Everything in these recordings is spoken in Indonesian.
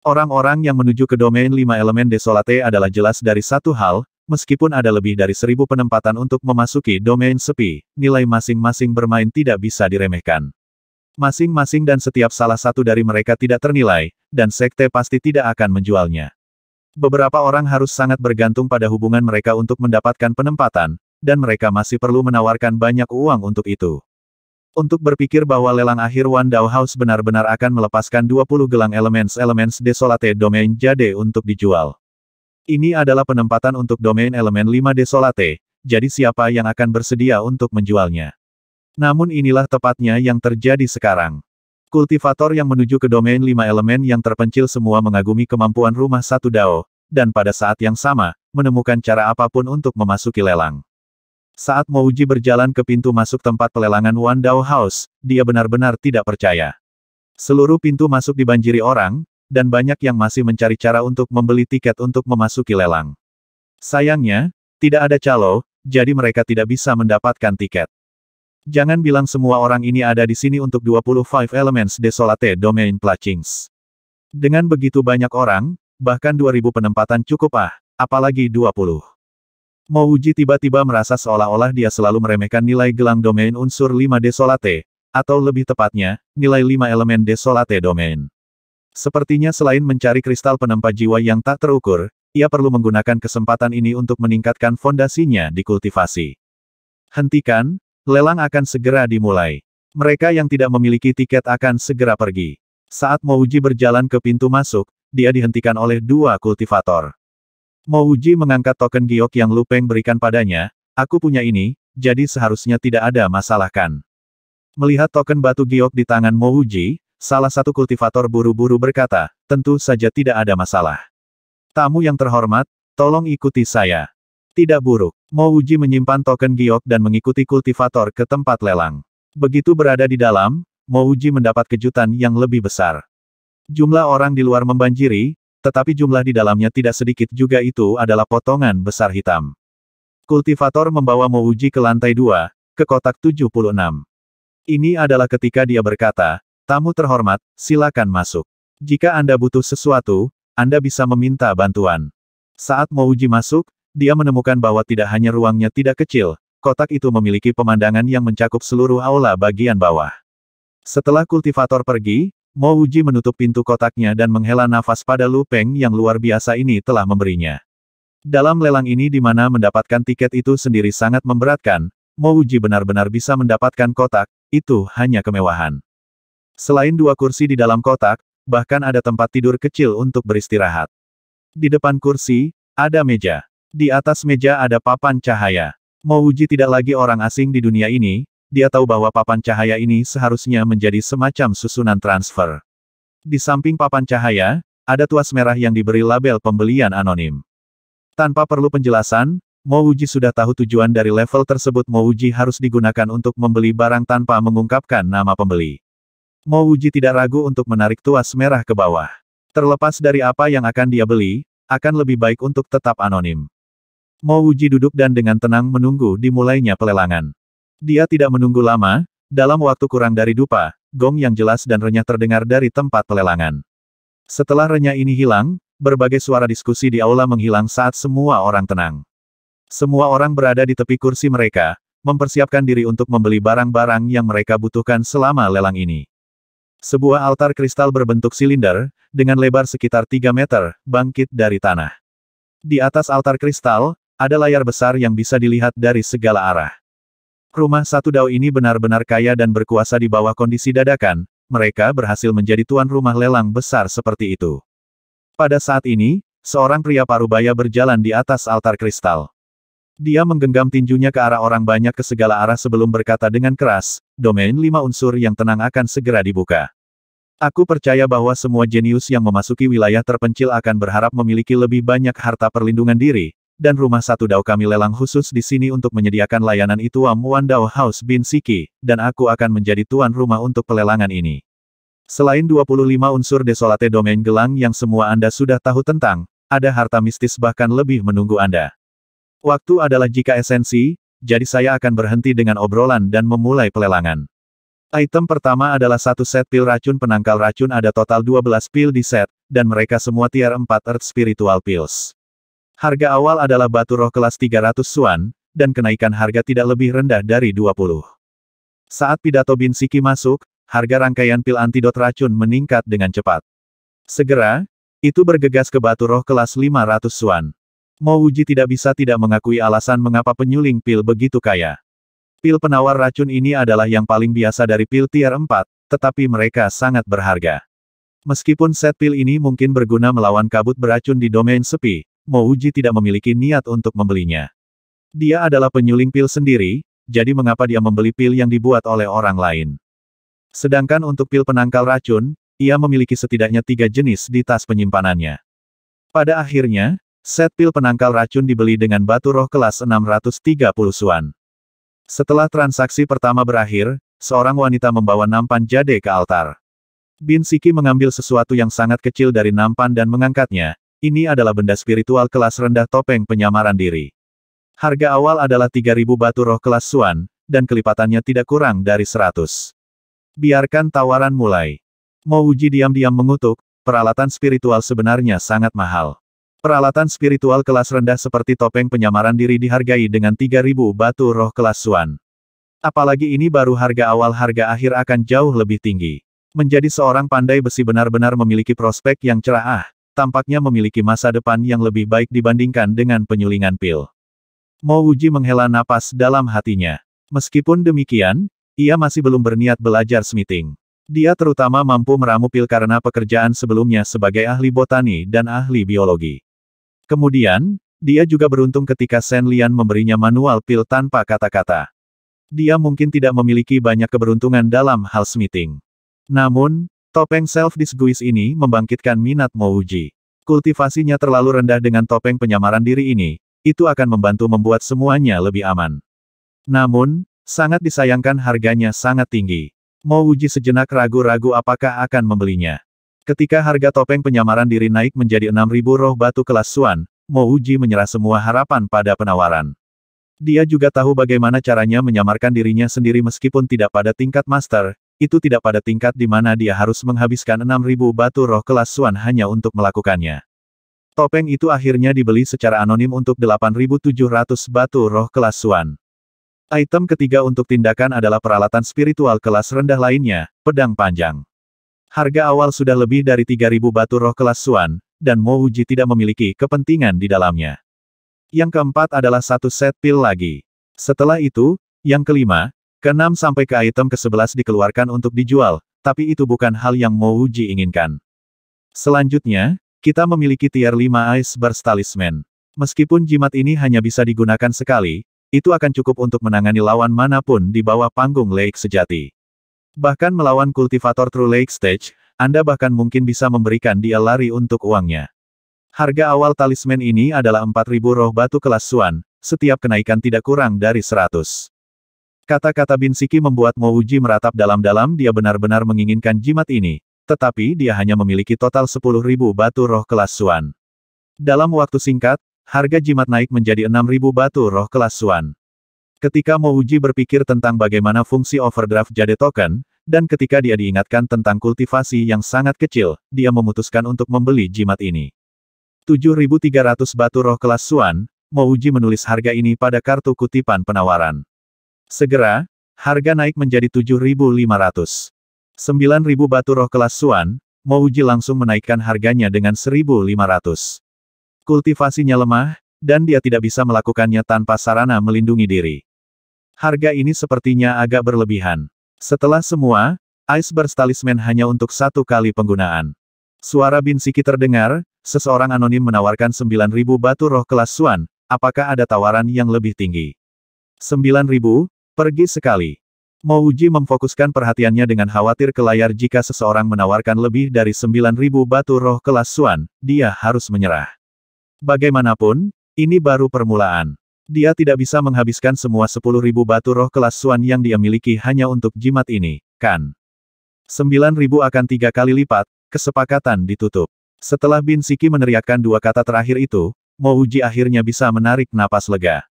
Orang-orang yang menuju ke domain lima elemen desolate adalah jelas dari satu hal, meskipun ada lebih dari seribu penempatan untuk memasuki domain sepi, nilai masing-masing bermain tidak bisa diremehkan. Masing-masing dan setiap salah satu dari mereka tidak ternilai, dan sekte pasti tidak akan menjualnya. Beberapa orang harus sangat bergantung pada hubungan mereka untuk mendapatkan penempatan, dan mereka masih perlu menawarkan banyak uang untuk itu. Untuk berpikir bahwa lelang akhir One Dao House benar-benar akan melepaskan 20 gelang elemen-elemen Desolate Domain Jade untuk dijual. Ini adalah penempatan untuk domain elemen 5 Desolate, jadi siapa yang akan bersedia untuk menjualnya? Namun inilah tepatnya yang terjadi sekarang. Kultivator yang menuju ke domain 5 elemen yang terpencil semua mengagumi kemampuan rumah satu Dao, dan pada saat yang sama, menemukan cara apapun untuk memasuki lelang. Saat Mouji berjalan ke pintu masuk tempat pelelangan Wandao House, dia benar-benar tidak percaya. Seluruh pintu masuk dibanjiri orang, dan banyak yang masih mencari cara untuk membeli tiket untuk memasuki lelang. Sayangnya, tidak ada calo, jadi mereka tidak bisa mendapatkan tiket. Jangan bilang semua orang ini ada di sini untuk 25 Elements Desolate Domain Plachings. Dengan begitu banyak orang, bahkan 2000 penempatan cukup ah, apalagi 20. Mo Uji tiba-tiba merasa seolah-olah dia selalu meremehkan nilai gelang domain unsur 5 Desolate, atau lebih tepatnya, nilai 5 elemen Desolate domain. Sepertinya selain mencari kristal penempa jiwa yang tak terukur, ia perlu menggunakan kesempatan ini untuk meningkatkan fondasinya di kultivasi. Hentikan, lelang akan segera dimulai. Mereka yang tidak memiliki tiket akan segera pergi. Saat Mouji berjalan ke pintu masuk, dia dihentikan oleh dua kultivator. Mo Uji mengangkat token giok yang Lu Peng berikan padanya, aku punya ini, jadi seharusnya tidak ada masalah kan. Melihat token batu giok di tangan Mo Uji, salah satu kultivator buru-buru berkata, tentu saja tidak ada masalah. Tamu yang terhormat, tolong ikuti saya. Tidak buruk, Mo Uji menyimpan token giok dan mengikuti kultivator ke tempat lelang. Begitu berada di dalam, Mo Uji mendapat kejutan yang lebih besar. Jumlah orang di luar membanjiri, tetapi jumlah di dalamnya tidak sedikit juga itu adalah potongan besar hitam. Kultivator membawa Mouji ke lantai dua, ke kotak 76. Ini adalah ketika dia berkata, tamu terhormat, silakan masuk. Jika Anda butuh sesuatu, Anda bisa meminta bantuan. Saat Mouji masuk, dia menemukan bahwa tidak hanya ruangnya tidak kecil, kotak itu memiliki pemandangan yang mencakup seluruh aula bagian bawah. Setelah kultivator pergi, Mo Uji menutup pintu kotaknya dan menghela nafas pada Lu Peng yang luar biasa ini telah memberinya. Dalam lelang ini di mana mendapatkan tiket itu sendiri sangat memberatkan, Mo Uji benar-benar bisa mendapatkan kotak, itu hanya kemewahan. Selain dua kursi di dalam kotak, bahkan ada tempat tidur kecil untuk beristirahat. Di depan kursi, ada meja. Di atas meja ada papan cahaya. Mo Uji tidak lagi orang asing di dunia ini, dia tahu bahwa papan cahaya ini seharusnya menjadi semacam susunan transfer. Di samping papan cahaya, ada tuas merah yang diberi label pembelian anonim. Tanpa perlu penjelasan, Mo Mouji sudah tahu tujuan dari level tersebut Mo Mouji harus digunakan untuk membeli barang tanpa mengungkapkan nama pembeli. Mo Mouji tidak ragu untuk menarik tuas merah ke bawah. Terlepas dari apa yang akan dia beli, akan lebih baik untuk tetap anonim. Mo Mouji duduk dan dengan tenang menunggu dimulainya pelelangan. Dia tidak menunggu lama, dalam waktu kurang dari dupa, gong yang jelas dan renyah terdengar dari tempat pelelangan. Setelah renyah ini hilang, berbagai suara diskusi di aula menghilang saat semua orang tenang. Semua orang berada di tepi kursi mereka, mempersiapkan diri untuk membeli barang-barang yang mereka butuhkan selama lelang ini. Sebuah altar kristal berbentuk silinder, dengan lebar sekitar 3 meter, bangkit dari tanah. Di atas altar kristal, ada layar besar yang bisa dilihat dari segala arah. Rumah satu Dao ini benar-benar kaya dan berkuasa di bawah kondisi dadakan, mereka berhasil menjadi tuan rumah lelang besar seperti itu. Pada saat ini, seorang pria parubaya berjalan di atas altar kristal. Dia menggenggam tinjunya ke arah orang banyak ke segala arah sebelum berkata dengan keras, domain lima unsur yang tenang akan segera dibuka. Aku percaya bahwa semua jenius yang memasuki wilayah terpencil akan berharap memiliki lebih banyak harta perlindungan diri, dan rumah satu Dao kami lelang khusus di sini untuk menyediakan layanan itu Amuan Dao House Bin Siki, dan aku akan menjadi tuan rumah untuk pelelangan ini. Selain 25 unsur desolate domain gelang yang semua Anda sudah tahu tentang, ada harta mistis bahkan lebih menunggu Anda. Waktu adalah jika esensi, jadi saya akan berhenti dengan obrolan dan memulai pelelangan. Item pertama adalah satu set pil racun penangkal racun ada total 12 pil di set, dan mereka semua tier 4 Earth Spiritual Pills. Harga awal adalah batu roh kelas 300 suan, dan kenaikan harga tidak lebih rendah dari 20. Saat pidato Bin Siki masuk, harga rangkaian pil antidot racun meningkat dengan cepat. Segera, itu bergegas ke batu roh kelas 500 suan. Mo Wuji tidak bisa tidak mengakui alasan mengapa penyuling pil begitu kaya. Pil penawar racun ini adalah yang paling biasa dari pil tier 4, tetapi mereka sangat berharga. Meskipun set pil ini mungkin berguna melawan kabut beracun di domain sepi, Mouji tidak memiliki niat untuk membelinya. Dia adalah penyuling pil sendiri, jadi mengapa dia membeli pil yang dibuat oleh orang lain? Sedangkan untuk pil penangkal racun, ia memiliki setidaknya tiga jenis di tas penyimpanannya. Pada akhirnya, set pil penangkal racun dibeli dengan batu roh kelas 630 suan. Setelah transaksi pertama berakhir, seorang wanita membawa nampan jade ke altar. Bin Siki mengambil sesuatu yang sangat kecil dari nampan dan mengangkatnya, ini adalah benda spiritual kelas rendah topeng penyamaran diri. Harga awal adalah 3000 batu roh kelas Suan, dan kelipatannya tidak kurang dari 100. Biarkan tawaran mulai. uji diam-diam mengutuk, peralatan spiritual sebenarnya sangat mahal. Peralatan spiritual kelas rendah seperti topeng penyamaran diri dihargai dengan 3000 batu roh kelas Suan. Apalagi ini baru harga awal harga akhir akan jauh lebih tinggi. Menjadi seorang pandai besi benar-benar memiliki prospek yang cerah ah tampaknya memiliki masa depan yang lebih baik dibandingkan dengan penyulingan pil. Mo Wuji menghela napas dalam hatinya. Meskipun demikian, ia masih belum berniat belajar smithing. Dia terutama mampu meramu pil karena pekerjaan sebelumnya sebagai ahli botani dan ahli biologi. Kemudian, dia juga beruntung ketika Sen Lian memberinya manual pil tanpa kata-kata. Dia mungkin tidak memiliki banyak keberuntungan dalam hal smithing. Namun, Topeng self-disguise ini membangkitkan minat Mouji. Kultivasinya terlalu rendah dengan topeng penyamaran diri ini, itu akan membantu membuat semuanya lebih aman. Namun, sangat disayangkan harganya sangat tinggi. Mouji sejenak ragu-ragu apakah akan membelinya. Ketika harga topeng penyamaran diri naik menjadi 6.000 roh batu kelas Suan, Mouji menyerah semua harapan pada penawaran. Dia juga tahu bagaimana caranya menyamarkan dirinya sendiri meskipun tidak pada tingkat master, itu tidak pada tingkat di mana dia harus menghabiskan 6.000 batu roh kelas Suan hanya untuk melakukannya. Topeng itu akhirnya dibeli secara anonim untuk 8.700 batu roh kelas Suan. Item ketiga untuk tindakan adalah peralatan spiritual kelas rendah lainnya, pedang panjang. Harga awal sudah lebih dari 3.000 batu roh kelas Suan, dan Uji tidak memiliki kepentingan di dalamnya. Yang keempat adalah satu set pil lagi. Setelah itu, yang kelima, ke sampai ke item ke-11 dikeluarkan untuk dijual, tapi itu bukan hal yang uji inginkan. Selanjutnya, kita memiliki tier 5 Ice Bar Talisman. Meskipun jimat ini hanya bisa digunakan sekali, itu akan cukup untuk menangani lawan manapun di bawah panggung Lake sejati. Bahkan melawan kultivator True Lake Stage, Anda bahkan mungkin bisa memberikan dia lari untuk uangnya. Harga awal talisman ini adalah 4.000 roh batu kelas Suan, setiap kenaikan tidak kurang dari 100. Kata-kata Bin Siki membuat Uji meratap dalam-dalam dia benar-benar menginginkan jimat ini, tetapi dia hanya memiliki total 10.000 batu roh kelas Suan. Dalam waktu singkat, harga jimat naik menjadi 6.000 batu roh kelas Suan. Ketika Uji berpikir tentang bagaimana fungsi overdraft jade token, dan ketika dia diingatkan tentang kultivasi yang sangat kecil, dia memutuskan untuk membeli jimat ini. 7.300 batu roh kelas Suan, Uji menulis harga ini pada kartu kutipan penawaran. Segera, harga naik menjadi 7.500. 9.000 batu roh kelas Suan, Mouji langsung menaikkan harganya dengan 1.500. Kultivasinya lemah, dan dia tidak bisa melakukannya tanpa sarana melindungi diri. Harga ini sepertinya agak berlebihan. Setelah semua, Iceberg talisman hanya untuk satu kali penggunaan. Suara bin siki terdengar, seseorang anonim menawarkan 9.000 batu roh kelas Suan, apakah ada tawaran yang lebih tinggi? 9.000, Pergi sekali. Uji memfokuskan perhatiannya dengan khawatir ke layar jika seseorang menawarkan lebih dari 9.000 batu roh kelas Suan, dia harus menyerah. Bagaimanapun, ini baru permulaan. Dia tidak bisa menghabiskan semua 10.000 batu roh kelas Suan yang dia miliki hanya untuk jimat ini, kan? 9.000 akan tiga kali lipat, kesepakatan ditutup. Setelah Bin Siki meneriakkan dua kata terakhir itu, Mouji akhirnya bisa menarik napas lega.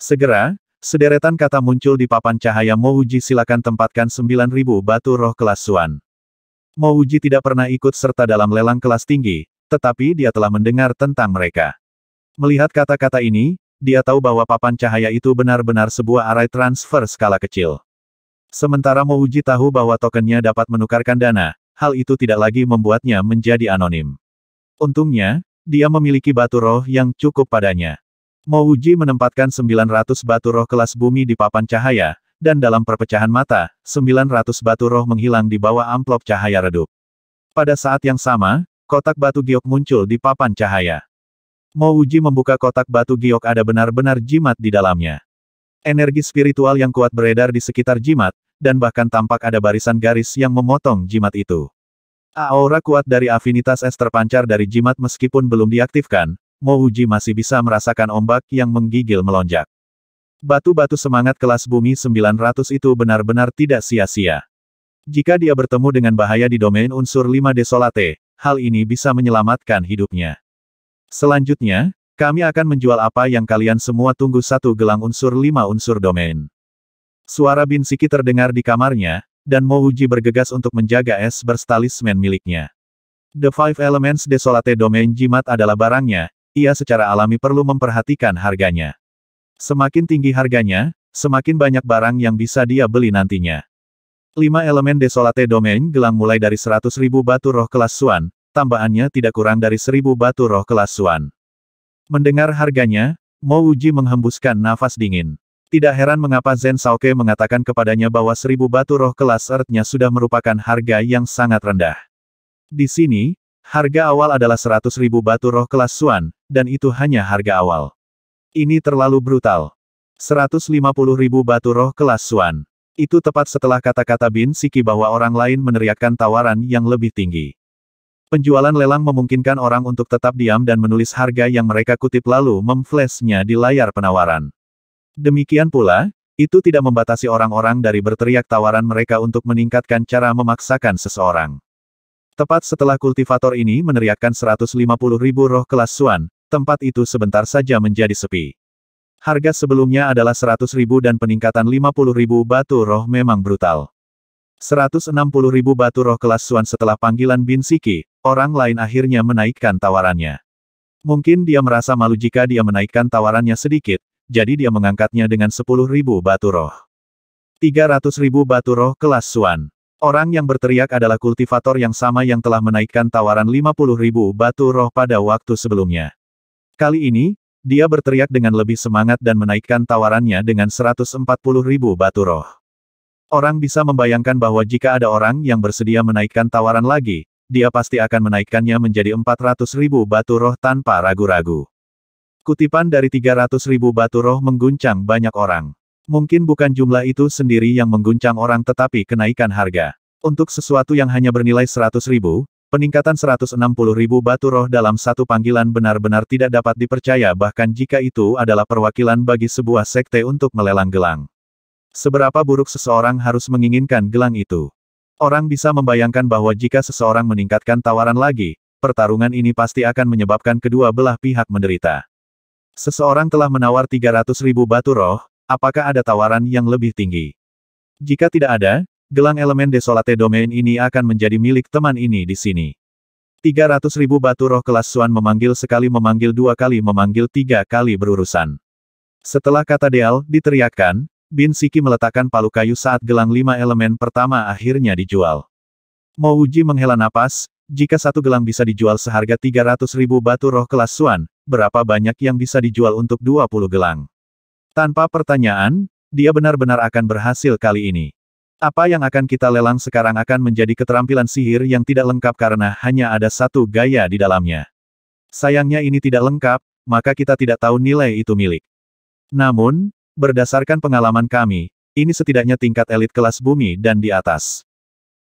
Segera, Sederetan kata muncul di papan cahaya Mouji silakan tempatkan 9000 batu roh kelas Suan. Mouji tidak pernah ikut serta dalam lelang kelas tinggi, tetapi dia telah mendengar tentang mereka. Melihat kata-kata ini, dia tahu bahwa papan cahaya itu benar-benar sebuah array transfer skala kecil. Sementara Mouji tahu bahwa tokennya dapat menukarkan dana, hal itu tidak lagi membuatnya menjadi anonim. Untungnya, dia memiliki batu roh yang cukup padanya. Mouji menempatkan 900 batu roh kelas bumi di papan cahaya, dan dalam perpecahan mata, 900 batu roh menghilang di bawah amplop cahaya redup. Pada saat yang sama, kotak batu giok muncul di papan cahaya. Mouji membuka kotak batu giok ada benar-benar jimat di dalamnya. Energi spiritual yang kuat beredar di sekitar jimat, dan bahkan tampak ada barisan garis yang memotong jimat itu. Aura kuat dari afinitas es terpancar dari jimat meskipun belum diaktifkan, Mo Uji masih bisa merasakan ombak yang menggigil melonjak. Batu-batu semangat kelas bumi 900 itu benar-benar tidak sia-sia. Jika dia bertemu dengan bahaya di domain unsur 5 Desolate, hal ini bisa menyelamatkan hidupnya. Selanjutnya, kami akan menjual apa yang kalian semua tunggu satu gelang unsur 5 unsur domain. Suara Bin Siki terdengar di kamarnya, dan Uji bergegas untuk menjaga es berstalismen miliknya. The Five Elements Desolate Domain Jimat adalah barangnya, ia secara alami perlu memperhatikan harganya. Semakin tinggi harganya, semakin banyak barang yang bisa dia beli nantinya. Lima elemen desolate domain gelang mulai dari 100.000 batu roh kelas Suan, tambahannya tidak kurang dari 1.000 batu roh kelas Suan. Mendengar harganya, Mo Uji menghembuskan nafas dingin. Tidak heran mengapa Zen Saoke mengatakan kepadanya bahwa seribu batu roh kelas artinya sudah merupakan harga yang sangat rendah. Di sini, harga awal adalah seratus ribu batu roh kelas Suan, dan itu hanya harga awal. Ini terlalu brutal. 150 ribu batu roh kelas Suan. Itu tepat setelah kata-kata Bin Siki bahwa orang lain meneriakkan tawaran yang lebih tinggi. Penjualan lelang memungkinkan orang untuk tetap diam dan menulis harga yang mereka kutip lalu memflashnya di layar penawaran. Demikian pula, itu tidak membatasi orang-orang dari berteriak tawaran mereka untuk meningkatkan cara memaksakan seseorang. Tepat setelah kultivator ini meneriakkan 150 ribu roh kelas Suan, tempat itu sebentar saja menjadi sepi. Harga sebelumnya adalah 100 ribu dan peningkatan 50 ribu batu roh memang brutal. 160 ribu batu roh kelas Suan setelah panggilan Bin Siki, orang lain akhirnya menaikkan tawarannya. Mungkin dia merasa malu jika dia menaikkan tawarannya sedikit, jadi dia mengangkatnya dengan 10 ribu batu roh. 300 ribu batu roh kelas Suan. Orang yang berteriak adalah kultivator yang sama yang telah menaikkan tawaran ribu batu roh pada waktu sebelumnya. Kali ini, dia berteriak dengan lebih semangat dan menaikkan tawarannya dengan 140 ribu batu roh. Orang bisa membayangkan bahwa jika ada orang yang bersedia menaikkan tawaran lagi, dia pasti akan menaikkannya menjadi 400 ribu batu roh tanpa ragu-ragu. Kutipan dari 300 ribu batu roh mengguncang banyak orang. Mungkin bukan jumlah itu sendiri yang mengguncang orang tetapi kenaikan harga. Untuk sesuatu yang hanya bernilai 100 ribu, Peningkatan 160 ribu batu roh dalam satu panggilan benar-benar tidak dapat dipercaya bahkan jika itu adalah perwakilan bagi sebuah sekte untuk melelang gelang. Seberapa buruk seseorang harus menginginkan gelang itu. Orang bisa membayangkan bahwa jika seseorang meningkatkan tawaran lagi, pertarungan ini pasti akan menyebabkan kedua belah pihak menderita. Seseorang telah menawar 300 ribu batu roh, apakah ada tawaran yang lebih tinggi? Jika tidak ada, gelang elemen desolate domain ini akan menjadi milik teman ini di sini. 300 ribu batu roh kelas Suan memanggil sekali memanggil dua kali memanggil tiga kali berurusan. Setelah kata Deal diteriakkan, Bin Siki meletakkan palu kayu saat gelang lima elemen pertama akhirnya dijual. Mau Uji menghela napas, jika satu gelang bisa dijual seharga 300 ribu batu roh kelas Suan, berapa banyak yang bisa dijual untuk 20 gelang? Tanpa pertanyaan, dia benar-benar akan berhasil kali ini. Apa yang akan kita lelang sekarang akan menjadi keterampilan sihir yang tidak lengkap karena hanya ada satu gaya di dalamnya. Sayangnya ini tidak lengkap, maka kita tidak tahu nilai itu milik. Namun, berdasarkan pengalaman kami, ini setidaknya tingkat elit kelas bumi dan di atas.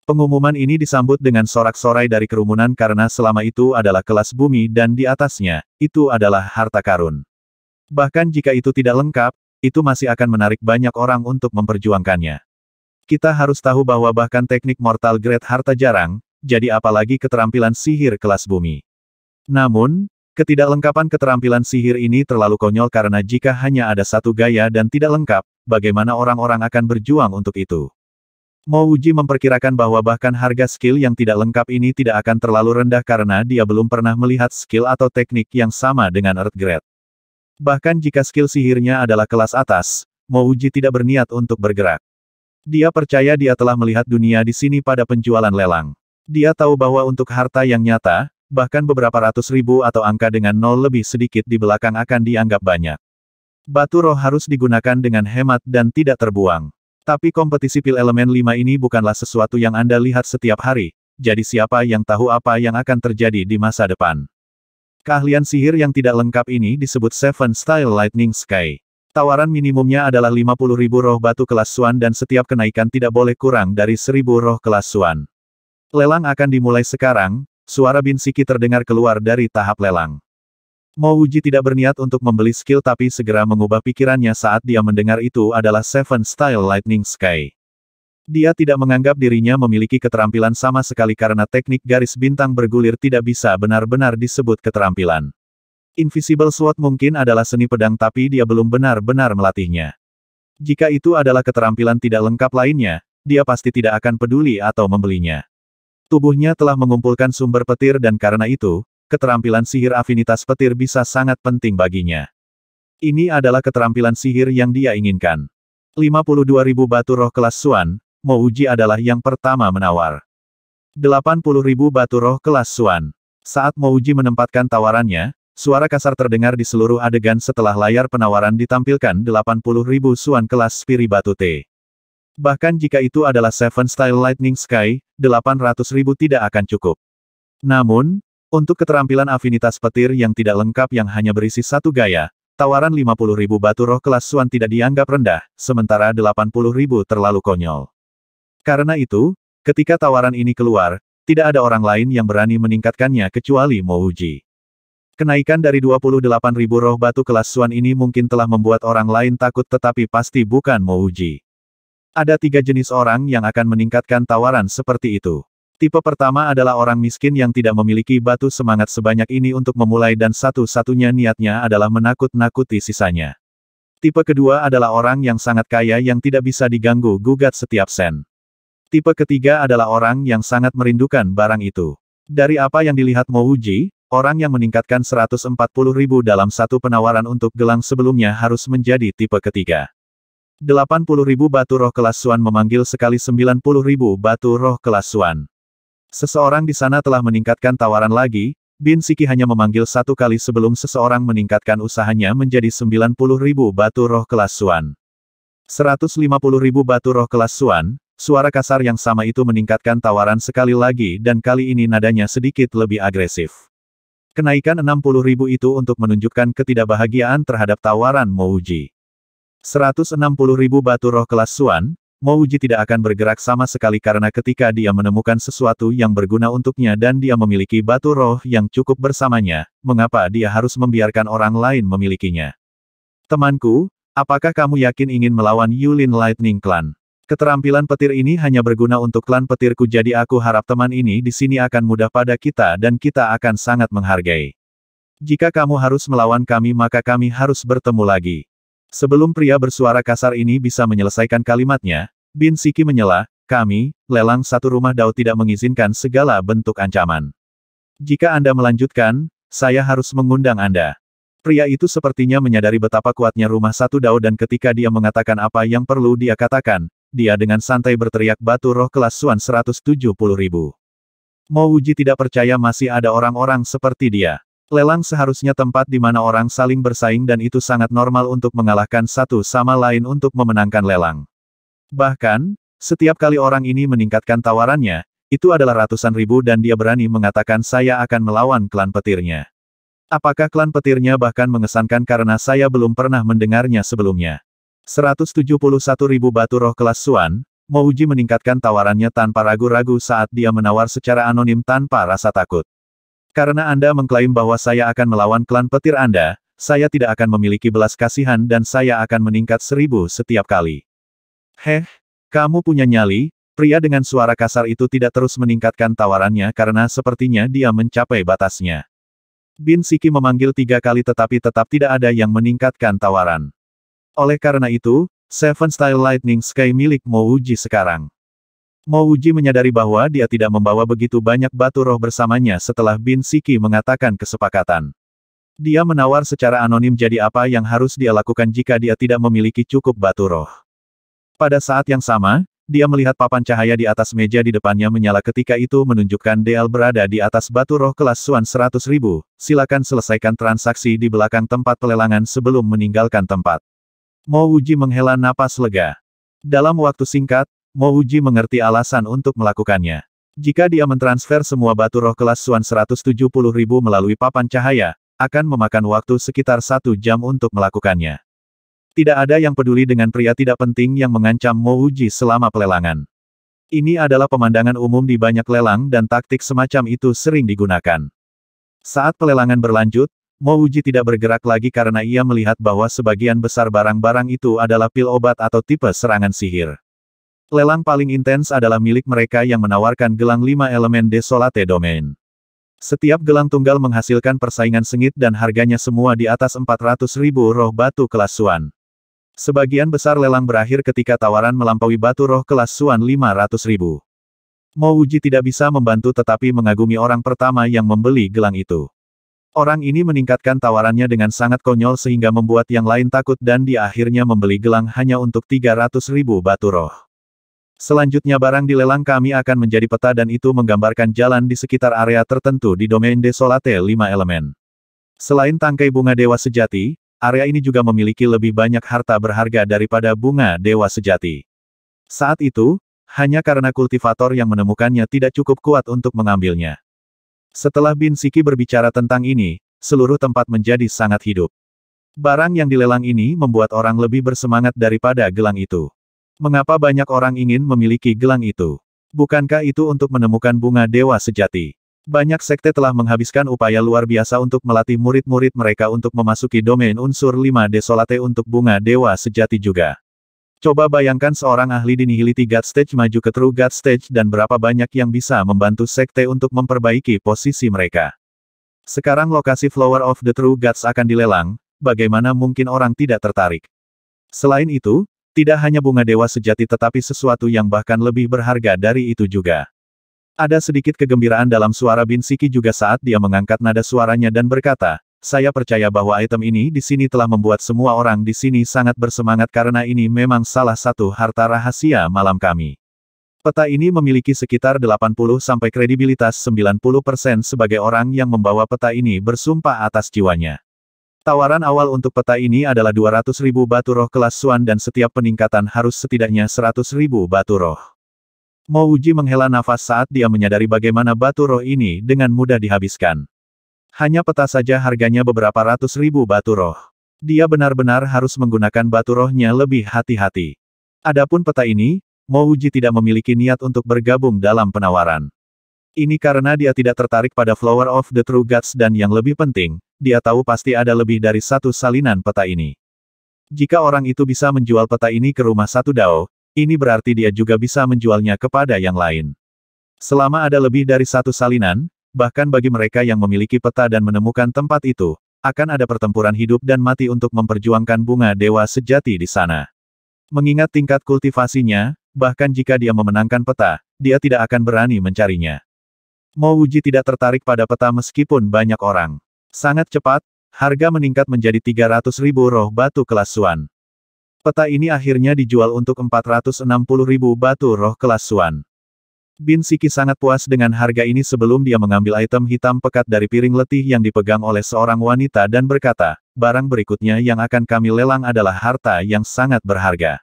Pengumuman ini disambut dengan sorak-sorai dari kerumunan karena selama itu adalah kelas bumi dan di atasnya, itu adalah harta karun. Bahkan jika itu tidak lengkap, itu masih akan menarik banyak orang untuk memperjuangkannya. Kita harus tahu bahwa bahkan teknik mortal grade harta jarang, jadi apalagi keterampilan sihir kelas bumi. Namun, ketidaklengkapan keterampilan sihir ini terlalu konyol karena jika hanya ada satu gaya dan tidak lengkap, bagaimana orang-orang akan berjuang untuk itu? Uji memperkirakan bahwa bahkan harga skill yang tidak lengkap ini tidak akan terlalu rendah karena dia belum pernah melihat skill atau teknik yang sama dengan Earth Grade. Bahkan jika skill sihirnya adalah kelas atas, Uji tidak berniat untuk bergerak. Dia percaya dia telah melihat dunia di sini pada penjualan lelang. Dia tahu bahwa untuk harta yang nyata, bahkan beberapa ratus ribu atau angka dengan nol lebih sedikit di belakang akan dianggap banyak. Batu roh harus digunakan dengan hemat dan tidak terbuang. Tapi kompetisi pil elemen 5 ini bukanlah sesuatu yang Anda lihat setiap hari, jadi siapa yang tahu apa yang akan terjadi di masa depan. Keahlian sihir yang tidak lengkap ini disebut Seven Style Lightning Sky. Tawaran minimumnya adalah 50.000 roh batu kelas Suan dan setiap kenaikan tidak boleh kurang dari 1.000 roh kelas Suan. Lelang akan dimulai sekarang, suara Bin Siki terdengar keluar dari tahap lelang. Mo Uji tidak berniat untuk membeli skill tapi segera mengubah pikirannya saat dia mendengar itu adalah Seven Style Lightning Sky. Dia tidak menganggap dirinya memiliki keterampilan sama sekali karena teknik garis bintang bergulir tidak bisa benar-benar disebut keterampilan. Invisible Sword mungkin adalah seni pedang tapi dia belum benar-benar melatihnya. Jika itu adalah keterampilan tidak lengkap lainnya, dia pasti tidak akan peduli atau membelinya. Tubuhnya telah mengumpulkan sumber petir dan karena itu, keterampilan sihir afinitas petir bisa sangat penting baginya. Ini adalah keterampilan sihir yang dia inginkan. 52.000 batu roh kelas Suan, Mouji adalah yang pertama menawar. 80.000 batu roh kelas Suan. Saat Mouji menempatkan tawarannya, Suara kasar terdengar di seluruh adegan setelah layar penawaran ditampilkan 80.000 suan kelas Spiri Batu T. Bahkan jika itu adalah Seven Style Lightning Sky, 800.000 tidak akan cukup. Namun, untuk keterampilan afinitas petir yang tidak lengkap yang hanya berisi satu gaya, tawaran 50.000 batu roh kelas Suan tidak dianggap rendah, sementara 80.000 terlalu konyol. Karena itu, ketika tawaran ini keluar, tidak ada orang lain yang berani meningkatkannya kecuali Mouji. Kenaikan dari 28.000 roh batu kelas Suan ini mungkin telah membuat orang lain takut tetapi pasti bukan Mouji. Ada tiga jenis orang yang akan meningkatkan tawaran seperti itu. Tipe pertama adalah orang miskin yang tidak memiliki batu semangat sebanyak ini untuk memulai dan satu-satunya niatnya adalah menakut-nakuti sisanya. Tipe kedua adalah orang yang sangat kaya yang tidak bisa diganggu gugat setiap sen. Tipe ketiga adalah orang yang sangat merindukan barang itu. Dari apa yang dilihat Mouji, Orang yang meningkatkan 140 ribu dalam satu penawaran untuk gelang sebelumnya harus menjadi tipe ketiga. 80 ribu batu roh kelas Suan memanggil sekali 90 ribu batu roh kelas Suan. Seseorang di sana telah meningkatkan tawaran lagi, Bin Siki hanya memanggil satu kali sebelum seseorang meningkatkan usahanya menjadi 90 ribu batu roh kelas Suan. 150 ribu batu roh kelas Suan, suara kasar yang sama itu meningkatkan tawaran sekali lagi dan kali ini nadanya sedikit lebih agresif. Kenaikan 60 ribu itu untuk menunjukkan ketidakbahagiaan terhadap tawaran Mouji. 160 ribu batu roh kelas Suan, Mouji tidak akan bergerak sama sekali karena ketika dia menemukan sesuatu yang berguna untuknya dan dia memiliki batu roh yang cukup bersamanya, mengapa dia harus membiarkan orang lain memilikinya? Temanku, apakah kamu yakin ingin melawan Yulin Lightning Clan? Keterampilan petir ini hanya berguna untuk klan petirku jadi aku harap teman ini di sini akan mudah pada kita dan kita akan sangat menghargai. Jika kamu harus melawan kami maka kami harus bertemu lagi. Sebelum pria bersuara kasar ini bisa menyelesaikan kalimatnya, Bin Siki menyela, kami, lelang satu rumah Dao tidak mengizinkan segala bentuk ancaman. Jika Anda melanjutkan, saya harus mengundang Anda. Pria itu sepertinya menyadari betapa kuatnya rumah satu Dao dan ketika dia mengatakan apa yang perlu dia katakan, dia dengan santai berteriak batu roh kelas Suan 170 ribu. Mo Wuji tidak percaya masih ada orang-orang seperti dia. Lelang seharusnya tempat di mana orang saling bersaing dan itu sangat normal untuk mengalahkan satu sama lain untuk memenangkan lelang. Bahkan, setiap kali orang ini meningkatkan tawarannya, itu adalah ratusan ribu dan dia berani mengatakan saya akan melawan klan petirnya. Apakah klan petirnya bahkan mengesankan karena saya belum pernah mendengarnya sebelumnya? 171.000 batu roh kelas Suan, Mouji meningkatkan tawarannya tanpa ragu-ragu saat dia menawar secara anonim tanpa rasa takut. Karena Anda mengklaim bahwa saya akan melawan klan petir Anda, saya tidak akan memiliki belas kasihan dan saya akan meningkat seribu setiap kali. Heh, kamu punya nyali, pria dengan suara kasar itu tidak terus meningkatkan tawarannya karena sepertinya dia mencapai batasnya. Bin Siki memanggil tiga kali tetapi tetap tidak ada yang meningkatkan tawaran. Oleh karena itu, Seven Style Lightning Sky milik Mouji sekarang. Mouji menyadari bahwa dia tidak membawa begitu banyak batu roh bersamanya setelah Bin Siki mengatakan kesepakatan. Dia menawar secara anonim jadi apa yang harus dia lakukan jika dia tidak memiliki cukup batu roh. Pada saat yang sama, dia melihat papan cahaya di atas meja di depannya menyala ketika itu menunjukkan Deal berada di atas batu roh kelas Suan 100 Silakan selesaikan transaksi di belakang tempat pelelangan sebelum meninggalkan tempat. Mo Uji menghela napas lega. Dalam waktu singkat, Mo Uji mengerti alasan untuk melakukannya. Jika dia mentransfer semua batu roh kelas Suan 170 ribu melalui papan cahaya, akan memakan waktu sekitar satu jam untuk melakukannya. Tidak ada yang peduli dengan pria tidak penting yang mengancam Mo Uji selama pelelangan. Ini adalah pemandangan umum di banyak lelang dan taktik semacam itu sering digunakan. Saat pelelangan berlanjut, Mo Uji tidak bergerak lagi karena ia melihat bahwa sebagian besar barang-barang itu adalah pil obat atau tipe serangan sihir. Lelang paling intens adalah milik mereka yang menawarkan gelang lima elemen desolate domain. Setiap gelang tunggal menghasilkan persaingan sengit dan harganya semua di atas 400 ribu roh batu kelas Suan. Sebagian besar lelang berakhir ketika tawaran melampaui batu roh kelas Suan 500 ribu. Mo Uji tidak bisa membantu tetapi mengagumi orang pertama yang membeli gelang itu. Orang ini meningkatkan tawarannya dengan sangat konyol sehingga membuat yang lain takut dan di akhirnya membeli gelang hanya untuk 300 ribu batu roh. Selanjutnya barang dilelang kami akan menjadi peta dan itu menggambarkan jalan di sekitar area tertentu di domain Desolate 5 elemen. Selain tangkai bunga dewa sejati, area ini juga memiliki lebih banyak harta berharga daripada bunga dewa sejati. Saat itu, hanya karena kultivator yang menemukannya tidak cukup kuat untuk mengambilnya. Setelah Bin Siki berbicara tentang ini, seluruh tempat menjadi sangat hidup. Barang yang dilelang ini membuat orang lebih bersemangat daripada gelang itu. Mengapa banyak orang ingin memiliki gelang itu? Bukankah itu untuk menemukan bunga dewa sejati? Banyak sekte telah menghabiskan upaya luar biasa untuk melatih murid-murid mereka untuk memasuki domain unsur 5 desolate untuk bunga dewa sejati juga. Coba bayangkan seorang ahli dinihiliti God Stage maju ke True God Stage dan berapa banyak yang bisa membantu sekte untuk memperbaiki posisi mereka. Sekarang lokasi Flower of the True Gods akan dilelang, bagaimana mungkin orang tidak tertarik? Selain itu, tidak hanya bunga dewa sejati tetapi sesuatu yang bahkan lebih berharga dari itu juga. Ada sedikit kegembiraan dalam suara Bin Siki juga saat dia mengangkat nada suaranya dan berkata, saya percaya bahwa item ini di sini telah membuat semua orang di sini sangat bersemangat karena ini memang salah satu harta rahasia malam kami. Peta ini memiliki sekitar 80 sampai kredibilitas 90% sebagai orang yang membawa peta ini bersumpah atas jiwanya. Tawaran awal untuk peta ini adalah 200 batu roh kelas Suan dan setiap peningkatan harus setidaknya 100 batu roh. Mouji menghela nafas saat dia menyadari bagaimana batu roh ini dengan mudah dihabiskan. Hanya peta saja harganya beberapa ratus ribu batu roh. Dia benar-benar harus menggunakan batu rohnya lebih hati-hati. Adapun peta ini, Mouji tidak memiliki niat untuk bergabung dalam penawaran. Ini karena dia tidak tertarik pada Flower of the True Gods dan yang lebih penting, dia tahu pasti ada lebih dari satu salinan peta ini. Jika orang itu bisa menjual peta ini ke rumah satu dao, ini berarti dia juga bisa menjualnya kepada yang lain. Selama ada lebih dari satu salinan, Bahkan bagi mereka yang memiliki peta dan menemukan tempat itu, akan ada pertempuran hidup dan mati untuk memperjuangkan bunga dewa sejati di sana. Mengingat tingkat kultivasinya, bahkan jika dia memenangkan peta, dia tidak akan berani mencarinya. Wuji tidak tertarik pada peta meskipun banyak orang. Sangat cepat, harga meningkat menjadi 300 ribu roh batu kelas Suan. Peta ini akhirnya dijual untuk 460 ribu batu roh kelas Suan. Bin Siki sangat puas dengan harga ini sebelum dia mengambil item hitam pekat dari piring letih yang dipegang oleh seorang wanita dan berkata, barang berikutnya yang akan kami lelang adalah harta yang sangat berharga.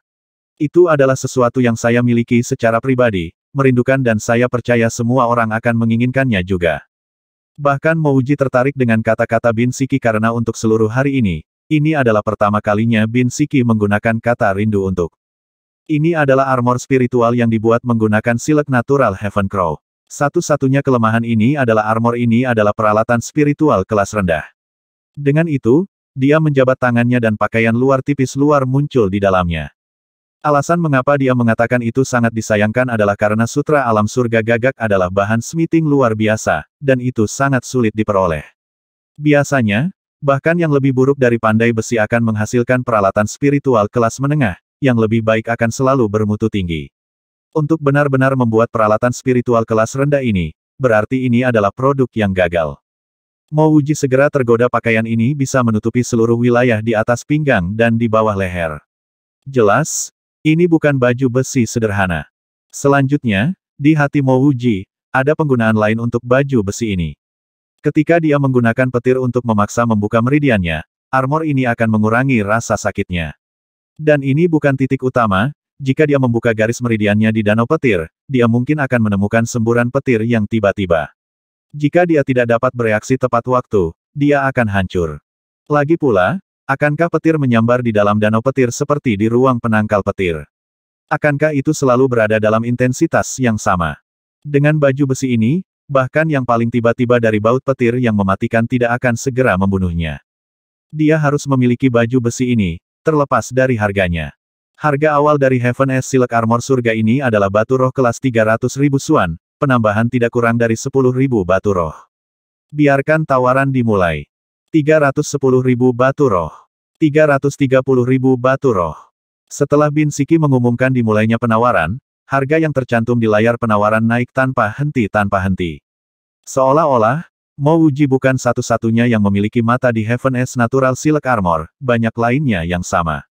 Itu adalah sesuatu yang saya miliki secara pribadi, merindukan dan saya percaya semua orang akan menginginkannya juga. Bahkan Mouji tertarik dengan kata-kata Bin Siki karena untuk seluruh hari ini, ini adalah pertama kalinya Bin Siki menggunakan kata rindu untuk ini adalah armor spiritual yang dibuat menggunakan silek natural Heaven Crow. Satu-satunya kelemahan ini adalah armor ini adalah peralatan spiritual kelas rendah. Dengan itu, dia menjabat tangannya dan pakaian luar tipis luar muncul di dalamnya. Alasan mengapa dia mengatakan itu sangat disayangkan adalah karena sutra alam surga gagak adalah bahan smithing luar biasa, dan itu sangat sulit diperoleh. Biasanya, bahkan yang lebih buruk dari pandai besi akan menghasilkan peralatan spiritual kelas menengah, yang lebih baik akan selalu bermutu tinggi. Untuk benar-benar membuat peralatan spiritual kelas rendah ini, berarti ini adalah produk yang gagal. Mo Uji segera tergoda pakaian ini bisa menutupi seluruh wilayah di atas pinggang dan di bawah leher. Jelas, ini bukan baju besi sederhana. Selanjutnya, di hati Mo Wuji, ada penggunaan lain untuk baju besi ini. Ketika dia menggunakan petir untuk memaksa membuka meridiannya, armor ini akan mengurangi rasa sakitnya. Dan ini bukan titik utama, jika dia membuka garis meridiannya di danau petir, dia mungkin akan menemukan semburan petir yang tiba-tiba. Jika dia tidak dapat bereaksi tepat waktu, dia akan hancur. Lagi pula, akankah petir menyambar di dalam danau petir seperti di ruang penangkal petir? Akankah itu selalu berada dalam intensitas yang sama? Dengan baju besi ini, bahkan yang paling tiba-tiba dari baut petir yang mematikan tidak akan segera membunuhnya. Dia harus memiliki baju besi ini, terlepas dari harganya. Harga awal dari Heaven S Silk Armor Surga ini adalah batu roh kelas 300 ribu suan, penambahan tidak kurang dari 10 ribu batu roh. Biarkan tawaran dimulai. 310 ribu batu roh. 330 ribu batu roh. Setelah Bin Siki mengumumkan dimulainya penawaran, harga yang tercantum di layar penawaran naik tanpa henti-tanpa henti. Seolah-olah, Mouji bukan satu-satunya yang memiliki mata di Heaven Natural Silk Armor, banyak lainnya yang sama.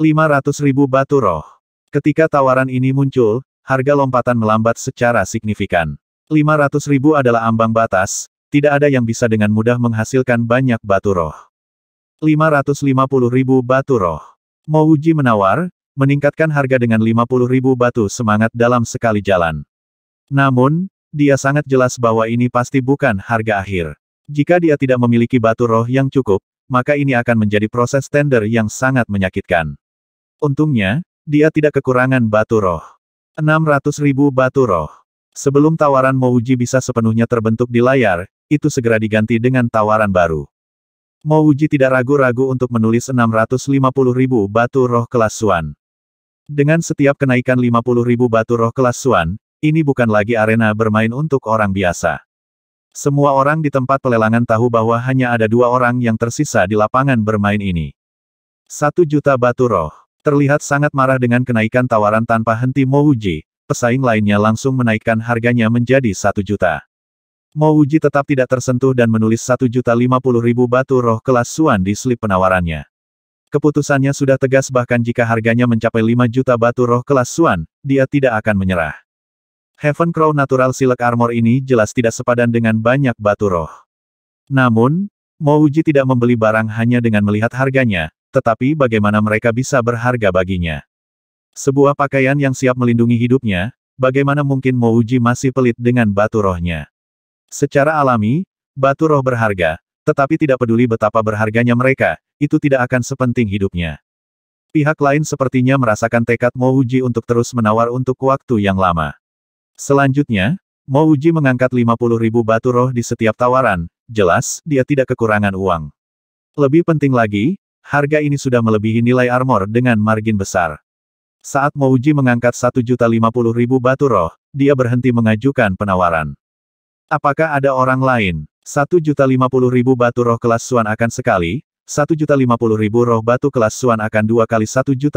500 ribu batu roh. Ketika tawaran ini muncul, harga lompatan melambat secara signifikan. 500 ribu adalah ambang batas, tidak ada yang bisa dengan mudah menghasilkan banyak batu roh. 550 ribu batu roh. Mouji menawar, meningkatkan harga dengan 50 ribu batu semangat dalam sekali jalan. Namun, dia sangat jelas bahwa ini pasti bukan harga akhir. Jika dia tidak memiliki batu roh yang cukup, maka ini akan menjadi proses tender yang sangat menyakitkan. Untungnya, dia tidak kekurangan batu roh. 600 ribu batu roh. Sebelum tawaran Mouji bisa sepenuhnya terbentuk di layar, itu segera diganti dengan tawaran baru. Mouji tidak ragu-ragu untuk menulis 650 ribu batu roh kelas Suan. Dengan setiap kenaikan 50 ribu batu roh kelas Suan, ini bukan lagi arena bermain untuk orang biasa. Semua orang di tempat pelelangan tahu bahwa hanya ada dua orang yang tersisa di lapangan bermain ini. Satu juta batu roh. Terlihat sangat marah dengan kenaikan tawaran tanpa henti Mouji, pesaing lainnya langsung menaikkan harganya menjadi satu juta. Mouji tetap tidak tersentuh dan menulis satu juta lima puluh ribu batu roh kelas Suan di slip penawarannya. Keputusannya sudah tegas bahkan jika harganya mencapai lima juta batu roh kelas Suan, dia tidak akan menyerah. Heaven Crow Natural Silk Armor ini jelas tidak sepadan dengan banyak batu roh. Namun, Mouji tidak membeli barang hanya dengan melihat harganya, tetapi bagaimana mereka bisa berharga baginya. Sebuah pakaian yang siap melindungi hidupnya, bagaimana mungkin Mouji masih pelit dengan batu rohnya. Secara alami, batu roh berharga, tetapi tidak peduli betapa berharganya mereka, itu tidak akan sepenting hidupnya. Pihak lain sepertinya merasakan tekad Mouji untuk terus menawar untuk waktu yang lama. Selanjutnya, Mo Uji mengangkat ribu batu roh di setiap tawaran, jelas, dia tidak kekurangan uang. Lebih penting lagi, harga ini sudah melebihi nilai armor dengan margin besar. Saat Mo Uji mengangkat 1.050.000 batu roh, dia berhenti mengajukan penawaran. Apakah ada orang lain? 1.050.000 batu roh kelas Suan akan sekali, 1.050.000 roh batu kelas Suan akan dua kali 1.050.000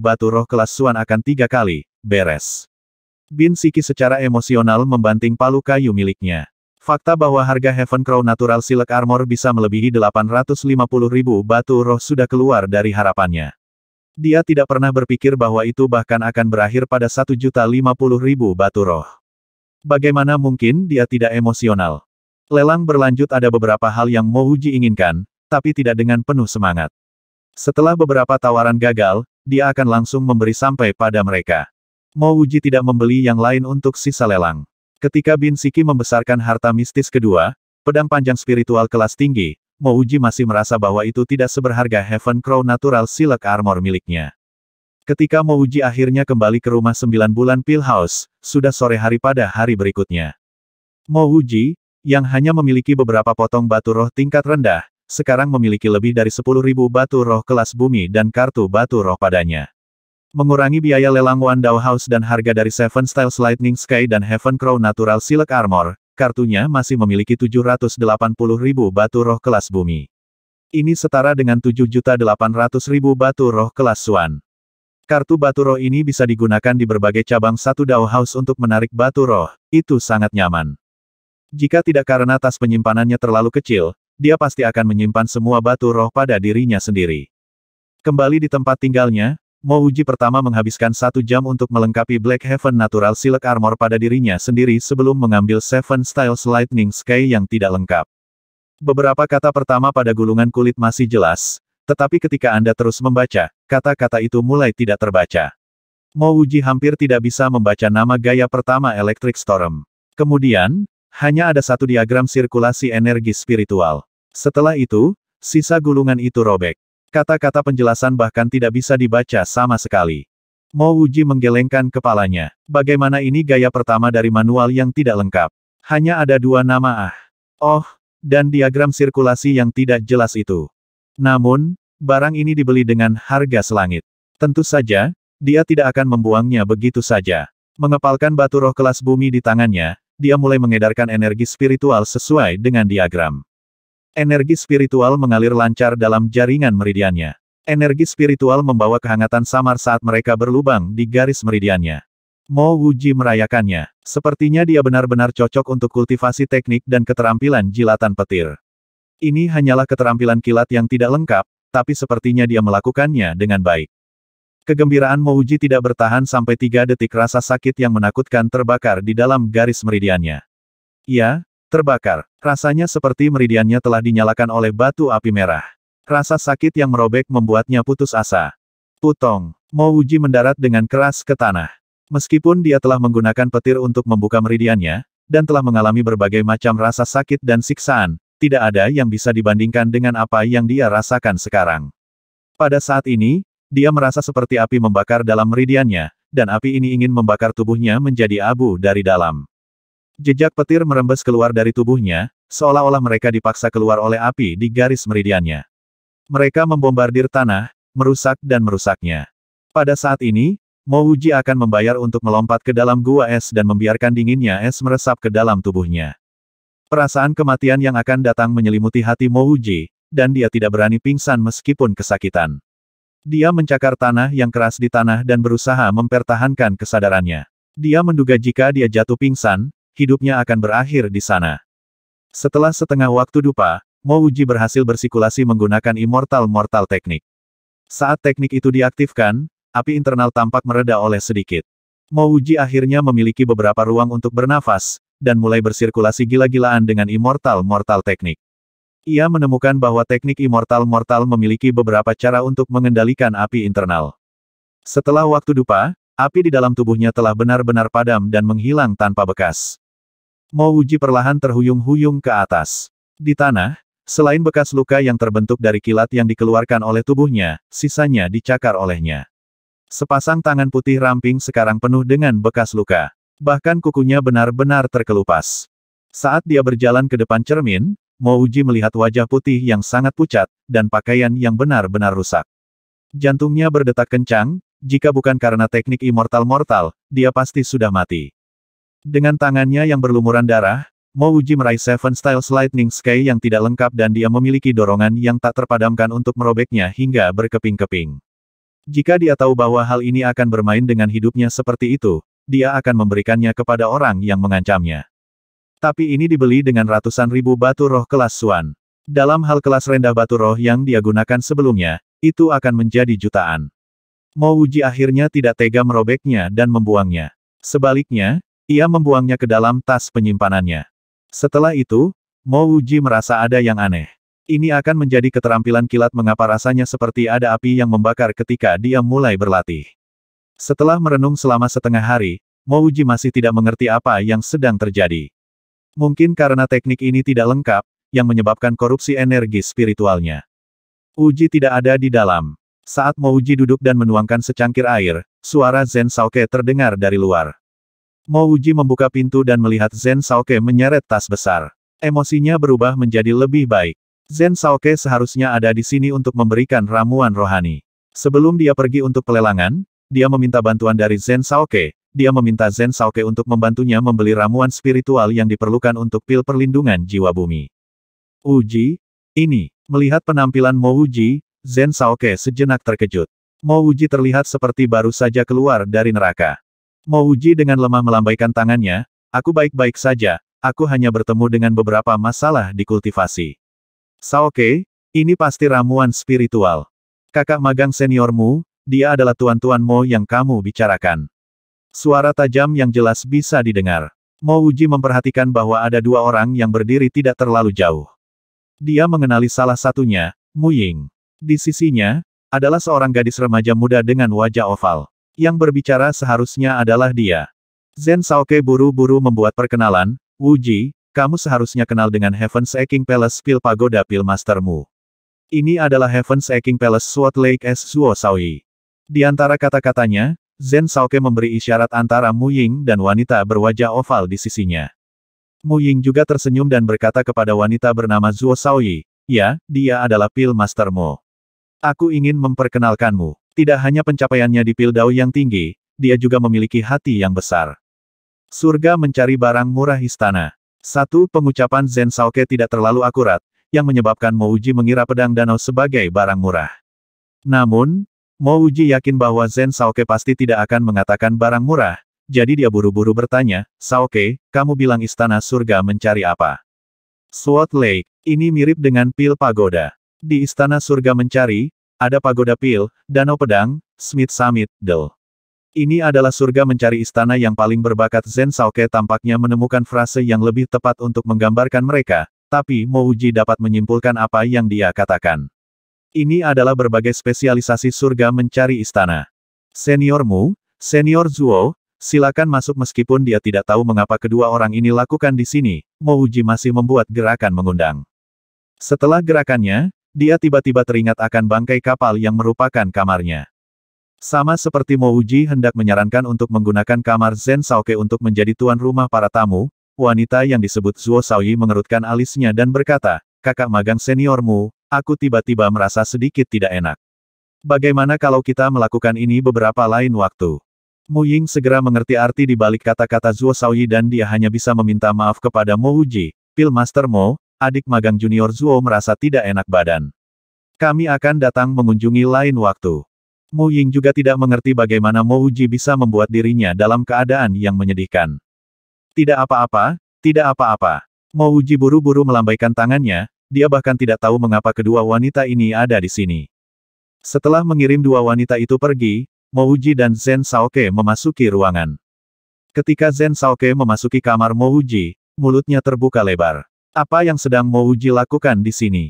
batu roh kelas Suan akan tiga kali, beres. Bin Siki secara emosional membanting palu kayu miliknya. Fakta bahwa harga Heaven Crow Natural Silk Armor bisa melebihi 850 ribu batu roh sudah keluar dari harapannya. Dia tidak pernah berpikir bahwa itu bahkan akan berakhir pada 1.050 ribu batu roh. Bagaimana mungkin dia tidak emosional? Lelang berlanjut ada beberapa hal yang uji inginkan, tapi tidak dengan penuh semangat. Setelah beberapa tawaran gagal, dia akan langsung memberi sampai pada mereka. Mo Wuji tidak membeli yang lain untuk sisa lelang. Ketika Bin Siki membesarkan harta mistis kedua, pedang panjang spiritual kelas tinggi, Mo Wuji masih merasa bahwa itu tidak seberharga Heaven Crow Natural Silk Armor miliknya. Ketika Mo Wuji akhirnya kembali ke rumah sembilan bulan Pill House, sudah sore hari pada hari berikutnya. Mo Wuji, yang hanya memiliki beberapa potong batu roh tingkat rendah, sekarang memiliki lebih dari 10.000 batu roh kelas bumi dan kartu batu roh padanya. Mengurangi biaya lelang One Dao House dan harga dari Seven Styles Lightning Sky dan Heaven Crow Natural Silk Armor, kartunya masih memiliki 780 ribu batu roh kelas bumi. Ini setara dengan 7.800.000 batu roh kelas Swan. Kartu batu roh ini bisa digunakan di berbagai cabang satu Dao House untuk menarik batu roh, itu sangat nyaman. Jika tidak karena tas penyimpanannya terlalu kecil, dia pasti akan menyimpan semua batu roh pada dirinya sendiri. Kembali di tempat tinggalnya, Uji pertama menghabiskan satu jam untuk melengkapi Black Heaven Natural Silk Armor pada dirinya sendiri sebelum mengambil Seven Styles Lightning Sky yang tidak lengkap. Beberapa kata pertama pada gulungan kulit masih jelas, tetapi ketika Anda terus membaca, kata-kata itu mulai tidak terbaca. Uji hampir tidak bisa membaca nama gaya pertama Electric Storm. Kemudian, hanya ada satu diagram sirkulasi energi spiritual. Setelah itu, sisa gulungan itu robek. Kata-kata penjelasan bahkan tidak bisa dibaca sama sekali. Mo Wuji menggelengkan kepalanya. Bagaimana ini gaya pertama dari manual yang tidak lengkap? Hanya ada dua nama ah. Oh, dan diagram sirkulasi yang tidak jelas itu. Namun, barang ini dibeli dengan harga selangit. Tentu saja, dia tidak akan membuangnya begitu saja. Mengepalkan batu roh kelas bumi di tangannya, dia mulai mengedarkan energi spiritual sesuai dengan diagram. Energi spiritual mengalir lancar dalam jaringan meridiannya. Energi spiritual membawa kehangatan samar saat mereka berlubang di garis meridiannya. Mo Wuji merayakannya. Sepertinya dia benar-benar cocok untuk kultivasi teknik dan keterampilan jilatan petir. Ini hanyalah keterampilan kilat yang tidak lengkap, tapi sepertinya dia melakukannya dengan baik. Kegembiraan Mo Wuji tidak bertahan sampai tiga detik rasa sakit yang menakutkan terbakar di dalam garis meridiannya. Ya, terbakar. Rasanya seperti meridiannya telah dinyalakan oleh batu api merah. Rasa sakit yang merobek membuatnya putus asa. Putong, Mouji mendarat dengan keras ke tanah. Meskipun dia telah menggunakan petir untuk membuka meridiannya, dan telah mengalami berbagai macam rasa sakit dan siksaan, tidak ada yang bisa dibandingkan dengan apa yang dia rasakan sekarang. Pada saat ini, dia merasa seperti api membakar dalam meridiannya, dan api ini ingin membakar tubuhnya menjadi abu dari dalam. Jejak petir merembes keluar dari tubuhnya, seolah-olah mereka dipaksa keluar oleh api di garis meridiannya. Mereka membombardir tanah, merusak dan merusaknya. Pada saat ini, Mouji akan membayar untuk melompat ke dalam gua es dan membiarkan dinginnya es meresap ke dalam tubuhnya. Perasaan kematian yang akan datang menyelimuti hati Mouji, dan dia tidak berani pingsan meskipun kesakitan. Dia mencakar tanah yang keras di tanah dan berusaha mempertahankan kesadarannya. Dia menduga jika dia jatuh pingsan, hidupnya akan berakhir di sana. Setelah setengah waktu dupa, Mo Uji berhasil bersikulasi menggunakan Immortal Mortal Teknik. Saat teknik itu diaktifkan, api internal tampak mereda oleh sedikit. Mo Uji akhirnya memiliki beberapa ruang untuk bernafas, dan mulai bersirkulasi gila-gilaan dengan Immortal Mortal Teknik. Ia menemukan bahwa teknik Immortal Mortal memiliki beberapa cara untuk mengendalikan api internal. Setelah waktu dupa, api di dalam tubuhnya telah benar-benar padam dan menghilang tanpa bekas. Mo Uji perlahan terhuyung-huyung ke atas. Di tanah, selain bekas luka yang terbentuk dari kilat yang dikeluarkan oleh tubuhnya, sisanya dicakar olehnya. Sepasang tangan putih ramping sekarang penuh dengan bekas luka. Bahkan kukunya benar-benar terkelupas. Saat dia berjalan ke depan cermin, Mo Uji melihat wajah putih yang sangat pucat, dan pakaian yang benar-benar rusak. Jantungnya berdetak kencang, jika bukan karena teknik immortal mortal, dia pasti sudah mati. Dengan tangannya yang berlumuran darah, Mo Uji meraih Seven Styles Lightning Sky yang tidak lengkap dan dia memiliki dorongan yang tak terpadamkan untuk merobeknya hingga berkeping-keping. Jika dia tahu bahwa hal ini akan bermain dengan hidupnya seperti itu, dia akan memberikannya kepada orang yang mengancamnya. Tapi ini dibeli dengan ratusan ribu batu roh kelas Suan. Dalam hal kelas rendah batu roh yang dia gunakan sebelumnya, itu akan menjadi jutaan. Mo Uji akhirnya tidak tega merobeknya dan membuangnya. Sebaliknya, ia membuangnya ke dalam tas penyimpanannya. Setelah itu, Mo Uji merasa ada yang aneh. Ini akan menjadi keterampilan kilat mengapa rasanya seperti ada api yang membakar ketika dia mulai berlatih. Setelah merenung selama setengah hari, Mo Uji masih tidak mengerti apa yang sedang terjadi. Mungkin karena teknik ini tidak lengkap, yang menyebabkan korupsi energi spiritualnya. Uji tidak ada di dalam. Saat Mo Uji duduk dan menuangkan secangkir air, suara Zen Saoke terdengar dari luar. Mo Uji membuka pintu dan melihat Zen Saoke menyeret tas besar. Emosinya berubah menjadi lebih baik. Zen Saoke seharusnya ada di sini untuk memberikan ramuan rohani. Sebelum dia pergi untuk pelelangan, dia meminta bantuan dari Zen Saoke, dia meminta Zen Saoke untuk membantunya membeli ramuan spiritual yang diperlukan untuk pil perlindungan jiwa bumi. Uji, ini, melihat penampilan Mo Uji, Zen Saoke sejenak terkejut. Mo Uji terlihat seperti baru saja keluar dari neraka. Mo Uji dengan lemah melambaikan tangannya, aku baik-baik saja, aku hanya bertemu dengan beberapa masalah di kultivasi. Saoke, ini pasti ramuan spiritual. Kakak magang seniormu, dia adalah tuan-tuan Mo yang kamu bicarakan. Suara tajam yang jelas bisa didengar. Mo Uji memperhatikan bahwa ada dua orang yang berdiri tidak terlalu jauh. Dia mengenali salah satunya, Mu Ying. Di sisinya, adalah seorang gadis remaja muda dengan wajah oval. Yang berbicara seharusnya adalah dia. Zen Saoke buru-buru membuat perkenalan, Wuji, kamu seharusnya kenal dengan Heaven's Aching Palace Pil Pagoda Pil Mastermu. Ini adalah Heaven's Aching Palace Sword Lake S. Zuo Saoi. Di antara kata-katanya, Zen Saoke memberi isyarat antara Mu Ying dan wanita berwajah oval di sisinya. Mu Ying juga tersenyum dan berkata kepada wanita bernama Zuo Saoi, Ya, dia adalah Pil Mastermu. Aku ingin memperkenalkanmu. Tidak hanya pencapaiannya di Pildau yang tinggi, dia juga memiliki hati yang besar. Surga mencari barang murah istana. Satu pengucapan Zen Saoke tidak terlalu akurat, yang menyebabkan Mouji mengira pedang danau sebagai barang murah. Namun, Mouji yakin bahwa Zen Saoke pasti tidak akan mengatakan barang murah, jadi dia buru-buru bertanya, Saoke, kamu bilang istana surga mencari apa? Sword Lake, ini mirip dengan pil pagoda. Di istana surga mencari, ada Pagoda Pil, Danau Pedang, Smith Summit, Del. Ini adalah surga mencari istana yang paling berbakat Zen Saoke tampaknya menemukan frase yang lebih tepat untuk menggambarkan mereka, tapi Mouji dapat menyimpulkan apa yang dia katakan. Ini adalah berbagai spesialisasi surga mencari istana. Seniormu, Senior Zuo, silakan masuk meskipun dia tidak tahu mengapa kedua orang ini lakukan di sini, Mouji masih membuat gerakan mengundang. Setelah gerakannya, dia tiba-tiba teringat akan bangkai kapal yang merupakan kamarnya. Sama seperti Mo Uji hendak menyarankan untuk menggunakan kamar Zen Saoke untuk menjadi tuan rumah para tamu, wanita yang disebut Zuo Saoyi mengerutkan alisnya dan berkata, kakak magang seniormu, aku tiba-tiba merasa sedikit tidak enak. Bagaimana kalau kita melakukan ini beberapa lain waktu? Mu Ying segera mengerti arti di balik kata-kata Zuo Saoyi dan dia hanya bisa meminta maaf kepada Mo Uji, Pil Master Mo, Adik magang junior Zuo merasa tidak enak badan. Kami akan datang mengunjungi lain waktu. Mu Ying juga tidak mengerti bagaimana Mo Uji bisa membuat dirinya dalam keadaan yang menyedihkan. Tidak apa-apa, tidak apa-apa. Mo Uji buru-buru melambaikan tangannya, dia bahkan tidak tahu mengapa kedua wanita ini ada di sini. Setelah mengirim dua wanita itu pergi, Mo Uji dan Zen Saoke memasuki ruangan. Ketika Zen Saoke memasuki kamar Mo Uji, mulutnya terbuka lebar. Apa yang sedang Mouji lakukan di sini?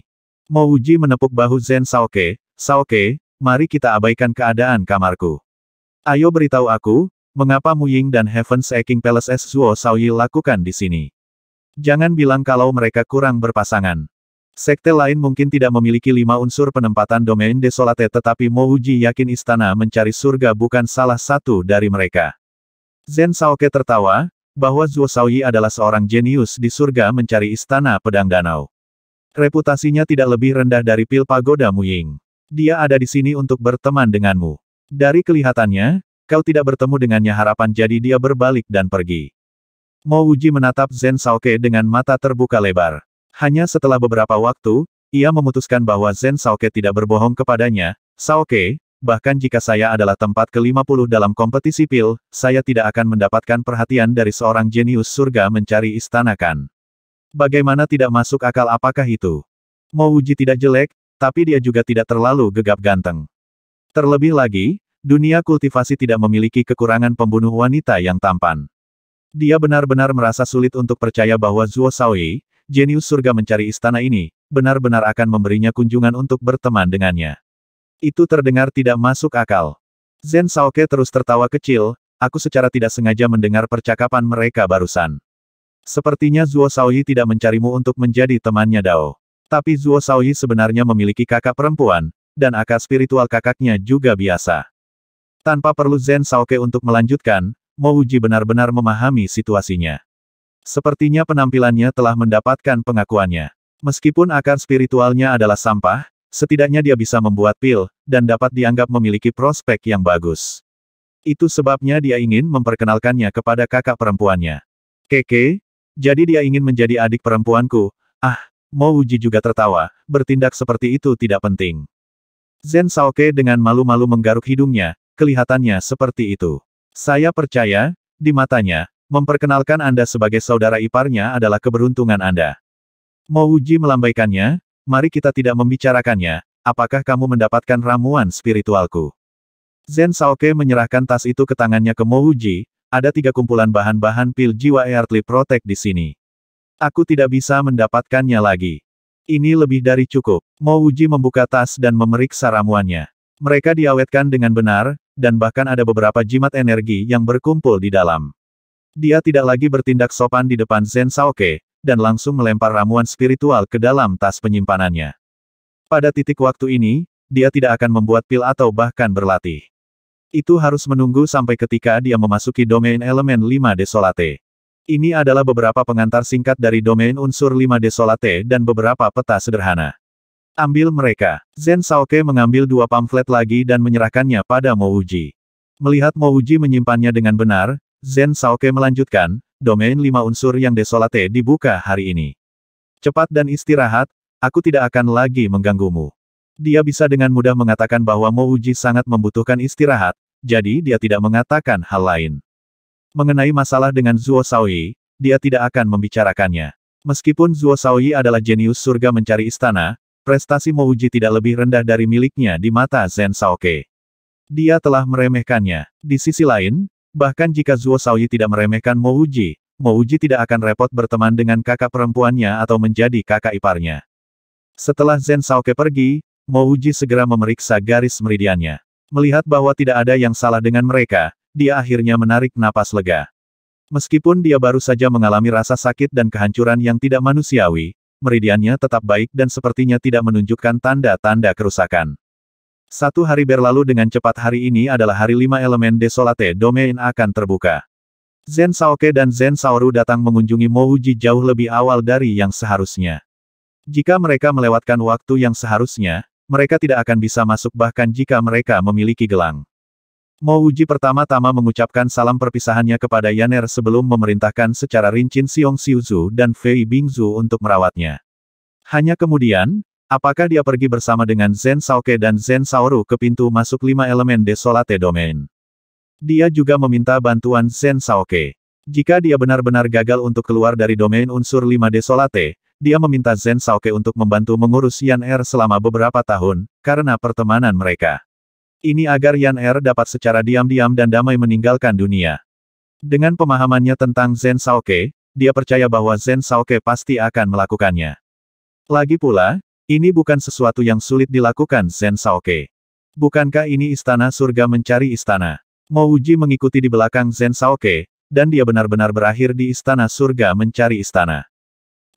Mouji menepuk bahu Zen Saoke, Saoke, mari kita abaikan keadaan kamarku. Ayo beritahu aku, mengapa Mu Ying dan Heaven's Aching Palace S. Zuo Saoyi lakukan di sini. Jangan bilang kalau mereka kurang berpasangan. Sekte lain mungkin tidak memiliki lima unsur penempatan domain desolate tetapi Mouji yakin istana mencari surga bukan salah satu dari mereka. Zen Saoke tertawa, bahwa Zuo Shaoyi adalah seorang jenius di surga mencari istana pedang danau. Reputasinya tidak lebih rendah dari pil pagoda Muying. Dia ada di sini untuk berteman denganmu. Dari kelihatannya, kau tidak bertemu dengannya harapan jadi dia berbalik dan pergi. Mo Wuji menatap Zen Saoke dengan mata terbuka lebar. Hanya setelah beberapa waktu, ia memutuskan bahwa Zen Saoke tidak berbohong kepadanya, Saoke, bahkan jika saya adalah tempat ke-50 dalam kompetisi pil, saya tidak akan mendapatkan perhatian dari seorang jenius surga mencari istana kan. Bagaimana tidak masuk akal apakah itu? Mau uji tidak jelek, tapi dia juga tidak terlalu gegap ganteng. Terlebih lagi, dunia kultivasi tidak memiliki kekurangan pembunuh wanita yang tampan. Dia benar-benar merasa sulit untuk percaya bahwa Zuo Saoyi, jenius surga mencari istana ini, benar-benar akan memberinya kunjungan untuk berteman dengannya. Itu terdengar tidak masuk akal. Zen Saoke terus tertawa kecil, aku secara tidak sengaja mendengar percakapan mereka barusan. Sepertinya Zuo Saoyi tidak mencarimu untuk menjadi temannya Dao. Tapi Zuo Saoyi sebenarnya memiliki kakak perempuan, dan akar spiritual kakaknya juga biasa. Tanpa perlu Zen Saoke untuk melanjutkan, Mo Mouji benar-benar memahami situasinya. Sepertinya penampilannya telah mendapatkan pengakuannya. Meskipun akar spiritualnya adalah sampah, Setidaknya dia bisa membuat pil, dan dapat dianggap memiliki prospek yang bagus. Itu sebabnya dia ingin memperkenalkannya kepada kakak perempuannya. Keke, jadi dia ingin menjadi adik perempuanku. Ah, Uji juga tertawa, bertindak seperti itu tidak penting. Zen Saoke dengan malu-malu menggaruk hidungnya, kelihatannya seperti itu. Saya percaya, di matanya, memperkenalkan Anda sebagai saudara iparnya adalah keberuntungan Anda. Uji melambaikannya, mari kita tidak membicarakannya, apakah kamu mendapatkan ramuan spiritualku? Zen Saoke menyerahkan tas itu ke tangannya ke Mouji, ada tiga kumpulan bahan-bahan pil jiwa Earthly Protect di sini. Aku tidak bisa mendapatkannya lagi. Ini lebih dari cukup. Mo Uji membuka tas dan memeriksa ramuannya. Mereka diawetkan dengan benar, dan bahkan ada beberapa jimat energi yang berkumpul di dalam. Dia tidak lagi bertindak sopan di depan Zen Saoke, dan langsung melempar ramuan spiritual ke dalam tas penyimpanannya. Pada titik waktu ini, dia tidak akan membuat pil atau bahkan berlatih. Itu harus menunggu sampai ketika dia memasuki domain elemen 5 Desolate. Ini adalah beberapa pengantar singkat dari domain unsur 5 Desolate dan beberapa peta sederhana. Ambil mereka. Zen Saoke mengambil dua pamflet lagi dan menyerahkannya pada Mouji. Melihat Mouji menyimpannya dengan benar, Zen Saoke melanjutkan, domain lima unsur yang desolate dibuka hari ini. Cepat dan istirahat, aku tidak akan lagi mengganggumu. Dia bisa dengan mudah mengatakan bahwa Mouji sangat membutuhkan istirahat, jadi dia tidak mengatakan hal lain. Mengenai masalah dengan Zuo Saoyi, dia tidak akan membicarakannya. Meskipun Zuo Saoyi adalah jenius surga mencari istana, prestasi Mouji tidak lebih rendah dari miliknya di mata Zen Saoke. Dia telah meremehkannya. Di sisi lain, Bahkan jika Zuo Saoyi tidak meremehkan Mo Uji, Mo Uji tidak akan repot berteman dengan kakak perempuannya atau menjadi kakak iparnya. Setelah Zen Saoke pergi, Mo Uji segera memeriksa garis meridiannya. Melihat bahwa tidak ada yang salah dengan mereka, dia akhirnya menarik napas lega. Meskipun dia baru saja mengalami rasa sakit dan kehancuran yang tidak manusiawi, meridiannya tetap baik dan sepertinya tidak menunjukkan tanda-tanda kerusakan. Satu hari berlalu dengan cepat hari ini adalah hari lima elemen desolate domain akan terbuka. Zen Saoke dan Zen Saoru datang mengunjungi Mouji jauh lebih awal dari yang seharusnya. Jika mereka melewatkan waktu yang seharusnya, mereka tidak akan bisa masuk bahkan jika mereka memiliki gelang. Mouji pertama-tama mengucapkan salam perpisahannya kepada Yaner sebelum memerintahkan secara rincin Xiong Xiuzu dan Fei Bingzu untuk merawatnya. Hanya kemudian, Apakah dia pergi bersama dengan Zen Saoke dan Zen Saoru ke pintu masuk lima elemen Desolate Domain? Dia juga meminta bantuan Zen Saoke. Jika dia benar-benar gagal untuk keluar dari domain unsur lima Desolate, dia meminta Zen Saoke untuk membantu mengurus Yan Er selama beberapa tahun, karena pertemanan mereka. Ini agar Yan Er dapat secara diam-diam dan damai meninggalkan dunia. Dengan pemahamannya tentang Zen Saoke, dia percaya bahwa Zen Saoke pasti akan melakukannya. Lagi pula, ini bukan sesuatu yang sulit dilakukan Zen Saoke. Bukankah ini istana surga mencari istana? Ji mengikuti di belakang Zen Saoke, dan dia benar-benar berakhir di istana surga mencari istana.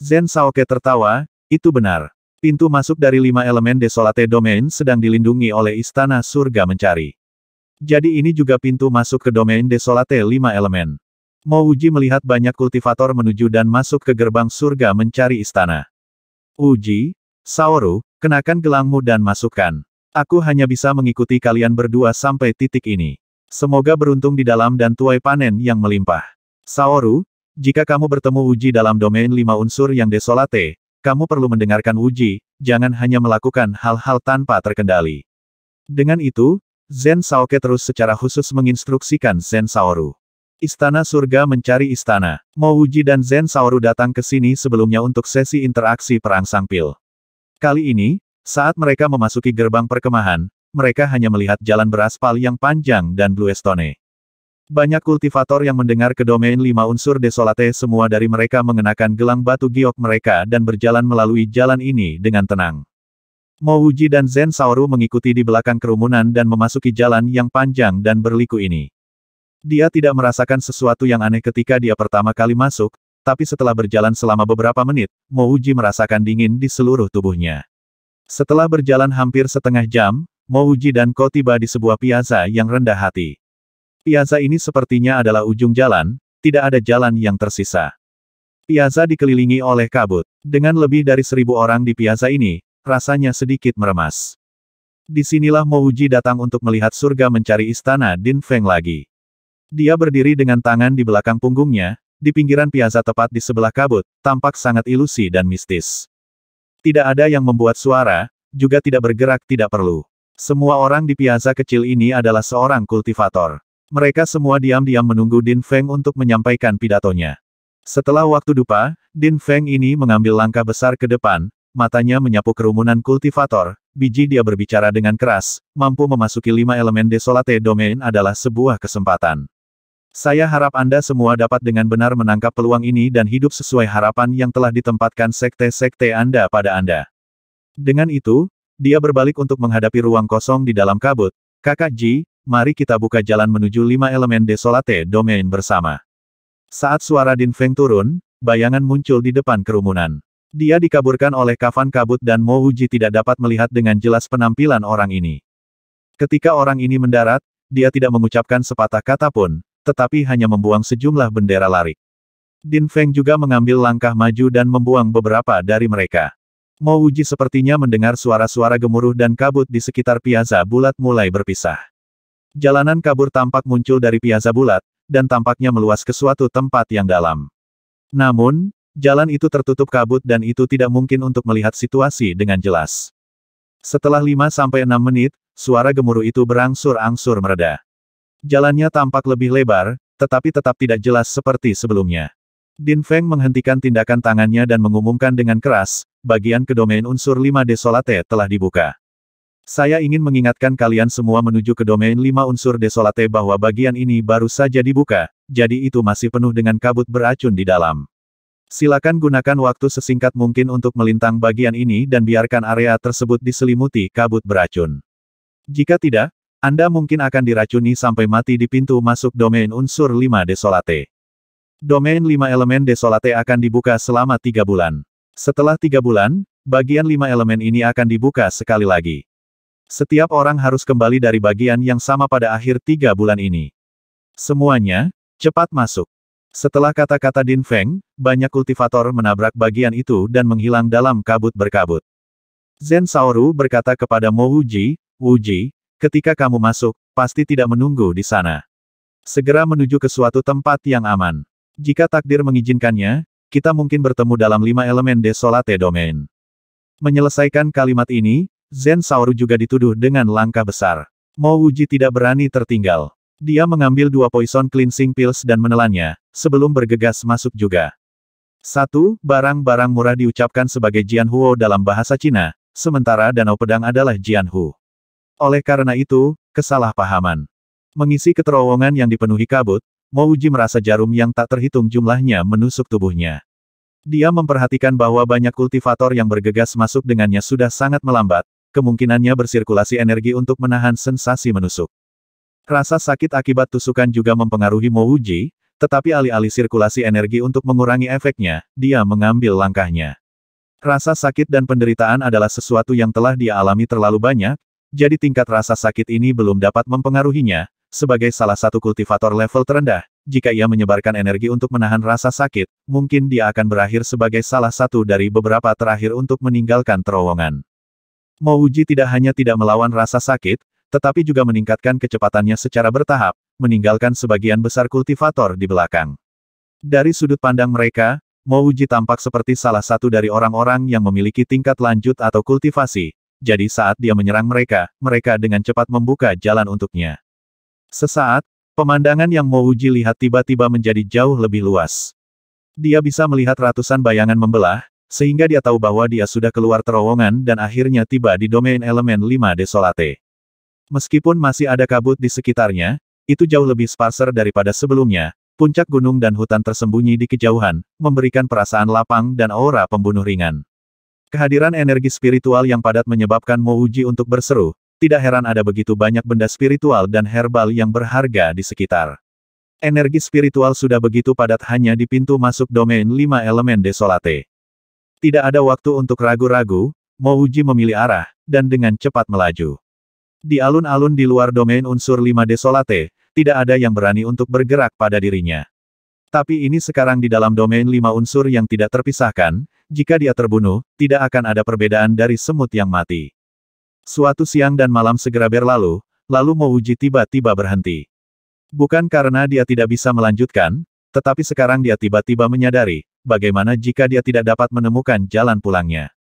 Zen Saoke tertawa, itu benar. Pintu masuk dari lima elemen desolate domain sedang dilindungi oleh istana surga mencari. Jadi ini juga pintu masuk ke domain desolate lima elemen. Uji melihat banyak kultivator menuju dan masuk ke gerbang surga mencari istana. Uji, Saoru, kenakan gelangmu dan masukkan. Aku hanya bisa mengikuti kalian berdua sampai titik ini. Semoga beruntung di dalam dan tuai panen yang melimpah. Saoru, jika kamu bertemu uji dalam domain lima unsur yang desolate, kamu perlu mendengarkan uji, jangan hanya melakukan hal-hal tanpa terkendali. Dengan itu, Zen Saoke terus secara khusus menginstruksikan Zen Saoru. Istana surga mencari istana. Mouji dan Zen Saoru datang ke sini sebelumnya untuk sesi interaksi perang sangpil. Kali ini, saat mereka memasuki gerbang perkemahan, mereka hanya melihat jalan beraspal yang panjang dan bluestone. Banyak kultivator yang mendengar ke domain lima unsur desolate semua dari mereka mengenakan gelang batu giok mereka dan berjalan melalui jalan ini dengan tenang. Mouji dan Zen Saoru mengikuti di belakang kerumunan dan memasuki jalan yang panjang dan berliku ini. Dia tidak merasakan sesuatu yang aneh ketika dia pertama kali masuk, tapi setelah berjalan selama beberapa menit, Mouji merasakan dingin di seluruh tubuhnya. Setelah berjalan hampir setengah jam, Mouji dan Ko tiba di sebuah piazza yang rendah hati. Piazza ini sepertinya adalah ujung jalan, tidak ada jalan yang tersisa. Piazza dikelilingi oleh kabut. Dengan lebih dari seribu orang di piazza ini, rasanya sedikit meremas. Disinilah Mouji datang untuk melihat surga mencari istana Din Feng lagi. Dia berdiri dengan tangan di belakang punggungnya, di pinggiran piazza tepat di sebelah kabut, tampak sangat ilusi dan mistis. Tidak ada yang membuat suara, juga tidak bergerak tidak perlu. Semua orang di piazza kecil ini adalah seorang kultivator. Mereka semua diam-diam menunggu Din Feng untuk menyampaikan pidatonya. Setelah waktu dupa, Din Feng ini mengambil langkah besar ke depan, matanya menyapu kerumunan kultivator, biji dia berbicara dengan keras, mampu memasuki lima elemen desolate domain adalah sebuah kesempatan. Saya harap Anda semua dapat dengan benar menangkap peluang ini dan hidup sesuai harapan yang telah ditempatkan sekte-sekte Anda pada Anda. Dengan itu, dia berbalik untuk menghadapi ruang kosong di dalam kabut. Kakak Ji, mari kita buka jalan menuju lima elemen desolate domain bersama. Saat suara Din Feng turun, bayangan muncul di depan kerumunan. Dia dikaburkan oleh kafan kabut dan Mo Uji tidak dapat melihat dengan jelas penampilan orang ini. Ketika orang ini mendarat, dia tidak mengucapkan sepatah kata pun, tetapi hanya membuang sejumlah bendera lari. Din Feng juga mengambil langkah maju dan membuang beberapa dari mereka. Mo Wuji sepertinya mendengar suara-suara gemuruh dan kabut di sekitar piazza bulat mulai berpisah. Jalanan kabur tampak muncul dari piazza bulat, dan tampaknya meluas ke suatu tempat yang dalam. Namun, jalan itu tertutup kabut dan itu tidak mungkin untuk melihat situasi dengan jelas. Setelah 5-6 menit, suara gemuruh itu berangsur-angsur meredah. Jalannya tampak lebih lebar, tetapi tetap tidak jelas seperti sebelumnya. Din Feng menghentikan tindakan tangannya dan mengumumkan dengan keras, bagian ke domain unsur 5 Desolate telah dibuka. Saya ingin mengingatkan kalian semua menuju ke domain 5 unsur Desolate bahwa bagian ini baru saja dibuka, jadi itu masih penuh dengan kabut beracun di dalam. Silakan gunakan waktu sesingkat mungkin untuk melintang bagian ini dan biarkan area tersebut diselimuti kabut beracun. Jika tidak, anda mungkin akan diracuni sampai mati di pintu masuk domain unsur 5 Desolate. Domain 5 elemen Desolate akan dibuka selama 3 bulan. Setelah 3 bulan, bagian 5 elemen ini akan dibuka sekali lagi. Setiap orang harus kembali dari bagian yang sama pada akhir 3 bulan ini. Semuanya, cepat masuk. Setelah kata-kata Din Feng, banyak kultivator menabrak bagian itu dan menghilang dalam kabut berkabut. Zen Saoru berkata kepada Mo Wuji, Wuji, Ketika kamu masuk, pasti tidak menunggu di sana. Segera menuju ke suatu tempat yang aman. Jika takdir mengizinkannya, kita mungkin bertemu dalam lima elemen desolate domain. Menyelesaikan kalimat ini, Zen Saoru juga dituduh dengan langkah besar. Mo Wuji tidak berani tertinggal. Dia mengambil dua poison cleansing pills dan menelannya, sebelum bergegas masuk juga. Satu, barang-barang murah diucapkan sebagai Jianhuo dalam bahasa Cina, sementara danau pedang adalah Jianhu. Oleh karena itu, kesalahpahaman. Mengisi keterowongan yang dipenuhi kabut, Mouji merasa jarum yang tak terhitung jumlahnya menusuk tubuhnya. Dia memperhatikan bahwa banyak kultivator yang bergegas masuk dengannya sudah sangat melambat, kemungkinannya bersirkulasi energi untuk menahan sensasi menusuk. Rasa sakit akibat tusukan juga mempengaruhi Mouji, tetapi alih-alih sirkulasi energi untuk mengurangi efeknya, dia mengambil langkahnya. Rasa sakit dan penderitaan adalah sesuatu yang telah dia alami terlalu banyak, jadi tingkat rasa sakit ini belum dapat mempengaruhinya, sebagai salah satu kultivator level terendah, jika ia menyebarkan energi untuk menahan rasa sakit, mungkin dia akan berakhir sebagai salah satu dari beberapa terakhir untuk meninggalkan terowongan. Mouji tidak hanya tidak melawan rasa sakit, tetapi juga meningkatkan kecepatannya secara bertahap, meninggalkan sebagian besar kultivator di belakang. Dari sudut pandang mereka, Mouji tampak seperti salah satu dari orang-orang yang memiliki tingkat lanjut atau kultivasi, jadi saat dia menyerang mereka, mereka dengan cepat membuka jalan untuknya. Sesaat, pemandangan yang Mouji lihat tiba-tiba menjadi jauh lebih luas. Dia bisa melihat ratusan bayangan membelah, sehingga dia tahu bahwa dia sudah keluar terowongan dan akhirnya tiba di domain elemen 5 Desolate. Meskipun masih ada kabut di sekitarnya, itu jauh lebih sparser daripada sebelumnya, puncak gunung dan hutan tersembunyi di kejauhan, memberikan perasaan lapang dan aura pembunuh ringan. Kehadiran energi spiritual yang padat menyebabkan Uji untuk berseru, tidak heran ada begitu banyak benda spiritual dan herbal yang berharga di sekitar. Energi spiritual sudah begitu padat hanya di pintu masuk domain lima elemen desolate. Tidak ada waktu untuk ragu-ragu, Uji memilih arah, dan dengan cepat melaju. Di alun-alun di luar domain unsur lima desolate, tidak ada yang berani untuk bergerak pada dirinya. Tapi ini sekarang di dalam domain lima unsur yang tidak terpisahkan, jika dia terbunuh, tidak akan ada perbedaan dari semut yang mati. Suatu siang dan malam segera berlalu, lalu Mouji tiba-tiba berhenti. Bukan karena dia tidak bisa melanjutkan, tetapi sekarang dia tiba-tiba menyadari, bagaimana jika dia tidak dapat menemukan jalan pulangnya.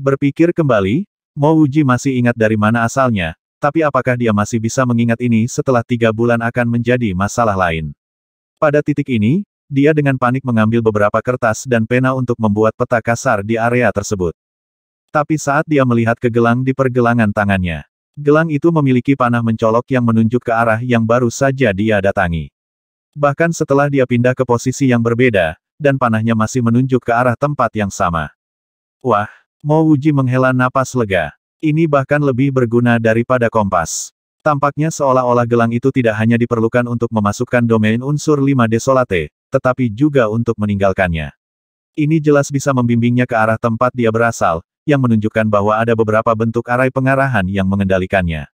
Berpikir kembali, Mouji masih ingat dari mana asalnya, tapi apakah dia masih bisa mengingat ini setelah tiga bulan akan menjadi masalah lain. Pada titik ini, dia dengan panik mengambil beberapa kertas dan pena untuk membuat peta kasar di area tersebut. Tapi saat dia melihat ke gelang di pergelangan tangannya, gelang itu memiliki panah mencolok yang menunjuk ke arah yang baru saja dia datangi. Bahkan setelah dia pindah ke posisi yang berbeda, dan panahnya masih menunjuk ke arah tempat yang sama. Wah, Mo Wuji menghela napas lega. Ini bahkan lebih berguna daripada kompas. Tampaknya seolah-olah gelang itu tidak hanya diperlukan untuk memasukkan domain unsur 5 desolate, tetapi juga untuk meninggalkannya. Ini jelas bisa membimbingnya ke arah tempat dia berasal, yang menunjukkan bahwa ada beberapa bentuk arai pengarahan yang mengendalikannya.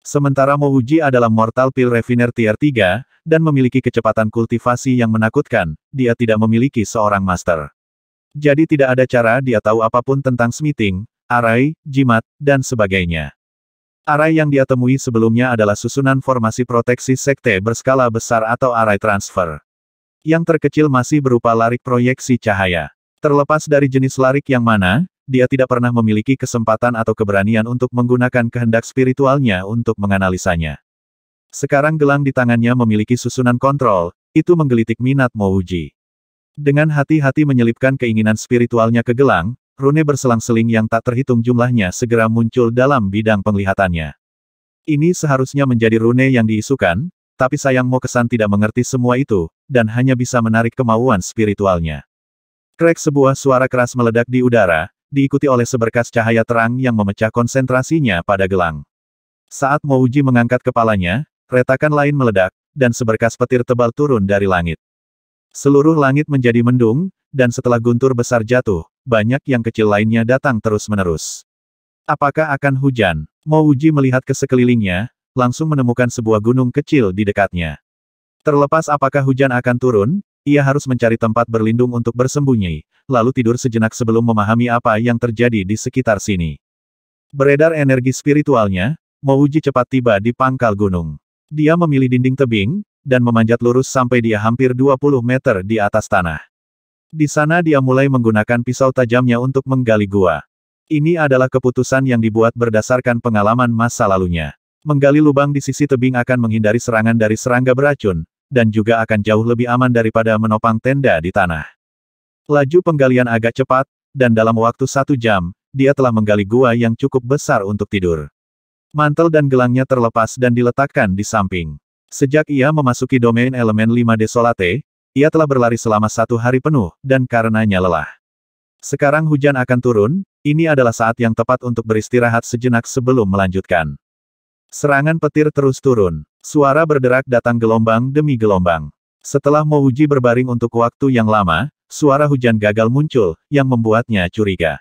Sementara Mouji adalah Mortal Pill Refiner Tier 3, dan memiliki kecepatan kultivasi yang menakutkan, dia tidak memiliki seorang master. Jadi tidak ada cara dia tahu apapun tentang smithing, arai, jimat, dan sebagainya. Arai yang dia temui sebelumnya adalah susunan formasi proteksi sekte berskala besar atau arai transfer. Yang terkecil masih berupa larik proyeksi cahaya. Terlepas dari jenis larik yang mana, dia tidak pernah memiliki kesempatan atau keberanian untuk menggunakan kehendak spiritualnya untuk menganalisanya. Sekarang gelang di tangannya memiliki susunan kontrol, itu menggelitik minat Mouji. Dengan hati-hati menyelipkan keinginan spiritualnya ke gelang, rune berselang-seling yang tak terhitung jumlahnya segera muncul dalam bidang penglihatannya. Ini seharusnya menjadi rune yang diisukan, tapi sayang Mo Kesan tidak mengerti semua itu, dan hanya bisa menarik kemauan spiritualnya. Krek sebuah suara keras meledak di udara, diikuti oleh seberkas cahaya terang yang memecah konsentrasinya pada gelang. Saat Mouji mengangkat kepalanya, retakan lain meledak, dan seberkas petir tebal turun dari langit. Seluruh langit menjadi mendung, dan setelah guntur besar jatuh, banyak yang kecil lainnya datang terus-menerus. Apakah akan hujan? Mouji melihat ke sekelilingnya, langsung menemukan sebuah gunung kecil di dekatnya. Terlepas apakah hujan akan turun, ia harus mencari tempat berlindung untuk bersembunyi, lalu tidur sejenak sebelum memahami apa yang terjadi di sekitar sini. Beredar energi spiritualnya, Mouji cepat tiba di pangkal gunung. Dia memilih dinding tebing, dan memanjat lurus sampai dia hampir 20 meter di atas tanah. Di sana dia mulai menggunakan pisau tajamnya untuk menggali gua. Ini adalah keputusan yang dibuat berdasarkan pengalaman masa lalunya. Menggali lubang di sisi tebing akan menghindari serangan dari serangga beracun, dan juga akan jauh lebih aman daripada menopang tenda di tanah. Laju penggalian agak cepat, dan dalam waktu satu jam, dia telah menggali gua yang cukup besar untuk tidur. Mantel dan gelangnya terlepas dan diletakkan di samping. Sejak ia memasuki domain elemen 5 Desolate, ia telah berlari selama satu hari penuh, dan karenanya lelah. Sekarang hujan akan turun, ini adalah saat yang tepat untuk beristirahat sejenak sebelum melanjutkan. Serangan petir terus turun. Suara berderak datang gelombang demi gelombang. Setelah Mouji berbaring untuk waktu yang lama, suara hujan gagal muncul, yang membuatnya curiga.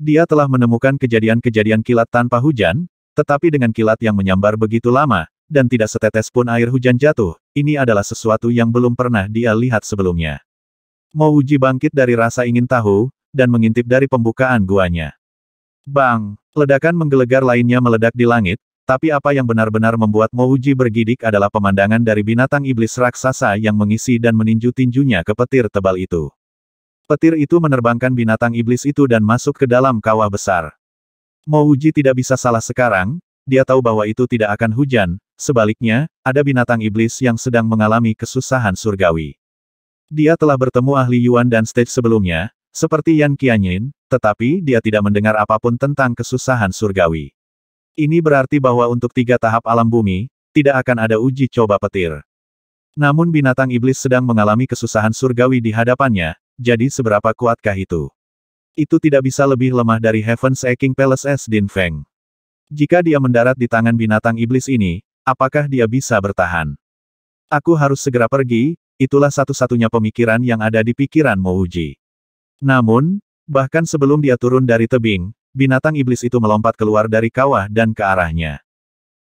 Dia telah menemukan kejadian-kejadian kilat tanpa hujan, tetapi dengan kilat yang menyambar begitu lama, dan tidak setetes pun air hujan jatuh, ini adalah sesuatu yang belum pernah dia lihat sebelumnya. Mouji bangkit dari rasa ingin tahu, dan mengintip dari pembukaan guanya. Bang! Ledakan menggelegar lainnya meledak di langit, tapi apa yang benar-benar membuat Mouji bergidik adalah pemandangan dari binatang iblis raksasa yang mengisi dan meninju tinjunya ke petir tebal itu. Petir itu menerbangkan binatang iblis itu dan masuk ke dalam kawah besar. Mouji tidak bisa salah sekarang, dia tahu bahwa itu tidak akan hujan, Sebaliknya, ada binatang iblis yang sedang mengalami kesusahan surgawi. Dia telah bertemu ahli Yuan dan stage sebelumnya, seperti Yan Qianyin, tetapi dia tidak mendengar apapun tentang kesusahan surgawi. Ini berarti bahwa untuk tiga tahap alam bumi, tidak akan ada uji coba petir. Namun binatang iblis sedang mengalami kesusahan surgawi di hadapannya, jadi seberapa kuatkah itu? Itu tidak bisa lebih lemah dari Heaven's Aching Palace S. Din Feng. Jika dia mendarat di tangan binatang iblis ini, Apakah dia bisa bertahan? Aku harus segera pergi, itulah satu-satunya pemikiran yang ada di pikiran Mouji. Namun, bahkan sebelum dia turun dari tebing, binatang iblis itu melompat keluar dari kawah dan ke arahnya.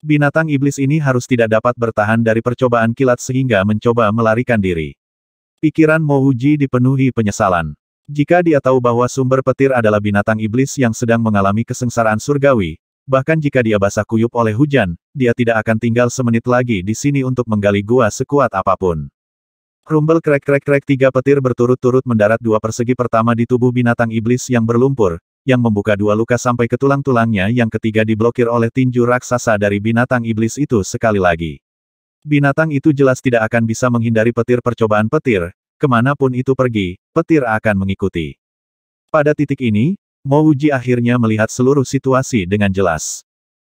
Binatang iblis ini harus tidak dapat bertahan dari percobaan kilat sehingga mencoba melarikan diri. Pikiran Mouji dipenuhi penyesalan. Jika dia tahu bahwa sumber petir adalah binatang iblis yang sedang mengalami kesengsaraan surgawi, Bahkan jika dia basah kuyup oleh hujan, dia tidak akan tinggal semenit lagi di sini untuk menggali gua sekuat apapun. Rumbel krek-krek-krek tiga petir berturut-turut mendarat dua persegi pertama di tubuh binatang iblis yang berlumpur, yang membuka dua luka sampai ke tulang-tulangnya yang ketiga diblokir oleh tinju raksasa dari binatang iblis itu sekali lagi. Binatang itu jelas tidak akan bisa menghindari petir percobaan petir, kemanapun itu pergi, petir akan mengikuti. Pada titik ini, Mo Uji akhirnya melihat seluruh situasi dengan jelas.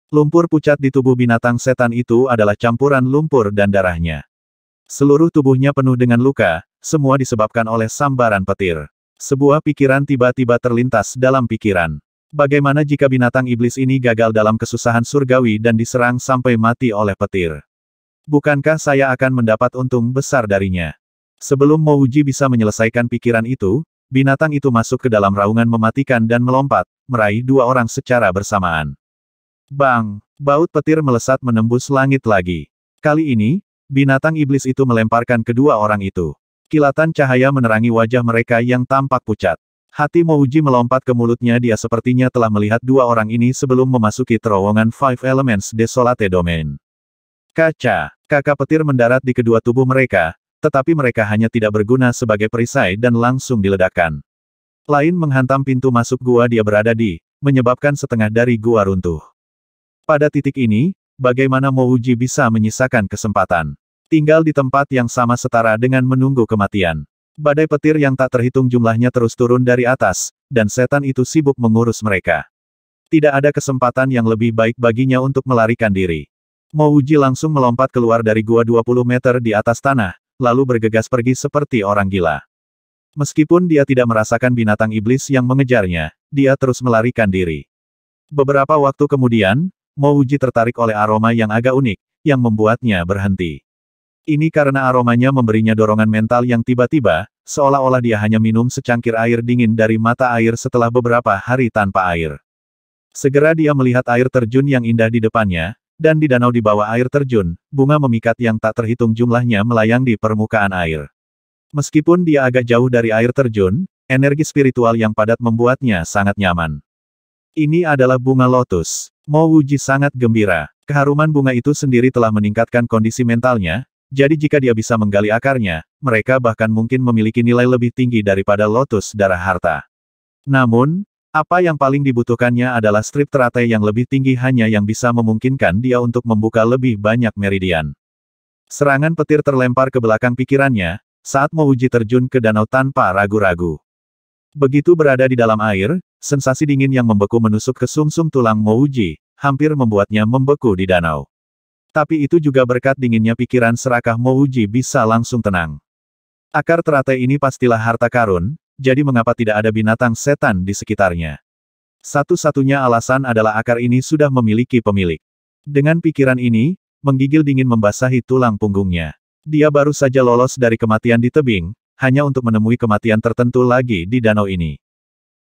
Lumpur pucat di tubuh binatang setan itu adalah campuran lumpur dan darahnya. Seluruh tubuhnya penuh dengan luka, semua disebabkan oleh sambaran petir. Sebuah pikiran tiba-tiba terlintas dalam pikiran. Bagaimana jika binatang iblis ini gagal dalam kesusahan surgawi dan diserang sampai mati oleh petir? Bukankah saya akan mendapat untung besar darinya? Sebelum Mouji bisa menyelesaikan pikiran itu, Binatang itu masuk ke dalam raungan mematikan dan melompat, meraih dua orang secara bersamaan. Bang! Baut petir melesat menembus langit lagi. Kali ini, binatang iblis itu melemparkan kedua orang itu. Kilatan cahaya menerangi wajah mereka yang tampak pucat. Hati Mouji melompat ke mulutnya dia sepertinya telah melihat dua orang ini sebelum memasuki terowongan Five Elements Desolate Domain. Kaca, kakak petir mendarat di kedua tubuh mereka, tetapi mereka hanya tidak berguna sebagai perisai dan langsung diledakkan. Lain menghantam pintu masuk gua dia berada di, menyebabkan setengah dari gua runtuh. Pada titik ini, bagaimana Mouji bisa menyisakan kesempatan? Tinggal di tempat yang sama setara dengan menunggu kematian. Badai petir yang tak terhitung jumlahnya terus turun dari atas, dan setan itu sibuk mengurus mereka. Tidak ada kesempatan yang lebih baik baginya untuk melarikan diri. Mouji langsung melompat keluar dari gua 20 meter di atas tanah, lalu bergegas pergi seperti orang gila. Meskipun dia tidak merasakan binatang iblis yang mengejarnya, dia terus melarikan diri. Beberapa waktu kemudian, Mouji tertarik oleh aroma yang agak unik, yang membuatnya berhenti. Ini karena aromanya memberinya dorongan mental yang tiba-tiba, seolah-olah dia hanya minum secangkir air dingin dari mata air setelah beberapa hari tanpa air. Segera dia melihat air terjun yang indah di depannya, dan di danau di bawah air terjun, bunga memikat yang tak terhitung jumlahnya melayang di permukaan air. Meskipun dia agak jauh dari air terjun, energi spiritual yang padat membuatnya sangat nyaman. Ini adalah bunga lotus. Mo Wuji sangat gembira. Keharuman bunga itu sendiri telah meningkatkan kondisi mentalnya, jadi jika dia bisa menggali akarnya, mereka bahkan mungkin memiliki nilai lebih tinggi daripada lotus darah harta. Namun, apa yang paling dibutuhkannya adalah strip teratai yang lebih tinggi hanya yang bisa memungkinkan dia untuk membuka lebih banyak meridian. Serangan petir terlempar ke belakang pikirannya, saat Mouji terjun ke danau tanpa ragu-ragu. Begitu berada di dalam air, sensasi dingin yang membeku menusuk ke sumsum -sum tulang Mouji, hampir membuatnya membeku di danau. Tapi itu juga berkat dinginnya pikiran serakah Mouji bisa langsung tenang. Akar teratai ini pastilah harta karun, jadi mengapa tidak ada binatang setan di sekitarnya? Satu-satunya alasan adalah akar ini sudah memiliki pemilik. Dengan pikiran ini, menggigil dingin membasahi tulang punggungnya. Dia baru saja lolos dari kematian di tebing, hanya untuk menemui kematian tertentu lagi di danau ini.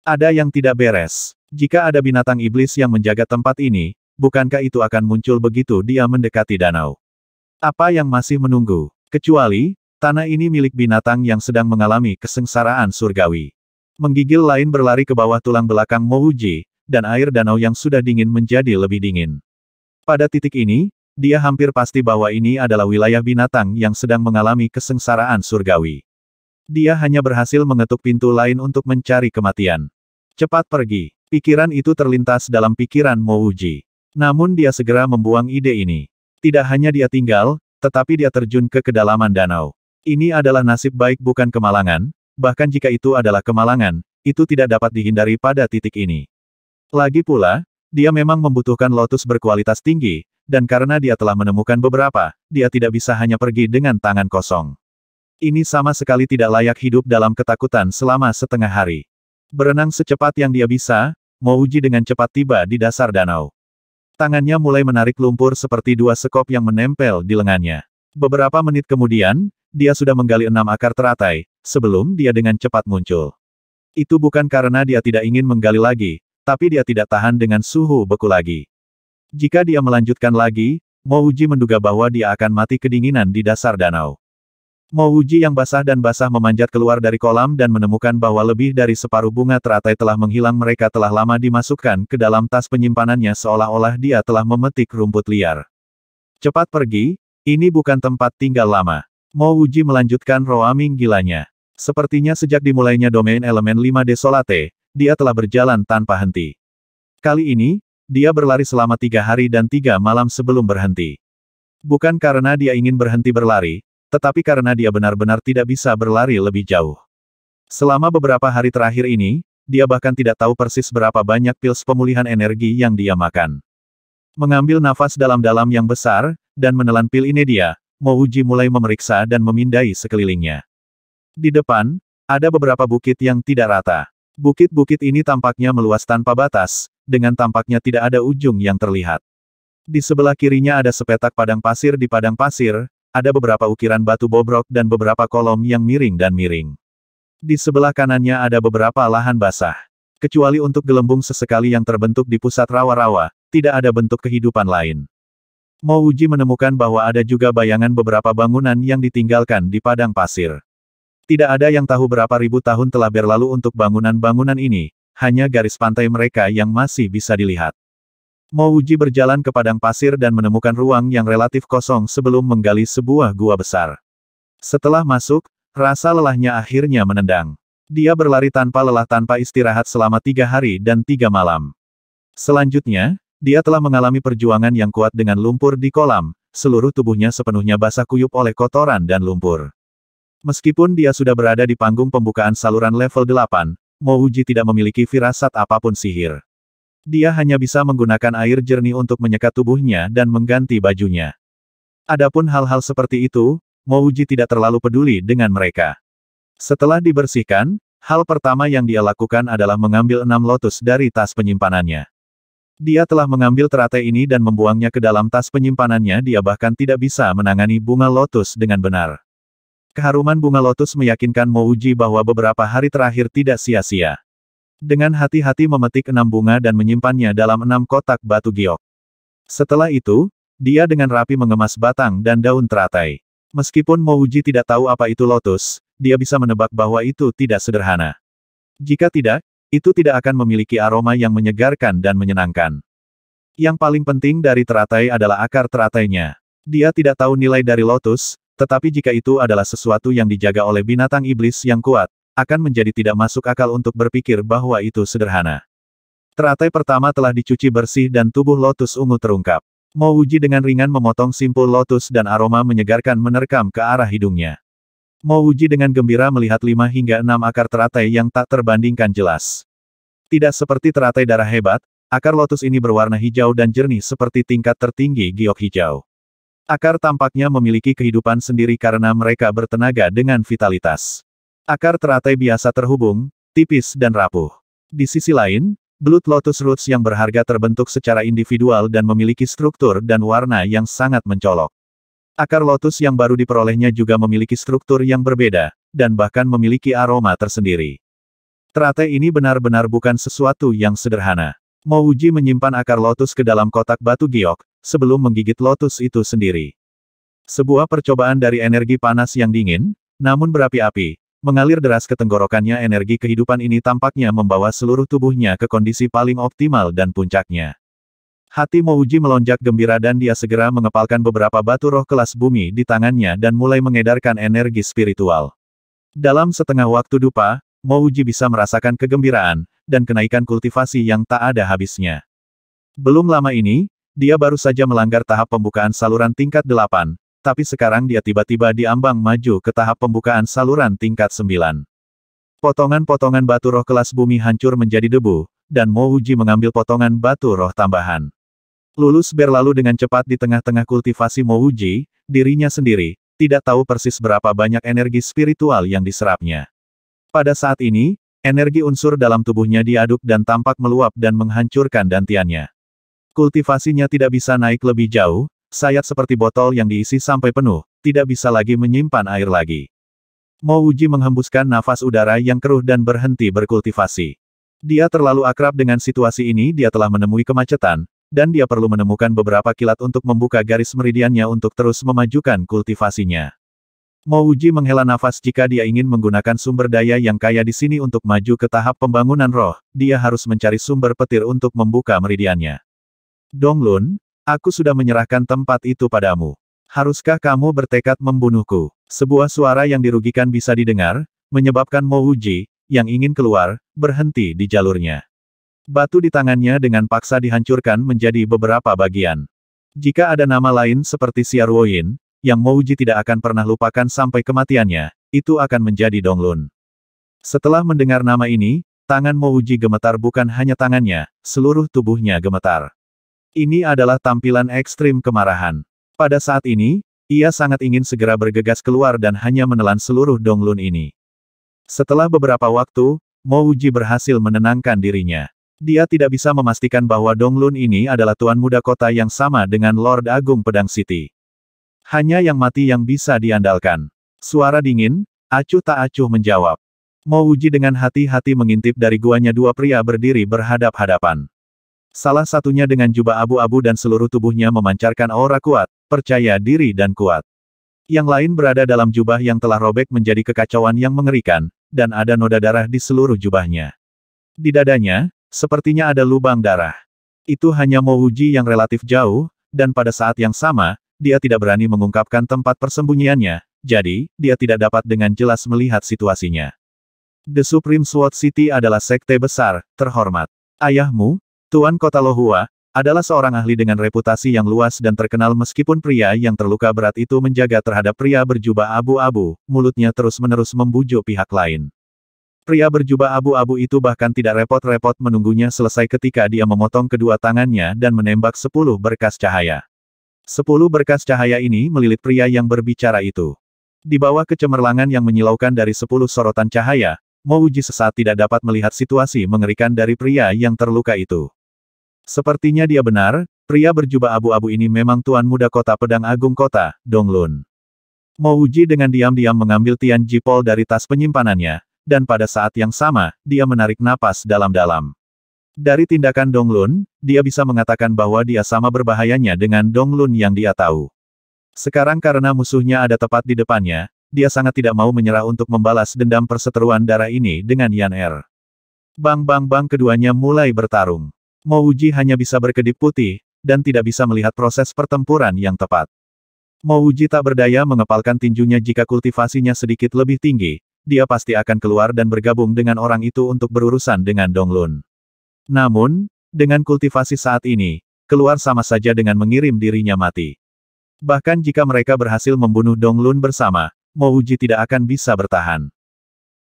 Ada yang tidak beres. Jika ada binatang iblis yang menjaga tempat ini, bukankah itu akan muncul begitu dia mendekati danau? Apa yang masih menunggu? Kecuali, Tanah ini milik binatang yang sedang mengalami kesengsaraan surgawi. Menggigil lain berlari ke bawah tulang belakang Mouji, dan air danau yang sudah dingin menjadi lebih dingin. Pada titik ini, dia hampir pasti bahwa ini adalah wilayah binatang yang sedang mengalami kesengsaraan surgawi. Dia hanya berhasil mengetuk pintu lain untuk mencari kematian. Cepat pergi, pikiran itu terlintas dalam pikiran Mouji. Namun dia segera membuang ide ini. Tidak hanya dia tinggal, tetapi dia terjun ke kedalaman danau. Ini adalah nasib baik bukan kemalangan, bahkan jika itu adalah kemalangan, itu tidak dapat dihindari pada titik ini. Lagi pula, dia memang membutuhkan lotus berkualitas tinggi, dan karena dia telah menemukan beberapa, dia tidak bisa hanya pergi dengan tangan kosong. Ini sama sekali tidak layak hidup dalam ketakutan selama setengah hari. Berenang secepat yang dia bisa, mau uji dengan cepat tiba di dasar danau. Tangannya mulai menarik lumpur seperti dua sekop yang menempel di lengannya. Beberapa menit kemudian, dia sudah menggali enam akar teratai, sebelum dia dengan cepat muncul. Itu bukan karena dia tidak ingin menggali lagi, tapi dia tidak tahan dengan suhu beku lagi. Jika dia melanjutkan lagi, Mouji menduga bahwa dia akan mati kedinginan di dasar danau. Mouji yang basah dan basah memanjat keluar dari kolam dan menemukan bahwa lebih dari separuh bunga teratai telah menghilang mereka telah lama dimasukkan ke dalam tas penyimpanannya seolah-olah dia telah memetik rumput liar. Cepat pergi, ini bukan tempat tinggal lama. Mo Uji melanjutkan roaming gilanya. Sepertinya sejak dimulainya domain elemen 5 Desolate, dia telah berjalan tanpa henti. Kali ini, dia berlari selama tiga hari dan tiga malam sebelum berhenti. Bukan karena dia ingin berhenti berlari, tetapi karena dia benar-benar tidak bisa berlari lebih jauh. Selama beberapa hari terakhir ini, dia bahkan tidak tahu persis berapa banyak pils pemulihan energi yang dia makan. Mengambil nafas dalam-dalam yang besar, dan menelan pil ini dia, Mouji mulai memeriksa dan memindai sekelilingnya. Di depan, ada beberapa bukit yang tidak rata. Bukit-bukit ini tampaknya meluas tanpa batas, dengan tampaknya tidak ada ujung yang terlihat. Di sebelah kirinya ada sepetak padang pasir di padang pasir, ada beberapa ukiran batu bobrok dan beberapa kolom yang miring dan miring. Di sebelah kanannya ada beberapa lahan basah. Kecuali untuk gelembung sesekali yang terbentuk di pusat rawa-rawa, tidak ada bentuk kehidupan lain. Mo Uji menemukan bahwa ada juga bayangan beberapa bangunan yang ditinggalkan di padang pasir. Tidak ada yang tahu berapa ribu tahun telah berlalu untuk bangunan-bangunan ini, hanya garis pantai mereka yang masih bisa dilihat. Mo Uji berjalan ke padang pasir dan menemukan ruang yang relatif kosong sebelum menggali sebuah gua besar. Setelah masuk, rasa lelahnya akhirnya menendang. Dia berlari tanpa lelah tanpa istirahat selama tiga hari dan tiga malam. Selanjutnya, dia telah mengalami perjuangan yang kuat dengan lumpur di kolam, seluruh tubuhnya sepenuhnya basah kuyup oleh kotoran dan lumpur. Meskipun dia sudah berada di panggung pembukaan saluran level 8, Mouji tidak memiliki firasat apapun sihir. Dia hanya bisa menggunakan air jernih untuk menyeka tubuhnya dan mengganti bajunya. Adapun hal-hal seperti itu, Mouji tidak terlalu peduli dengan mereka. Setelah dibersihkan, hal pertama yang dia lakukan adalah mengambil enam lotus dari tas penyimpanannya. Dia telah mengambil teratai ini dan membuangnya ke dalam tas penyimpanannya dia bahkan tidak bisa menangani bunga lotus dengan benar. Keharuman bunga lotus meyakinkan Mouji bahwa beberapa hari terakhir tidak sia-sia. Dengan hati-hati memetik enam bunga dan menyimpannya dalam enam kotak batu giok. Setelah itu, dia dengan rapi mengemas batang dan daun teratai. Meskipun Mouji tidak tahu apa itu lotus, dia bisa menebak bahwa itu tidak sederhana. Jika tidak, itu tidak akan memiliki aroma yang menyegarkan dan menyenangkan. Yang paling penting dari teratai adalah akar teratainya. Dia tidak tahu nilai dari lotus, tetapi jika itu adalah sesuatu yang dijaga oleh binatang iblis yang kuat, akan menjadi tidak masuk akal untuk berpikir bahwa itu sederhana. Teratai pertama telah dicuci bersih dan tubuh lotus ungu terungkap. Mouji dengan ringan memotong simpul lotus dan aroma menyegarkan menerkam ke arah hidungnya. Mo Uji dengan gembira melihat lima hingga enam akar teratai yang tak terbandingkan jelas. Tidak seperti teratai darah hebat, akar lotus ini berwarna hijau dan jernih seperti tingkat tertinggi giok hijau. Akar tampaknya memiliki kehidupan sendiri karena mereka bertenaga dengan vitalitas. Akar teratai biasa terhubung, tipis dan rapuh. Di sisi lain, Blood Lotus Roots yang berharga terbentuk secara individual dan memiliki struktur dan warna yang sangat mencolok. Akar lotus yang baru diperolehnya juga memiliki struktur yang berbeda, dan bahkan memiliki aroma tersendiri. Teratai ini benar-benar bukan sesuatu yang sederhana. Mouji menyimpan akar lotus ke dalam kotak batu giok, sebelum menggigit lotus itu sendiri. Sebuah percobaan dari energi panas yang dingin, namun berapi-api, mengalir deras ke tenggorokannya energi kehidupan ini tampaknya membawa seluruh tubuhnya ke kondisi paling optimal dan puncaknya. Hati Mouji melonjak gembira dan dia segera mengepalkan beberapa batu roh kelas bumi di tangannya dan mulai mengedarkan energi spiritual. Dalam setengah waktu dupa, Mouji bisa merasakan kegembiraan, dan kenaikan kultivasi yang tak ada habisnya. Belum lama ini, dia baru saja melanggar tahap pembukaan saluran tingkat 8, tapi sekarang dia tiba-tiba diambang maju ke tahap pembukaan saluran tingkat 9. Potongan-potongan batu roh kelas bumi hancur menjadi debu, dan Mouji mengambil potongan batu roh tambahan. Lulus berlalu dengan cepat di tengah-tengah kultivasi Mouji, dirinya sendiri, tidak tahu persis berapa banyak energi spiritual yang diserapnya. Pada saat ini, energi unsur dalam tubuhnya diaduk dan tampak meluap dan menghancurkan dantiannya. Kultivasinya tidak bisa naik lebih jauh, sayat seperti botol yang diisi sampai penuh, tidak bisa lagi menyimpan air lagi. Mouji menghembuskan nafas udara yang keruh dan berhenti berkultivasi. Dia terlalu akrab dengan situasi ini dia telah menemui kemacetan, dan dia perlu menemukan beberapa kilat untuk membuka garis meridiannya untuk terus memajukan kultivasinya. Mouji menghela nafas jika dia ingin menggunakan sumber daya yang kaya di sini untuk maju ke tahap pembangunan roh, dia harus mencari sumber petir untuk membuka meridiannya. Dong Lun, aku sudah menyerahkan tempat itu padamu. Haruskah kamu bertekad membunuhku? Sebuah suara yang dirugikan bisa didengar, menyebabkan Mouji, yang ingin keluar, berhenti di jalurnya. Batu di tangannya dengan paksa dihancurkan menjadi beberapa bagian. Jika ada nama lain seperti Xiaoruoyin, yang Mouji tidak akan pernah lupakan sampai kematiannya, itu akan menjadi Donglun. Setelah mendengar nama ini, tangan Mouji gemetar bukan hanya tangannya, seluruh tubuhnya gemetar. Ini adalah tampilan ekstrim kemarahan. Pada saat ini, ia sangat ingin segera bergegas keluar dan hanya menelan seluruh Donglun ini. Setelah beberapa waktu, Mouji berhasil menenangkan dirinya. Dia tidak bisa memastikan bahwa Dong Lun ini adalah tuan muda kota yang sama dengan Lord Agung Pedang City. Hanya yang mati yang bisa diandalkan. Suara dingin, acuh tak acuh menjawab. Mau Uji dengan hati-hati mengintip dari guanya dua pria berdiri berhadap-hadapan. Salah satunya dengan jubah abu-abu dan seluruh tubuhnya memancarkan aura kuat, percaya diri dan kuat. Yang lain berada dalam jubah yang telah robek menjadi kekacauan yang mengerikan, dan ada noda darah di seluruh jubahnya. Di dadanya, Sepertinya ada lubang darah. Itu hanya Mouji yang relatif jauh, dan pada saat yang sama, dia tidak berani mengungkapkan tempat persembunyiannya, jadi, dia tidak dapat dengan jelas melihat situasinya. The Supreme Sword City adalah sekte besar, terhormat. Ayahmu, Tuan Kota Lohua, adalah seorang ahli dengan reputasi yang luas dan terkenal meskipun pria yang terluka berat itu menjaga terhadap pria berjubah abu-abu, mulutnya terus-menerus membujuk pihak lain. Pria berjubah abu-abu itu bahkan tidak repot-repot menunggunya selesai ketika dia memotong kedua tangannya dan menembak sepuluh berkas cahaya. Sepuluh berkas cahaya ini melilit pria yang berbicara itu. Di bawah kecemerlangan yang menyilaukan dari sepuluh sorotan cahaya, Mouji sesaat tidak dapat melihat situasi mengerikan dari pria yang terluka itu. Sepertinya dia benar, pria berjubah abu-abu ini memang tuan muda kota pedang agung kota, Donglun. Mouji dengan diam-diam mengambil Tian Jipol dari tas penyimpanannya, dan pada saat yang sama, dia menarik napas dalam-dalam. Dari tindakan Dong Lun, dia bisa mengatakan bahwa dia sama berbahayanya dengan Dong Lun yang dia tahu. Sekarang karena musuhnya ada tepat di depannya, dia sangat tidak mau menyerah untuk membalas dendam perseteruan darah ini dengan Yan Er. Bang-bang-bang keduanya mulai bertarung. Mo Uji hanya bisa berkedip putih, dan tidak bisa melihat proses pertempuran yang tepat. Mo Uji tak berdaya mengepalkan tinjunya jika kultivasinya sedikit lebih tinggi, dia pasti akan keluar dan bergabung dengan orang itu untuk berurusan dengan Dong Lun. Namun, dengan kultivasi saat ini, keluar sama saja dengan mengirim dirinya mati. Bahkan jika mereka berhasil membunuh Dong Lun bersama, Mouji tidak akan bisa bertahan.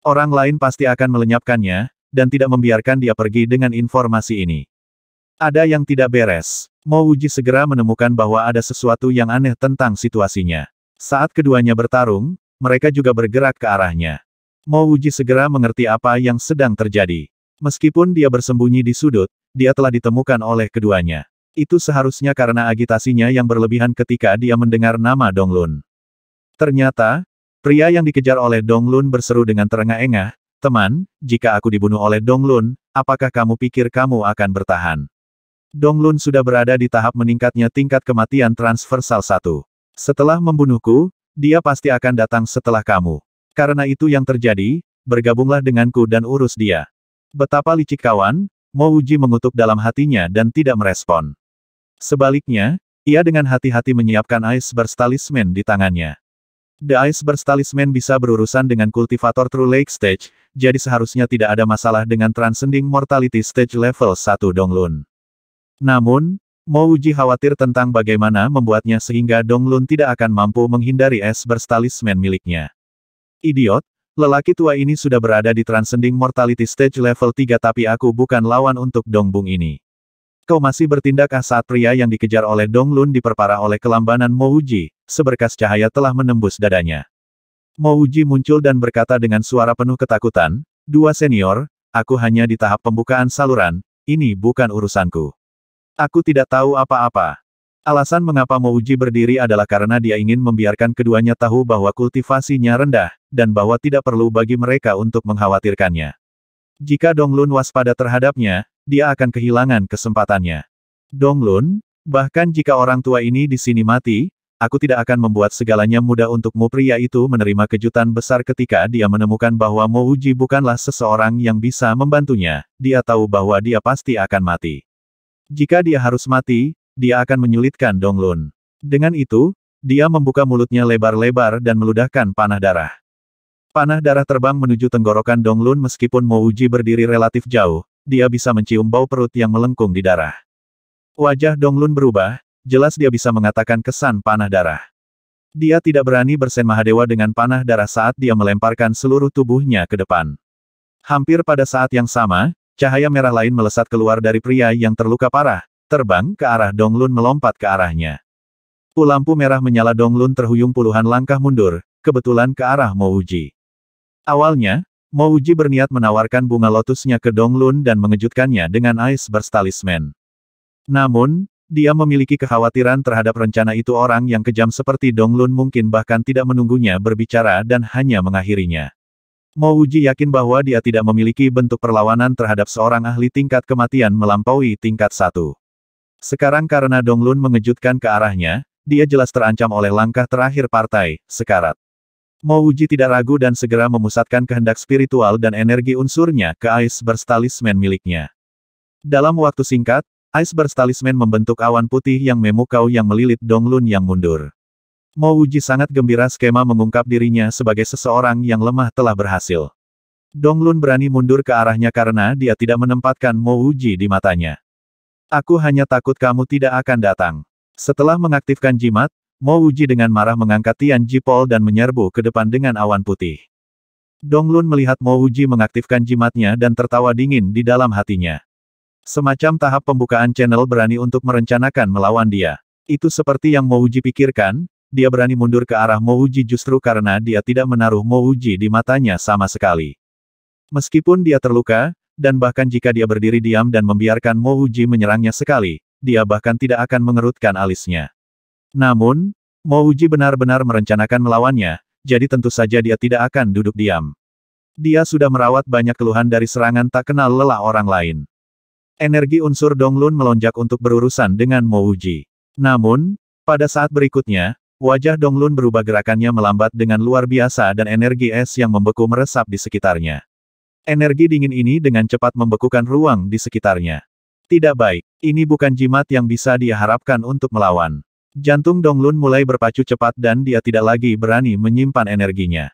Orang lain pasti akan melenyapkannya, dan tidak membiarkan dia pergi dengan informasi ini. Ada yang tidak beres. Mouji segera menemukan bahwa ada sesuatu yang aneh tentang situasinya. Saat keduanya bertarung, mereka juga bergerak ke arahnya. Mo Uji segera mengerti apa yang sedang terjadi. Meskipun dia bersembunyi di sudut, dia telah ditemukan oleh keduanya. Itu seharusnya karena agitasinya yang berlebihan ketika dia mendengar nama Dong Lun. Ternyata, pria yang dikejar oleh Dong Lun berseru dengan terengah-engah, Teman, jika aku dibunuh oleh Dong Lun, apakah kamu pikir kamu akan bertahan? Dong Lun sudah berada di tahap meningkatnya tingkat kematian transversal 1. Setelah membunuhku, dia pasti akan datang setelah kamu. Karena itu yang terjadi, bergabunglah denganku dan urus dia. Betapa licik kawan, Uji mengutuk dalam hatinya dan tidak merespon. Sebaliknya, ia dengan hati-hati menyiapkan iceberg talisman di tangannya. The iceberg talisman bisa berurusan dengan kultivator True Lake Stage, jadi seharusnya tidak ada masalah dengan Transcending Mortality Stage level 1 Donglun. Namun, Uji khawatir tentang bagaimana membuatnya sehingga Donglun tidak akan mampu menghindari es berstalismen miliknya. Idiot, lelaki tua ini sudah berada di Transcending Mortality Stage level 3 tapi aku bukan lawan untuk Dongbung ini. Kau masih bertindak ah saat pria yang dikejar oleh Donglun diperparah oleh kelambanan Mouji, seberkas cahaya telah menembus dadanya. Mouji muncul dan berkata dengan suara penuh ketakutan, Dua senior, aku hanya di tahap pembukaan saluran, ini bukan urusanku. Aku tidak tahu apa-apa. Alasan mengapa Mouji berdiri adalah karena dia ingin membiarkan keduanya tahu bahwa kultivasinya rendah, dan bahwa tidak perlu bagi mereka untuk mengkhawatirkannya. Jika Dong Lun waspada terhadapnya, dia akan kehilangan kesempatannya. Dong Lun, bahkan jika orang tua ini di sini mati, aku tidak akan membuat segalanya mudah untukmu pria itu menerima kejutan besar ketika dia menemukan bahwa Mouji bukanlah seseorang yang bisa membantunya, dia tahu bahwa dia pasti akan mati. Jika dia harus mati, dia akan menyulitkan Dong Lun. Dengan itu, dia membuka mulutnya lebar-lebar dan meludahkan panah darah. Panah darah terbang menuju tenggorokan Dong Lun meskipun Mouji berdiri relatif jauh, dia bisa mencium bau perut yang melengkung di darah. Wajah Dong Lun berubah, jelas dia bisa mengatakan kesan panah darah. Dia tidak berani bersen Mahadewa dengan panah darah saat dia melemparkan seluruh tubuhnya ke depan. Hampir pada saat yang sama, cahaya merah lain melesat keluar dari pria yang terluka parah, Terbang ke arah Dong Lun melompat ke arahnya. Lampu merah menyala Dong Lun terhuyung puluhan langkah mundur, kebetulan ke arah Uji. Awalnya, Uji berniat menawarkan bunga lotusnya ke Dong Lun dan mengejutkannya dengan ais berstalismen. Namun, dia memiliki kekhawatiran terhadap rencana itu orang yang kejam seperti Dong Lun mungkin bahkan tidak menunggunya berbicara dan hanya mengakhirinya. Uji yakin bahwa dia tidak memiliki bentuk perlawanan terhadap seorang ahli tingkat kematian melampaui tingkat satu. Sekarang karena Dong Lun mengejutkan ke arahnya, dia jelas terancam oleh langkah terakhir partai, sekarat. Wuji tidak ragu dan segera memusatkan kehendak spiritual dan energi unsurnya ke Ice berstalismen miliknya. Dalam waktu singkat, Ice berstalismen membentuk awan putih yang memukau yang melilit Dong Lun yang mundur. Wuji sangat gembira skema mengungkap dirinya sebagai seseorang yang lemah telah berhasil. Dong Lun berani mundur ke arahnya karena dia tidak menempatkan Wuji di matanya. Aku hanya takut kamu tidak akan datang. Setelah mengaktifkan jimat, Mo Wuji dengan marah mengangkat Tian Jipol dan menyerbu ke depan dengan awan putih. Dong Lun melihat Mo Wuji mengaktifkan jimatnya dan tertawa dingin di dalam hatinya. Semacam tahap pembukaan channel berani untuk merencanakan melawan dia. Itu seperti yang Mo Wuji pikirkan, dia berani mundur ke arah Mo Wuji justru karena dia tidak menaruh Mo Wuji di matanya sama sekali. Meskipun dia terluka, dan bahkan jika dia berdiri diam dan membiarkan Mo Uji menyerangnya sekali, dia bahkan tidak akan mengerutkan alisnya. Namun, Mo Uji benar-benar merencanakan melawannya, jadi tentu saja dia tidak akan duduk diam. Dia sudah merawat banyak keluhan dari serangan tak kenal lelah orang lain. Energi unsur Donglun melonjak untuk berurusan dengan Mo Uji. Namun, pada saat berikutnya, wajah Donglun berubah gerakannya melambat dengan luar biasa dan energi es yang membeku meresap di sekitarnya. Energi dingin ini dengan cepat membekukan ruang di sekitarnya. Tidak baik, ini bukan jimat yang bisa dia harapkan untuk melawan. Jantung Donglun mulai berpacu cepat dan dia tidak lagi berani menyimpan energinya.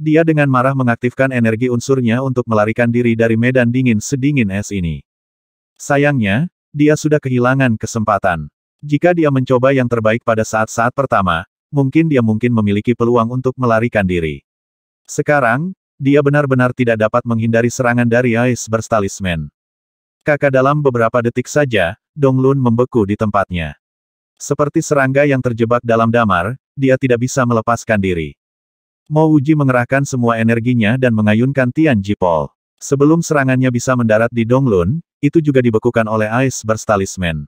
Dia dengan marah mengaktifkan energi unsurnya untuk melarikan diri dari medan dingin sedingin es ini. Sayangnya, dia sudah kehilangan kesempatan. Jika dia mencoba yang terbaik pada saat-saat pertama, mungkin dia mungkin memiliki peluang untuk melarikan diri. Sekarang, dia benar-benar tidak dapat menghindari serangan dari Ais berstalismen. Kakak dalam beberapa detik saja, Dong Lun membeku di tempatnya. Seperti serangga yang terjebak dalam damar, dia tidak bisa melepaskan diri. Mo Uji mengerahkan semua energinya dan mengayunkan Tian Jipol. Sebelum serangannya bisa mendarat di Dong Lun, itu juga dibekukan oleh Ais berstalismen.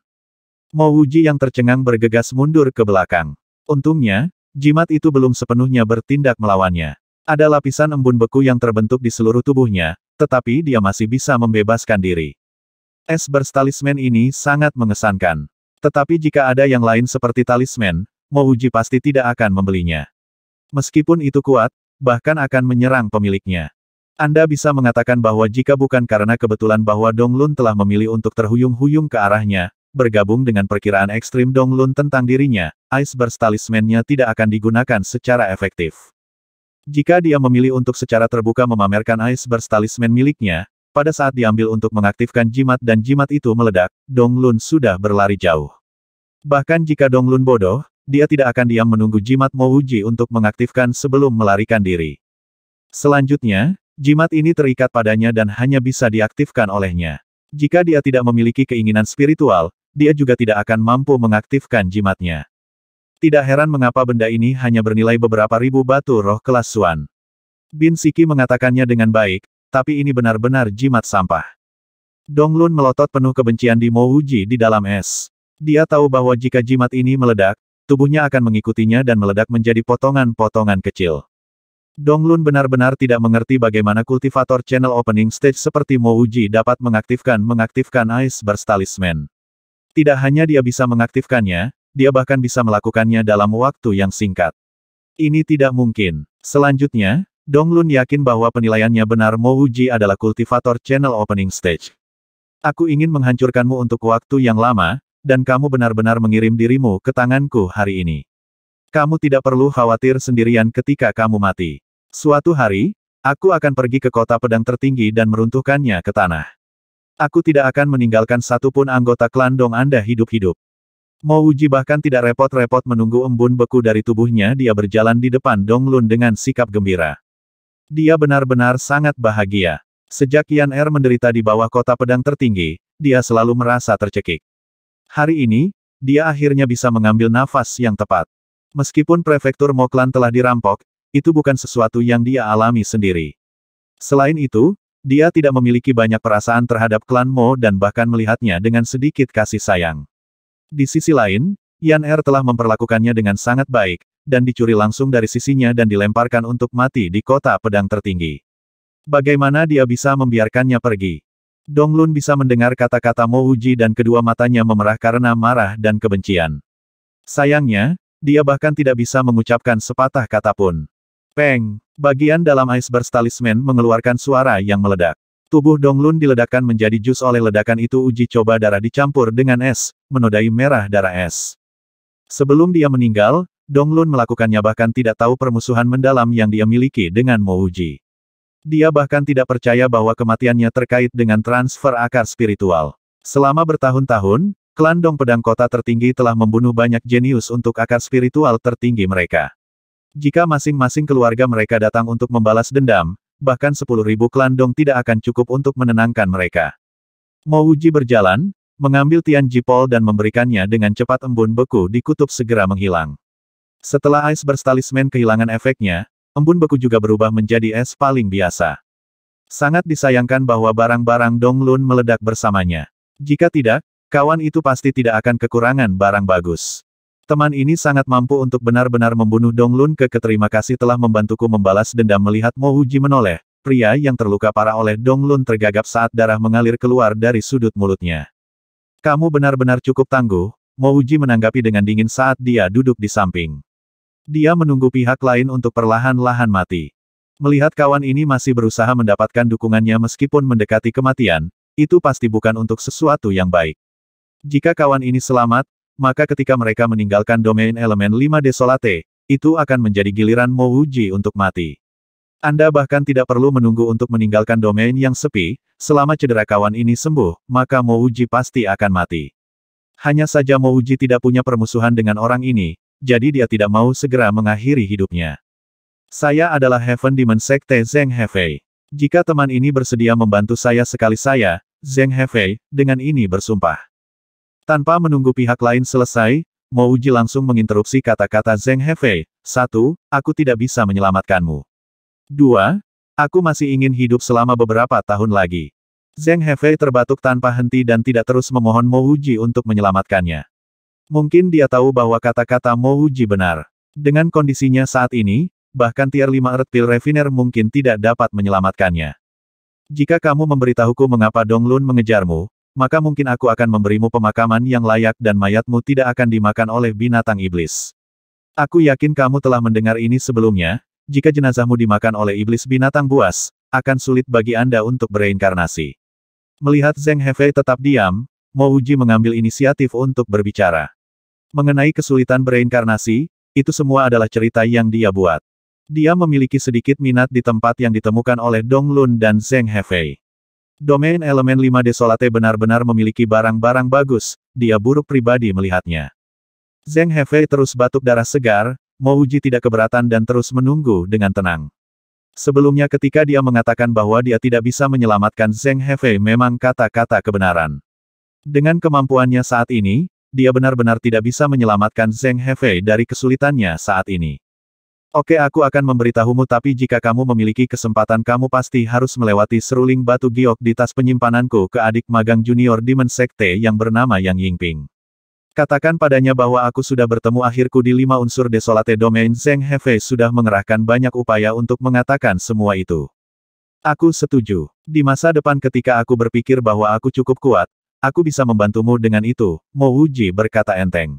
Mo Wuji yang tercengang bergegas mundur ke belakang. Untungnya, jimat itu belum sepenuhnya bertindak melawannya. Ada lapisan embun beku yang terbentuk di seluruh tubuhnya, tetapi dia masih bisa membebaskan diri. Es berstalismen ini sangat mengesankan. Tetapi jika ada yang lain seperti talisman, Mouji pasti tidak akan membelinya. Meskipun itu kuat, bahkan akan menyerang pemiliknya. Anda bisa mengatakan bahwa jika bukan karena kebetulan bahwa Dong Lun telah memilih untuk terhuyung-huyung ke arahnya, bergabung dengan perkiraan ekstrim Dong Lun tentang dirinya, es talismannya tidak akan digunakan secara efektif. Jika dia memilih untuk secara terbuka memamerkan iceberg talisman miliknya, pada saat diambil untuk mengaktifkan jimat dan jimat itu meledak, Dong Lun sudah berlari jauh. Bahkan jika Dong Lun bodoh, dia tidak akan diam menunggu jimat Mo Wuji untuk mengaktifkan sebelum melarikan diri. Selanjutnya, jimat ini terikat padanya dan hanya bisa diaktifkan olehnya. Jika dia tidak memiliki keinginan spiritual, dia juga tidak akan mampu mengaktifkan jimatnya. Tidak heran mengapa benda ini hanya bernilai beberapa ribu batu roh kelas Suan. Bin Siki mengatakannya dengan baik, tapi ini benar-benar jimat sampah. Dong Lun melotot penuh kebencian di Mo Uji di dalam es. Dia tahu bahwa jika jimat ini meledak, tubuhnya akan mengikutinya dan meledak menjadi potongan-potongan kecil. Dong Lun benar-benar tidak mengerti bagaimana kultivator channel opening stage seperti Mo Uji dapat mengaktifkan mengaktifkan Ice Burst Talisman. Tidak hanya dia bisa mengaktifkannya, dia bahkan bisa melakukannya dalam waktu yang singkat. Ini tidak mungkin. Selanjutnya, Dong Lun yakin bahwa penilaiannya benar Mo Uji adalah kultivator channel opening stage. Aku ingin menghancurkanmu untuk waktu yang lama, dan kamu benar-benar mengirim dirimu ke tanganku hari ini. Kamu tidak perlu khawatir sendirian ketika kamu mati. Suatu hari, aku akan pergi ke kota pedang tertinggi dan meruntuhkannya ke tanah. Aku tidak akan meninggalkan satupun anggota klan Dong Anda hidup-hidup. Mo Uji bahkan tidak repot-repot menunggu embun beku dari tubuhnya dia berjalan di depan Dong Lun dengan sikap gembira. Dia benar-benar sangat bahagia. Sejak Yan Er menderita di bawah kota pedang tertinggi, dia selalu merasa tercekik. Hari ini, dia akhirnya bisa mengambil nafas yang tepat. Meskipun prefektur Moklan telah dirampok, itu bukan sesuatu yang dia alami sendiri. Selain itu, dia tidak memiliki banyak perasaan terhadap klan Mo dan bahkan melihatnya dengan sedikit kasih sayang. Di sisi lain, Yan Er telah memperlakukannya dengan sangat baik, dan dicuri langsung dari sisinya dan dilemparkan untuk mati di kota pedang tertinggi. Bagaimana dia bisa membiarkannya pergi? Dong Lun bisa mendengar kata-kata Mo Uji dan kedua matanya memerah karena marah dan kebencian. Sayangnya, dia bahkan tidak bisa mengucapkan sepatah kata pun. Peng, bagian dalam iceberg talisman mengeluarkan suara yang meledak. Tubuh Dong Lun diledakkan menjadi jus oleh ledakan itu uji coba darah dicampur dengan es, menodai merah darah es. Sebelum dia meninggal, Dong Lun melakukannya bahkan tidak tahu permusuhan mendalam yang dia miliki dengan Mouji. Dia bahkan tidak percaya bahwa kematiannya terkait dengan transfer akar spiritual. Selama bertahun-tahun, klan Dong Pedang Kota tertinggi telah membunuh banyak jenius untuk akar spiritual tertinggi mereka. Jika masing-masing keluarga mereka datang untuk membalas dendam, bahkan sepuluh ribu klan Dong tidak akan cukup untuk menenangkan mereka. Mouji berjalan, mengambil Tian Jipol dan memberikannya dengan cepat embun beku di kutub segera menghilang. Setelah Ice Berstalisman kehilangan efeknya, embun beku juga berubah menjadi es paling biasa. Sangat disayangkan bahwa barang-barang Dong Lun meledak bersamanya. Jika tidak, kawan itu pasti tidak akan kekurangan barang bagus. Teman ini sangat mampu untuk benar-benar membunuh Dong Lun ke keterima kasih telah membantuku membalas dendam melihat Mo Uji menoleh. Pria yang terluka parah oleh Dong Lun tergagap saat darah mengalir keluar dari sudut mulutnya. Kamu benar-benar cukup tangguh, Mo Uji menanggapi dengan dingin saat dia duduk di samping. Dia menunggu pihak lain untuk perlahan-lahan mati. Melihat kawan ini masih berusaha mendapatkan dukungannya meskipun mendekati kematian, itu pasti bukan untuk sesuatu yang baik. Jika kawan ini selamat, maka ketika mereka meninggalkan domain elemen 5 Desolate, itu akan menjadi giliran Mouji untuk mati. Anda bahkan tidak perlu menunggu untuk meninggalkan domain yang sepi, selama cedera kawan ini sembuh, maka Mouji pasti akan mati. Hanya saja Mouji tidak punya permusuhan dengan orang ini, jadi dia tidak mau segera mengakhiri hidupnya. Saya adalah Heaven Demon Sekte Zeng Hefei. Jika teman ini bersedia membantu saya sekali saya, Zeng Hefei, dengan ini bersumpah. Tanpa menunggu pihak lain selesai, Mo langsung menginterupsi kata-kata Zeng Hefei. Satu, aku tidak bisa menyelamatkanmu. Dua, aku masih ingin hidup selama beberapa tahun lagi. Zeng Hefei terbatuk tanpa henti dan tidak terus memohon Mo untuk menyelamatkannya. Mungkin dia tahu bahwa kata-kata Mo benar. Dengan kondisinya saat ini, bahkan tier 5 Earth Pill Refiner mungkin tidak dapat menyelamatkannya. Jika kamu memberitahuku mengapa Dong Lun mengejarmu, maka mungkin aku akan memberimu pemakaman yang layak dan mayatmu tidak akan dimakan oleh binatang iblis. Aku yakin kamu telah mendengar ini sebelumnya, jika jenazahmu dimakan oleh iblis binatang buas, akan sulit bagi Anda untuk bereinkarnasi. Melihat Zeng Hefei tetap diam, Mo Uji mengambil inisiatif untuk berbicara. Mengenai kesulitan bereinkarnasi, itu semua adalah cerita yang dia buat. Dia memiliki sedikit minat di tempat yang ditemukan oleh Dong Lun dan Zeng Hefei. Domain elemen 5 Desolate benar-benar memiliki barang-barang bagus, dia buruk pribadi melihatnya. Zeng Hefei terus batuk darah segar, Mouji tidak keberatan dan terus menunggu dengan tenang. Sebelumnya ketika dia mengatakan bahwa dia tidak bisa menyelamatkan Zeng Hefei memang kata-kata kebenaran. Dengan kemampuannya saat ini, dia benar-benar tidak bisa menyelamatkan Zeng Hefei dari kesulitannya saat ini. Oke aku akan memberitahumu tapi jika kamu memiliki kesempatan kamu pasti harus melewati seruling batu giok di tas penyimpananku ke adik magang junior di Sekte yang bernama Yang Yingping. Katakan padanya bahwa aku sudah bertemu akhirku di lima unsur desolate domain Zeng Hefei sudah mengerahkan banyak upaya untuk mengatakan semua itu. Aku setuju. Di masa depan ketika aku berpikir bahwa aku cukup kuat, aku bisa membantumu dengan itu, Mo Wuji berkata enteng.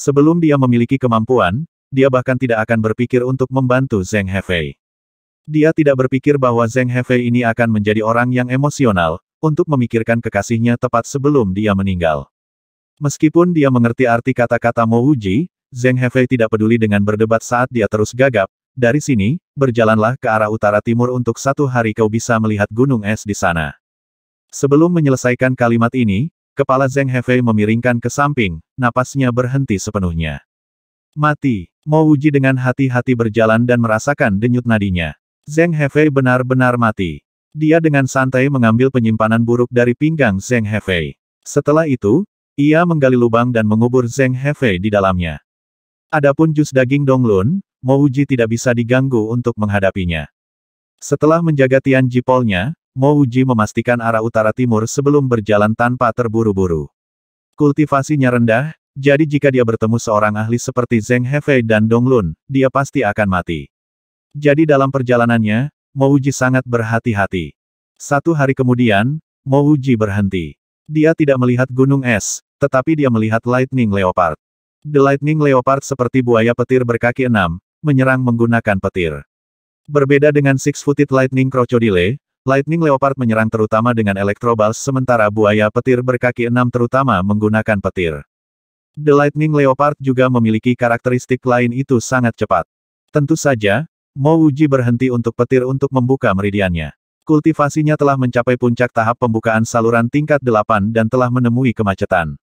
Sebelum dia memiliki kemampuan, dia bahkan tidak akan berpikir untuk membantu Zheng Hefei. Dia tidak berpikir bahwa Zheng Hefei ini akan menjadi orang yang emosional, untuk memikirkan kekasihnya tepat sebelum dia meninggal. Meskipun dia mengerti arti kata-kata Mo Wuji, Zheng Hefei tidak peduli dengan berdebat saat dia terus gagap, dari sini, berjalanlah ke arah utara timur untuk satu hari kau bisa melihat gunung es di sana. Sebelum menyelesaikan kalimat ini, kepala Zheng Hefei memiringkan ke samping, napasnya berhenti sepenuhnya. Mati. Mo Wuji dengan hati-hati berjalan dan merasakan denyut nadinya. Zeng Hefei benar-benar mati. Dia dengan santai mengambil penyimpanan buruk dari pinggang Zeng Hefei. Setelah itu, ia menggali lubang dan mengubur Zeng Hefei di dalamnya. Adapun jus daging Donglun, Mo Wuji tidak bisa diganggu untuk menghadapinya. Setelah menjaga Tian Jipolnya, Mo Wuji memastikan arah utara timur sebelum berjalan tanpa terburu-buru. Kultivasinya rendah, jadi jika dia bertemu seorang ahli seperti Zheng Hefei dan Dong Lun, dia pasti akan mati. Jadi dalam perjalanannya, Mo Mouji sangat berhati-hati. Satu hari kemudian, Mo Mouji berhenti. Dia tidak melihat gunung es, tetapi dia melihat Lightning Leopard. The Lightning Leopard seperti buaya petir berkaki enam, menyerang menggunakan petir. Berbeda dengan Six-Footed Lightning Crocodile, Lightning Leopard menyerang terutama dengan Electrobulse sementara buaya petir berkaki enam terutama menggunakan petir. The Lightning Leopard juga memiliki karakteristik lain itu sangat cepat. Tentu saja, Mo Uji berhenti untuk petir untuk membuka meridiannya. Kultivasinya telah mencapai puncak tahap pembukaan saluran tingkat 8 dan telah menemui kemacetan.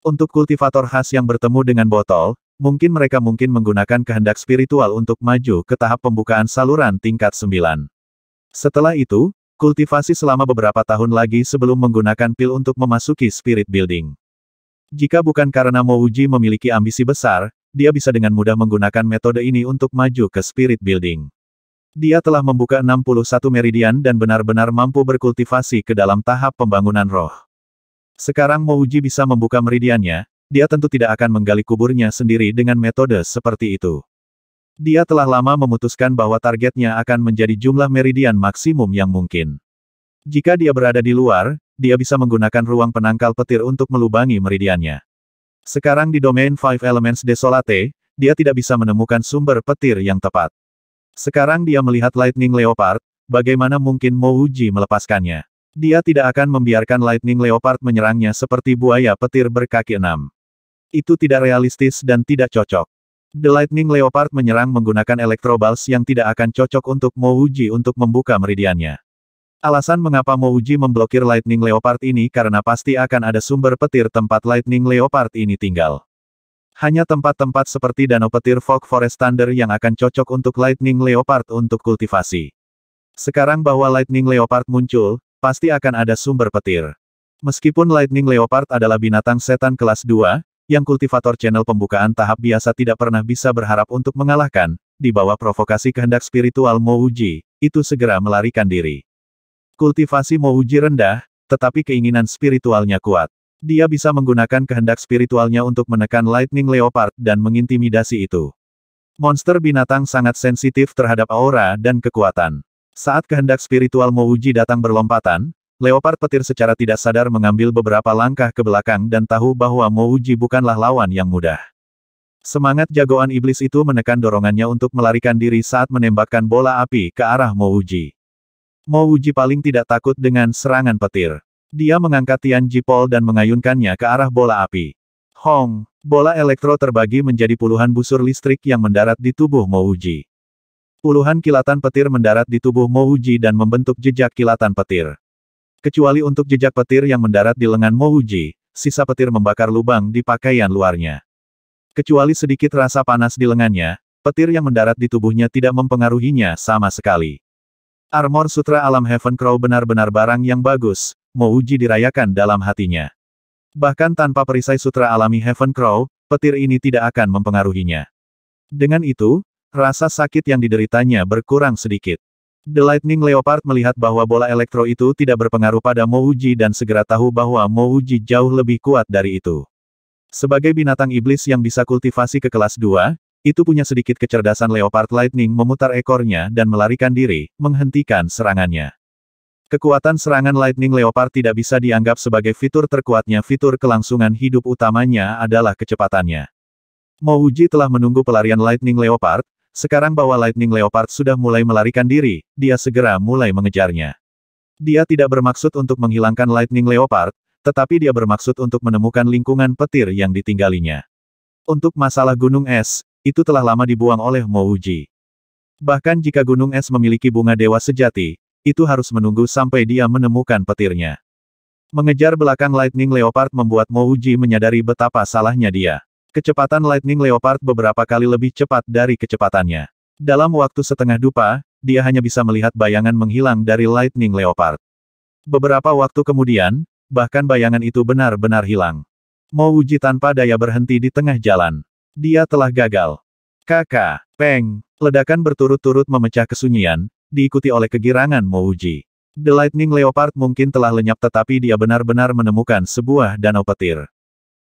Untuk kultivator khas yang bertemu dengan botol, mungkin mereka mungkin menggunakan kehendak spiritual untuk maju ke tahap pembukaan saluran tingkat 9. Setelah itu, kultivasi selama beberapa tahun lagi sebelum menggunakan pil untuk memasuki spirit building. Jika bukan karena Uji memiliki ambisi besar, dia bisa dengan mudah menggunakan metode ini untuk maju ke spirit building. Dia telah membuka 61 meridian dan benar-benar mampu berkultivasi ke dalam tahap pembangunan roh. Sekarang Uji bisa membuka meridiannya, dia tentu tidak akan menggali kuburnya sendiri dengan metode seperti itu. Dia telah lama memutuskan bahwa targetnya akan menjadi jumlah meridian maksimum yang mungkin. Jika dia berada di luar, dia bisa menggunakan ruang penangkal petir untuk melubangi meridiannya. Sekarang di domain Five Elements Desolate, dia tidak bisa menemukan sumber petir yang tepat. Sekarang dia melihat Lightning Leopard, bagaimana mungkin Mouji melepaskannya. Dia tidak akan membiarkan Lightning Leopard menyerangnya seperti buaya petir berkaki enam. Itu tidak realistis dan tidak cocok. The Lightning Leopard menyerang menggunakan elektrobals yang tidak akan cocok untuk Mouji untuk membuka meridiannya. Alasan mengapa Mouji memblokir Lightning Leopard ini karena pasti akan ada sumber petir tempat Lightning Leopard ini tinggal. Hanya tempat-tempat seperti Danau Petir Fog Forest Thunder yang akan cocok untuk Lightning Leopard untuk kultivasi. Sekarang bahwa Lightning Leopard muncul, pasti akan ada sumber petir. Meskipun Lightning Leopard adalah binatang setan kelas 2, yang kultivator channel pembukaan tahap biasa tidak pernah bisa berharap untuk mengalahkan, di bawah provokasi kehendak spiritual Mouji, itu segera melarikan diri. Kultivasi Mouji rendah, tetapi keinginan spiritualnya kuat. Dia bisa menggunakan kehendak spiritualnya untuk menekan Lightning Leopard dan mengintimidasi itu. Monster binatang sangat sensitif terhadap aura dan kekuatan. Saat kehendak spiritual Mouji datang berlompatan, Leopard petir secara tidak sadar mengambil beberapa langkah ke belakang dan tahu bahwa Mouji bukanlah lawan yang mudah. Semangat jagoan iblis itu menekan dorongannya untuk melarikan diri saat menembakkan bola api ke arah Mouji. Mo Wuji paling tidak takut dengan serangan petir. Dia mengangkat Tian Jipol dan mengayunkannya ke arah bola api. Hong! Bola elektro terbagi menjadi puluhan busur listrik yang mendarat di tubuh Mo Wuji. Puluhan kilatan petir mendarat di tubuh Mo Wuji dan membentuk jejak kilatan petir. Kecuali untuk jejak petir yang mendarat di lengan Mo Wuji, sisa petir membakar lubang di pakaian luarnya. Kecuali sedikit rasa panas di lengannya, petir yang mendarat di tubuhnya tidak mempengaruhinya sama sekali. Armor Sutra Alam Heaven Crow benar-benar barang yang bagus, Uji dirayakan dalam hatinya. Bahkan tanpa perisai Sutra Alami Heaven Crow, petir ini tidak akan mempengaruhinya. Dengan itu, rasa sakit yang dideritanya berkurang sedikit. The Lightning Leopard melihat bahwa bola elektro itu tidak berpengaruh pada Mouji dan segera tahu bahwa Mouji jauh lebih kuat dari itu. Sebagai binatang iblis yang bisa kultivasi ke kelas 2, itu punya sedikit kecerdasan Leopard Lightning memutar ekornya dan melarikan diri, menghentikan serangannya. Kekuatan serangan Lightning Leopard tidak bisa dianggap sebagai fitur terkuatnya fitur kelangsungan hidup utamanya adalah kecepatannya. Mouji telah menunggu pelarian Lightning Leopard, sekarang bahwa Lightning Leopard sudah mulai melarikan diri, dia segera mulai mengejarnya. Dia tidak bermaksud untuk menghilangkan Lightning Leopard, tetapi dia bermaksud untuk menemukan lingkungan petir yang ditinggalinya. Untuk masalah gunung es, itu telah lama dibuang oleh Mouji. Bahkan jika gunung es memiliki bunga dewa sejati, itu harus menunggu sampai dia menemukan petirnya. Mengejar belakang Lightning Leopard membuat Mouji menyadari betapa salahnya dia. Kecepatan Lightning Leopard beberapa kali lebih cepat dari kecepatannya. Dalam waktu setengah dupa, dia hanya bisa melihat bayangan menghilang dari Lightning Leopard. Beberapa waktu kemudian, bahkan bayangan itu benar-benar hilang. Mouji tanpa daya berhenti di tengah jalan. Dia telah gagal. Kakak, peng, ledakan berturut-turut memecah kesunyian, diikuti oleh kegirangan Mouji. The Lightning Leopard mungkin telah lenyap tetapi dia benar-benar menemukan sebuah danau petir.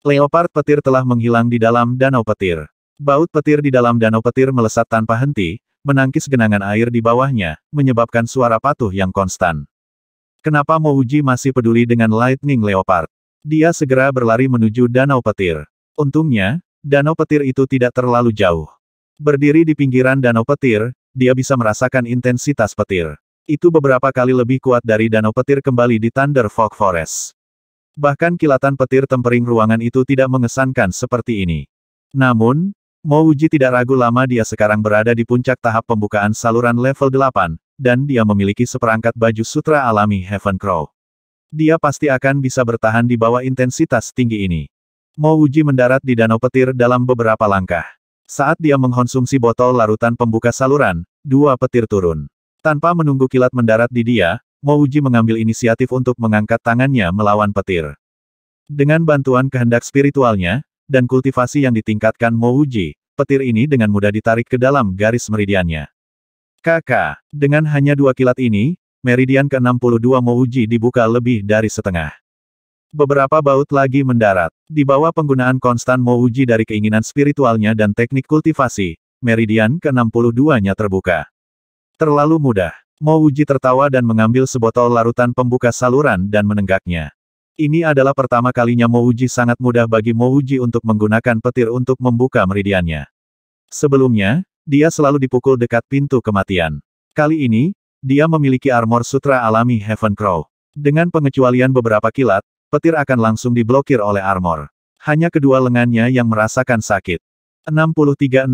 Leopard petir telah menghilang di dalam danau petir. Baut petir di dalam danau petir melesat tanpa henti, menangkis genangan air di bawahnya, menyebabkan suara patuh yang konstan. Kenapa Mouji masih peduli dengan Lightning Leopard? Dia segera berlari menuju danau petir. Untungnya, Danau petir itu tidak terlalu jauh. Berdiri di pinggiran danau petir, dia bisa merasakan intensitas petir. Itu beberapa kali lebih kuat dari danau petir kembali di Thunder Fog Forest. Bahkan kilatan petir tempering ruangan itu tidak mengesankan seperti ini. Namun, Uji tidak ragu lama dia sekarang berada di puncak tahap pembukaan saluran level 8, dan dia memiliki seperangkat baju sutra alami Heaven Crow. Dia pasti akan bisa bertahan di bawah intensitas tinggi ini. Mo Uji mendarat di Danau Petir dalam beberapa langkah. Saat dia mengkonsumsi botol larutan pembuka saluran, dua petir turun. Tanpa menunggu kilat mendarat di dia, Mo Uji mengambil inisiatif untuk mengangkat tangannya melawan petir. Dengan bantuan kehendak spiritualnya, dan kultivasi yang ditingkatkan Mo Uji, petir ini dengan mudah ditarik ke dalam garis meridiannya. Kakak, dengan hanya dua kilat ini, meridian ke-62 Mo Uji dibuka lebih dari setengah. Beberapa baut lagi mendarat. Di bawah penggunaan konstan Mouji dari keinginan spiritualnya dan teknik kultivasi, meridian ke-62-nya terbuka. Terlalu mudah. Mouji tertawa dan mengambil sebotol larutan pembuka saluran dan menenggaknya. Ini adalah pertama kalinya Mouji sangat mudah bagi Mouji untuk menggunakan petir untuk membuka meridiannya. Sebelumnya, dia selalu dipukul dekat pintu kematian. Kali ini, dia memiliki armor sutra alami Heaven Crow. Dengan pengecualian beberapa kilat, petir akan langsung diblokir oleh armor. Hanya kedua lengannya yang merasakan sakit. 63-64.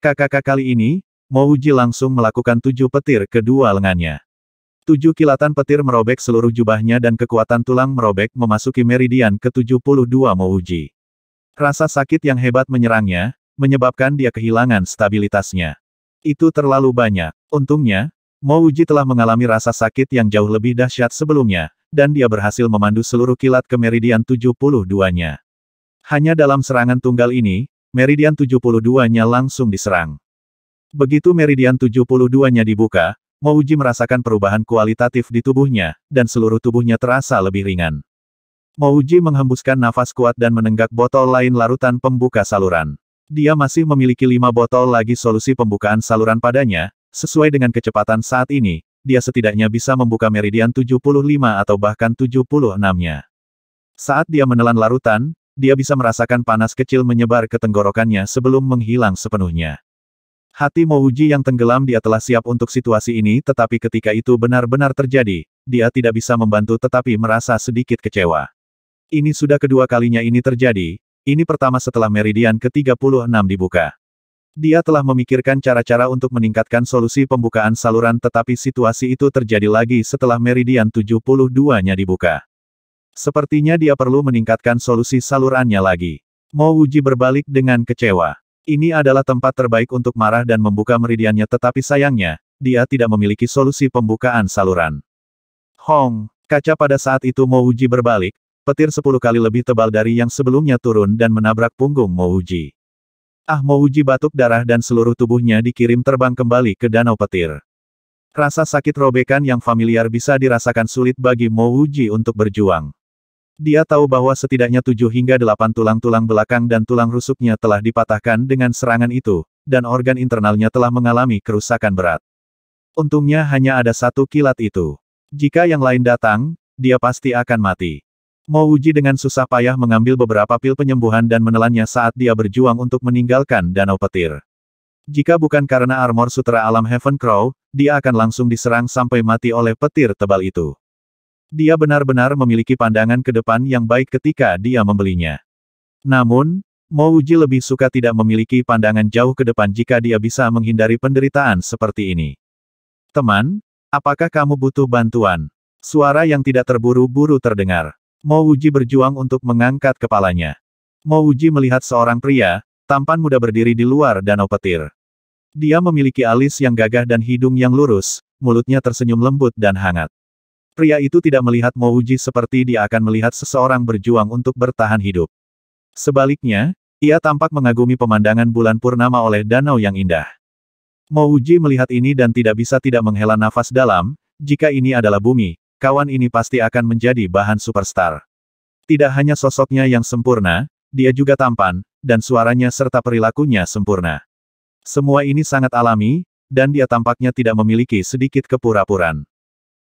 Kakak kali ini, Mouji langsung melakukan tujuh petir kedua lengannya. Tujuh kilatan petir merobek seluruh jubahnya dan kekuatan tulang merobek memasuki meridian ke-72 Mouji. Rasa sakit yang hebat menyerangnya, menyebabkan dia kehilangan stabilitasnya. Itu terlalu banyak. Untungnya, Mo Uji telah mengalami rasa sakit yang jauh lebih dahsyat sebelumnya, dan dia berhasil memandu seluruh kilat ke meridian 72-nya. Hanya dalam serangan tunggal ini, meridian 72-nya langsung diserang. Begitu meridian 72-nya dibuka, Uji merasakan perubahan kualitatif di tubuhnya, dan seluruh tubuhnya terasa lebih ringan. Uji menghembuskan nafas kuat dan menenggak botol lain larutan pembuka saluran. Dia masih memiliki lima botol lagi solusi pembukaan saluran padanya, Sesuai dengan kecepatan saat ini, dia setidaknya bisa membuka meridian 75 atau bahkan 76-nya. Saat dia menelan larutan, dia bisa merasakan panas kecil menyebar ke tenggorokannya sebelum menghilang sepenuhnya. Hati Mouji yang tenggelam dia telah siap untuk situasi ini tetapi ketika itu benar-benar terjadi, dia tidak bisa membantu tetapi merasa sedikit kecewa. Ini sudah kedua kalinya ini terjadi, ini pertama setelah meridian ke-36 dibuka. Dia telah memikirkan cara-cara untuk meningkatkan solusi pembukaan saluran tetapi situasi itu terjadi lagi setelah meridian 72-nya dibuka. Sepertinya dia perlu meningkatkan solusi salurannya lagi. Mo Wuji berbalik dengan kecewa. Ini adalah tempat terbaik untuk marah dan membuka meridiannya tetapi sayangnya, dia tidak memiliki solusi pembukaan saluran. Hong, kaca pada saat itu Mo Wuji berbalik, petir sepuluh kali lebih tebal dari yang sebelumnya turun dan menabrak punggung Mo Wuji. Ah Mouji batuk darah dan seluruh tubuhnya dikirim terbang kembali ke danau petir. Rasa sakit robekan yang familiar bisa dirasakan sulit bagi Mouji untuk berjuang. Dia tahu bahwa setidaknya tujuh hingga delapan tulang-tulang belakang dan tulang rusuknya telah dipatahkan dengan serangan itu, dan organ internalnya telah mengalami kerusakan berat. Untungnya hanya ada satu kilat itu. Jika yang lain datang, dia pasti akan mati. Mo dengan susah payah mengambil beberapa pil penyembuhan dan menelannya saat dia berjuang untuk meninggalkan danau petir. Jika bukan karena armor sutra alam Heaven Crow, dia akan langsung diserang sampai mati oleh petir tebal itu. Dia benar-benar memiliki pandangan ke depan yang baik ketika dia membelinya. Namun, Mo lebih suka tidak memiliki pandangan jauh ke depan jika dia bisa menghindari penderitaan seperti ini. Teman, apakah kamu butuh bantuan? Suara yang tidak terburu-buru terdengar. Mo Wuji berjuang untuk mengangkat kepalanya. Mo Wuji melihat seorang pria, tampan muda berdiri di luar danau petir. Dia memiliki alis yang gagah dan hidung yang lurus, mulutnya tersenyum lembut dan hangat. Pria itu tidak melihat Mo Wuji seperti dia akan melihat seseorang berjuang untuk bertahan hidup. Sebaliknya, ia tampak mengagumi pemandangan bulan purnama oleh danau yang indah. Mo Wuji melihat ini dan tidak bisa tidak menghela nafas dalam, jika ini adalah bumi, kawan ini pasti akan menjadi bahan superstar. Tidak hanya sosoknya yang sempurna, dia juga tampan, dan suaranya serta perilakunya sempurna. Semua ini sangat alami, dan dia tampaknya tidak memiliki sedikit kepura-puran.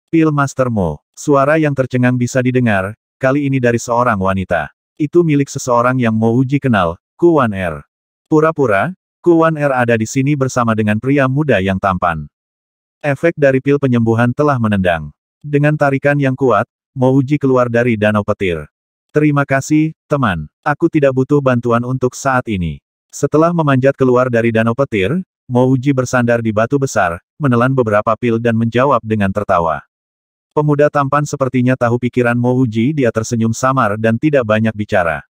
Pil mastermu, suara yang tercengang bisa didengar, kali ini dari seorang wanita. Itu milik seseorang yang mau Uji kenal, Kuan Er. Pura-pura, Kuan Er ada di sini bersama dengan pria muda yang tampan. Efek dari pil penyembuhan telah menendang. Dengan tarikan yang kuat, Mouji keluar dari danau petir. Terima kasih, teman. Aku tidak butuh bantuan untuk saat ini. Setelah memanjat keluar dari danau petir, Mouji bersandar di batu besar, menelan beberapa pil dan menjawab dengan tertawa. Pemuda tampan sepertinya tahu pikiran Mouji dia tersenyum samar dan tidak banyak bicara.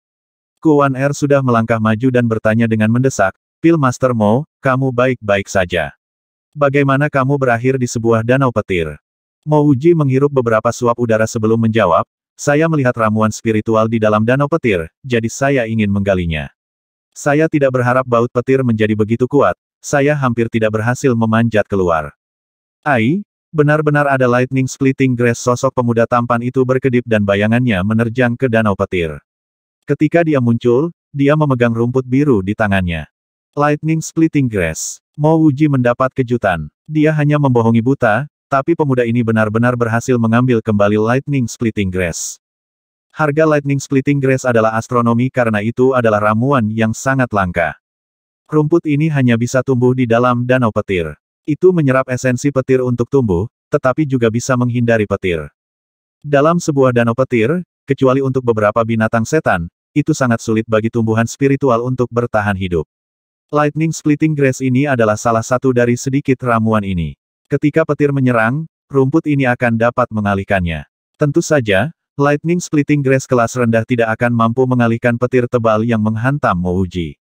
Kuan Er sudah melangkah maju dan bertanya dengan mendesak, Pil Master Mo, kamu baik-baik saja. Bagaimana kamu berakhir di sebuah danau petir? Uji menghirup beberapa suap udara sebelum menjawab, saya melihat ramuan spiritual di dalam danau petir, jadi saya ingin menggalinya. Saya tidak berharap baut petir menjadi begitu kuat, saya hampir tidak berhasil memanjat keluar. Ai, benar-benar ada lightning splitting grass sosok pemuda tampan itu berkedip dan bayangannya menerjang ke danau petir. Ketika dia muncul, dia memegang rumput biru di tangannya. Lightning splitting grass. Mo Uji mendapat kejutan. Dia hanya membohongi buta, tapi pemuda ini benar-benar berhasil mengambil kembali Lightning Splitting Grass. Harga Lightning Splitting Grass adalah astronomi karena itu adalah ramuan yang sangat langka. Rumput ini hanya bisa tumbuh di dalam danau petir. Itu menyerap esensi petir untuk tumbuh, tetapi juga bisa menghindari petir. Dalam sebuah danau petir, kecuali untuk beberapa binatang setan, itu sangat sulit bagi tumbuhan spiritual untuk bertahan hidup. Lightning Splitting Grass ini adalah salah satu dari sedikit ramuan ini. Ketika petir menyerang, rumput ini akan dapat mengalihkannya. Tentu saja, Lightning Splitting Grass kelas rendah tidak akan mampu mengalihkan petir tebal yang menghantam Mouji.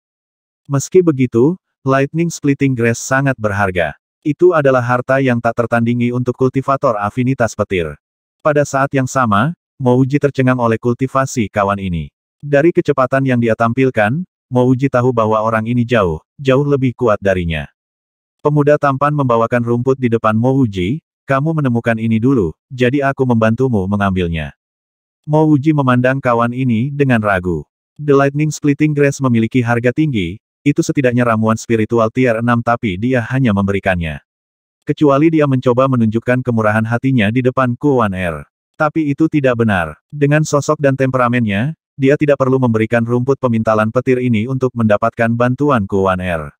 Meski begitu, Lightning Splitting Grass sangat berharga. Itu adalah harta yang tak tertandingi untuk kultivator afinitas petir. Pada saat yang sama, Mouji tercengang oleh kultivasi kawan ini. Dari kecepatan yang dia tampilkan, Mouji tahu bahwa orang ini jauh, jauh lebih kuat darinya. Pemuda tampan membawakan rumput di depan Mo Uji, kamu menemukan ini dulu, jadi aku membantumu mengambilnya. Mo Uji memandang kawan ini dengan ragu. The Lightning Splitting Grass memiliki harga tinggi, itu setidaknya ramuan spiritual tier 6 tapi dia hanya memberikannya. Kecuali dia mencoba menunjukkan kemurahan hatinya di depan Kuan Er. Tapi itu tidak benar. Dengan sosok dan temperamennya, dia tidak perlu memberikan rumput pemintalan petir ini untuk mendapatkan bantuan Kuan Er.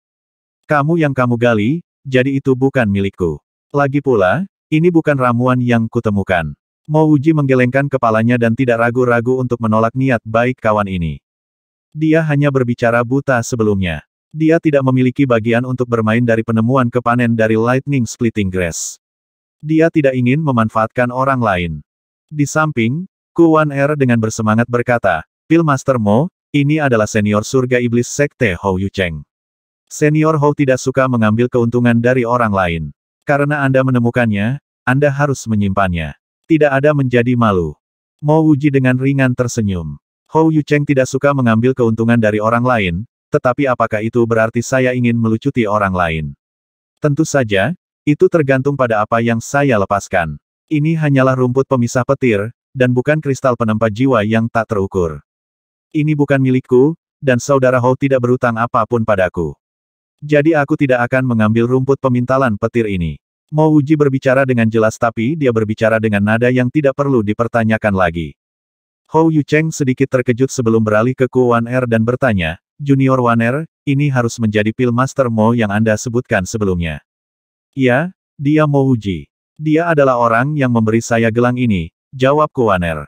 Kamu yang kamu gali, jadi itu bukan milikku. Lagi pula, ini bukan ramuan yang kutemukan. Mo Uji menggelengkan kepalanya dan tidak ragu-ragu untuk menolak niat baik kawan ini. Dia hanya berbicara buta sebelumnya. Dia tidak memiliki bagian untuk bermain dari penemuan kepanen dari Lightning Splitting Grass. Dia tidak ingin memanfaatkan orang lain. Di samping, Kuan Er dengan bersemangat berkata, Pilmaster Mo, ini adalah senior surga iblis sekte Hou Yucheng. Senior Hou tidak suka mengambil keuntungan dari orang lain. Karena Anda menemukannya, Anda harus menyimpannya. Tidak ada menjadi malu. Mo Wuji dengan ringan tersenyum. Hou Yucheng tidak suka mengambil keuntungan dari orang lain, tetapi apakah itu berarti saya ingin melucuti orang lain? Tentu saja, itu tergantung pada apa yang saya lepaskan. Ini hanyalah rumput pemisah petir, dan bukan kristal penempa jiwa yang tak terukur. Ini bukan milikku, dan saudara Hou tidak berutang apapun padaku. Jadi aku tidak akan mengambil rumput pemintalan petir ini. Mo Uji berbicara dengan jelas tapi dia berbicara dengan nada yang tidak perlu dipertanyakan lagi. Hou Yucheng sedikit terkejut sebelum beralih ke Kuan Er dan bertanya, Junior Wan Er, ini harus menjadi pil master Mo yang Anda sebutkan sebelumnya. Ya, dia Mo Uji. Dia adalah orang yang memberi saya gelang ini, jawab Kuan Er.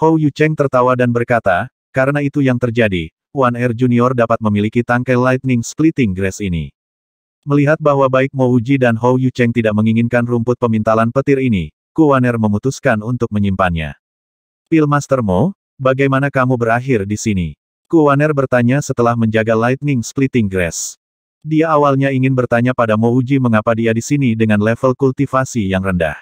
Hou Yucheng tertawa dan berkata, karena itu yang terjadi, Wan Air Junior dapat memiliki tangkai Lightning Splitting Grass ini. Melihat bahwa baik Mo Uji dan Hou Yucheng tidak menginginkan rumput pemintalan petir ini, Kuan Er memutuskan untuk menyimpannya. Pil Master Mo, bagaimana kamu berakhir di sini? Kuan Er bertanya setelah menjaga Lightning Splitting Grass. Dia awalnya ingin bertanya pada Mo Uji mengapa dia di sini dengan level kultivasi yang rendah.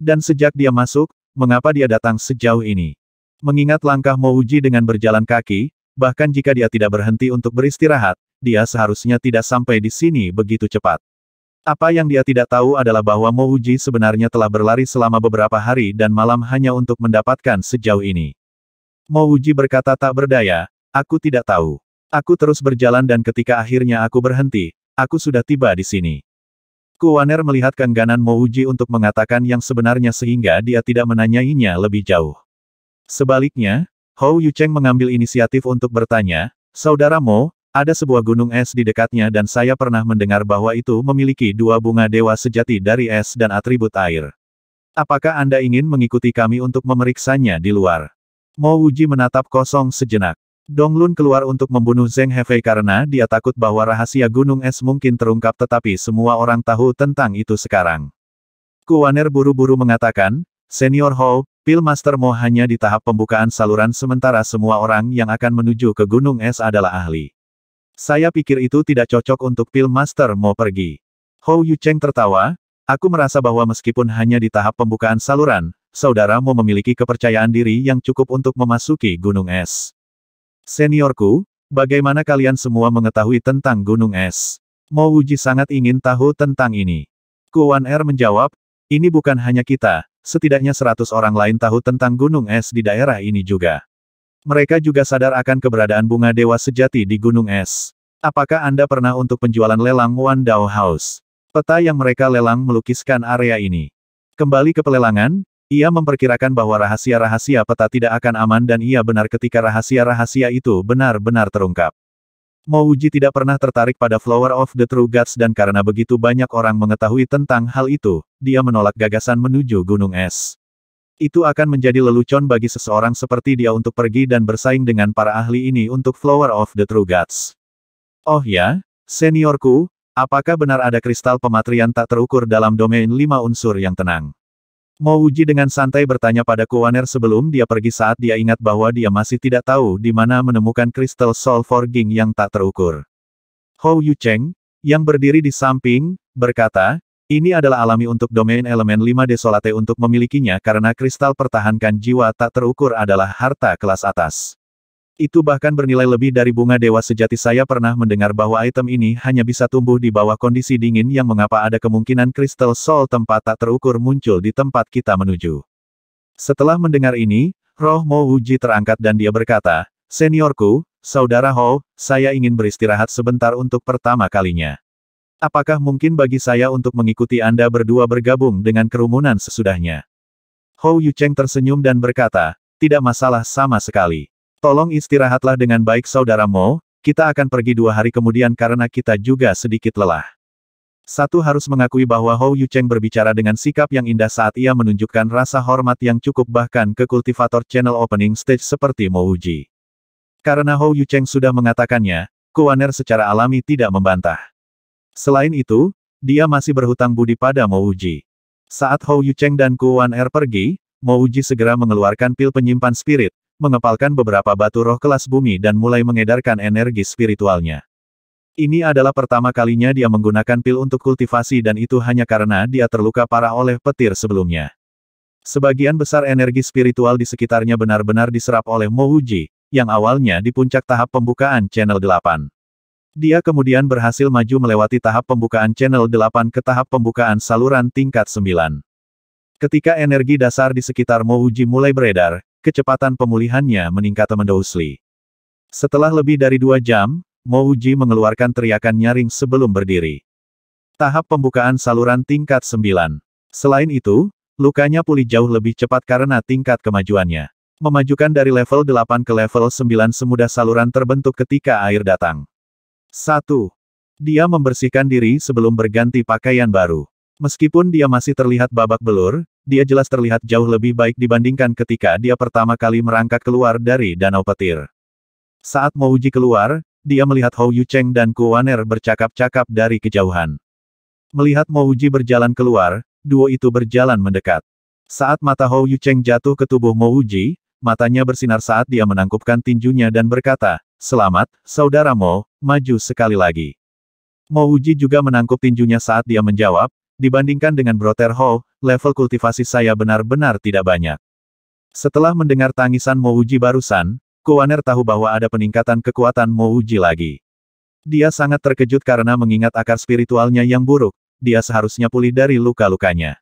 Dan sejak dia masuk, mengapa dia datang sejauh ini? Mengingat langkah Mo Uji dengan berjalan kaki, bahkan jika dia tidak berhenti untuk beristirahat, dia seharusnya tidak sampai di sini begitu cepat. Apa yang dia tidak tahu adalah bahwa Mo Uji sebenarnya telah berlari selama beberapa hari dan malam hanya untuk mendapatkan sejauh ini. Mo Uji berkata tak berdaya, aku tidak tahu. Aku terus berjalan dan ketika akhirnya aku berhenti, aku sudah tiba di sini. Kuaner melihat kengganan Mo Uji untuk mengatakan yang sebenarnya sehingga dia tidak menanyainya lebih jauh. Sebaliknya, Hou Yucheng mengambil inisiatif untuk bertanya, Saudara Mo, ada sebuah gunung es di dekatnya dan saya pernah mendengar bahwa itu memiliki dua bunga dewa sejati dari es dan atribut air. Apakah Anda ingin mengikuti kami untuk memeriksanya di luar? Mo Wuji menatap kosong sejenak. Dong Lun keluar untuk membunuh Zheng Hefei karena dia takut bahwa rahasia gunung es mungkin terungkap tetapi semua orang tahu tentang itu sekarang. Kuaner buru-buru mengatakan, Senior Hou, Pil Master Mo hanya di tahap pembukaan saluran sementara semua orang yang akan menuju ke Gunung Es adalah ahli. Saya pikir itu tidak cocok untuk Pil Master Mo pergi. Hou Yucheng tertawa, aku merasa bahwa meskipun hanya di tahap pembukaan saluran, saudara Mo memiliki kepercayaan diri yang cukup untuk memasuki Gunung Es. Seniorku, bagaimana kalian semua mengetahui tentang Gunung Es? Mo Wuji sangat ingin tahu tentang ini. Kuan Er menjawab, ini bukan hanya kita, setidaknya seratus orang lain tahu tentang gunung es di daerah ini juga. Mereka juga sadar akan keberadaan bunga dewa sejati di gunung es. Apakah Anda pernah untuk penjualan lelang Wan Dao House? Peta yang mereka lelang melukiskan area ini. Kembali ke pelelangan, ia memperkirakan bahwa rahasia-rahasia peta tidak akan aman dan ia benar ketika rahasia-rahasia itu benar-benar terungkap. Mo tidak pernah tertarik pada Flower of the True Gods dan karena begitu banyak orang mengetahui tentang hal itu, dia menolak gagasan menuju gunung es. Itu akan menjadi lelucon bagi seseorang seperti dia untuk pergi dan bersaing dengan para ahli ini untuk Flower of the True Gods. Oh ya, seniorku, apakah benar ada kristal pematrian tak terukur dalam domain lima unsur yang tenang? Mo Uji dengan santai bertanya pada Kuaner sebelum dia pergi saat dia ingat bahwa dia masih tidak tahu di mana menemukan kristal Soul Forging yang tak terukur. Hou Cheng, yang berdiri di samping, berkata, ini adalah alami untuk domain elemen 5 desolate untuk memilikinya karena kristal pertahankan jiwa tak terukur adalah harta kelas atas. Itu bahkan bernilai lebih dari bunga dewa sejati saya pernah mendengar bahwa item ini hanya bisa tumbuh di bawah kondisi dingin yang mengapa ada kemungkinan kristal sol tempat tak terukur muncul di tempat kita menuju. Setelah mendengar ini, roh Mo Wuji terangkat dan dia berkata, Seniorku, Saudara Ho, saya ingin beristirahat sebentar untuk pertama kalinya. Apakah mungkin bagi saya untuk mengikuti Anda berdua bergabung dengan kerumunan sesudahnya? Hou Yucheng tersenyum dan berkata, tidak masalah sama sekali. Tolong istirahatlah dengan baik saudara Mo, kita akan pergi dua hari kemudian karena kita juga sedikit lelah. Satu harus mengakui bahwa Hou Yucheng berbicara dengan sikap yang indah saat ia menunjukkan rasa hormat yang cukup bahkan ke kultivator channel opening stage seperti Mo Uji. Karena Hou Yucheng sudah mengatakannya, Kuaner secara alami tidak membantah. Selain itu, dia masih berhutang budi pada Mo Uji. Saat Hou Yucheng dan Kuan er pergi, Mo Uji segera mengeluarkan pil penyimpan spirit, mengepalkan beberapa batu roh kelas bumi dan mulai mengedarkan energi spiritualnya. Ini adalah pertama kalinya dia menggunakan pil untuk kultivasi dan itu hanya karena dia terluka parah oleh petir sebelumnya. Sebagian besar energi spiritual di sekitarnya benar-benar diserap oleh Mouji, yang awalnya di puncak tahap pembukaan Channel 8. Dia kemudian berhasil maju melewati tahap pembukaan Channel 8 ke tahap pembukaan saluran tingkat 9. Ketika energi dasar di sekitar Mouji mulai beredar, kecepatan pemulihannya meningkat mendously. Setelah lebih dari dua jam, Mouji mengeluarkan teriakan nyaring sebelum berdiri. Tahap pembukaan saluran tingkat 9. Selain itu, lukanya pulih jauh lebih cepat karena tingkat kemajuannya. Memajukan dari level 8 ke level 9 semudah saluran terbentuk ketika air datang. 1. Dia membersihkan diri sebelum berganti pakaian baru. Meskipun dia masih terlihat babak belur, dia jelas terlihat jauh lebih baik dibandingkan ketika dia pertama kali merangkak keluar dari danau petir. Saat Uji keluar, dia melihat Hou Yucheng dan Kuwaner bercakap-cakap dari kejauhan. Melihat Uji berjalan keluar, duo itu berjalan mendekat. Saat mata Hou Yucheng jatuh ke tubuh Uji, matanya bersinar saat dia menangkupkan tinjunya dan berkata, Selamat, Saudara Mo, maju sekali lagi. Mouji juga menangkup tinjunya saat dia menjawab, Dibandingkan dengan Brother Ho, level kultivasi saya benar-benar tidak banyak. Setelah mendengar tangisan Mouji barusan, Kuaner tahu bahwa ada peningkatan kekuatan Mouji lagi. Dia sangat terkejut karena mengingat akar spiritualnya yang buruk, dia seharusnya pulih dari luka-lukanya.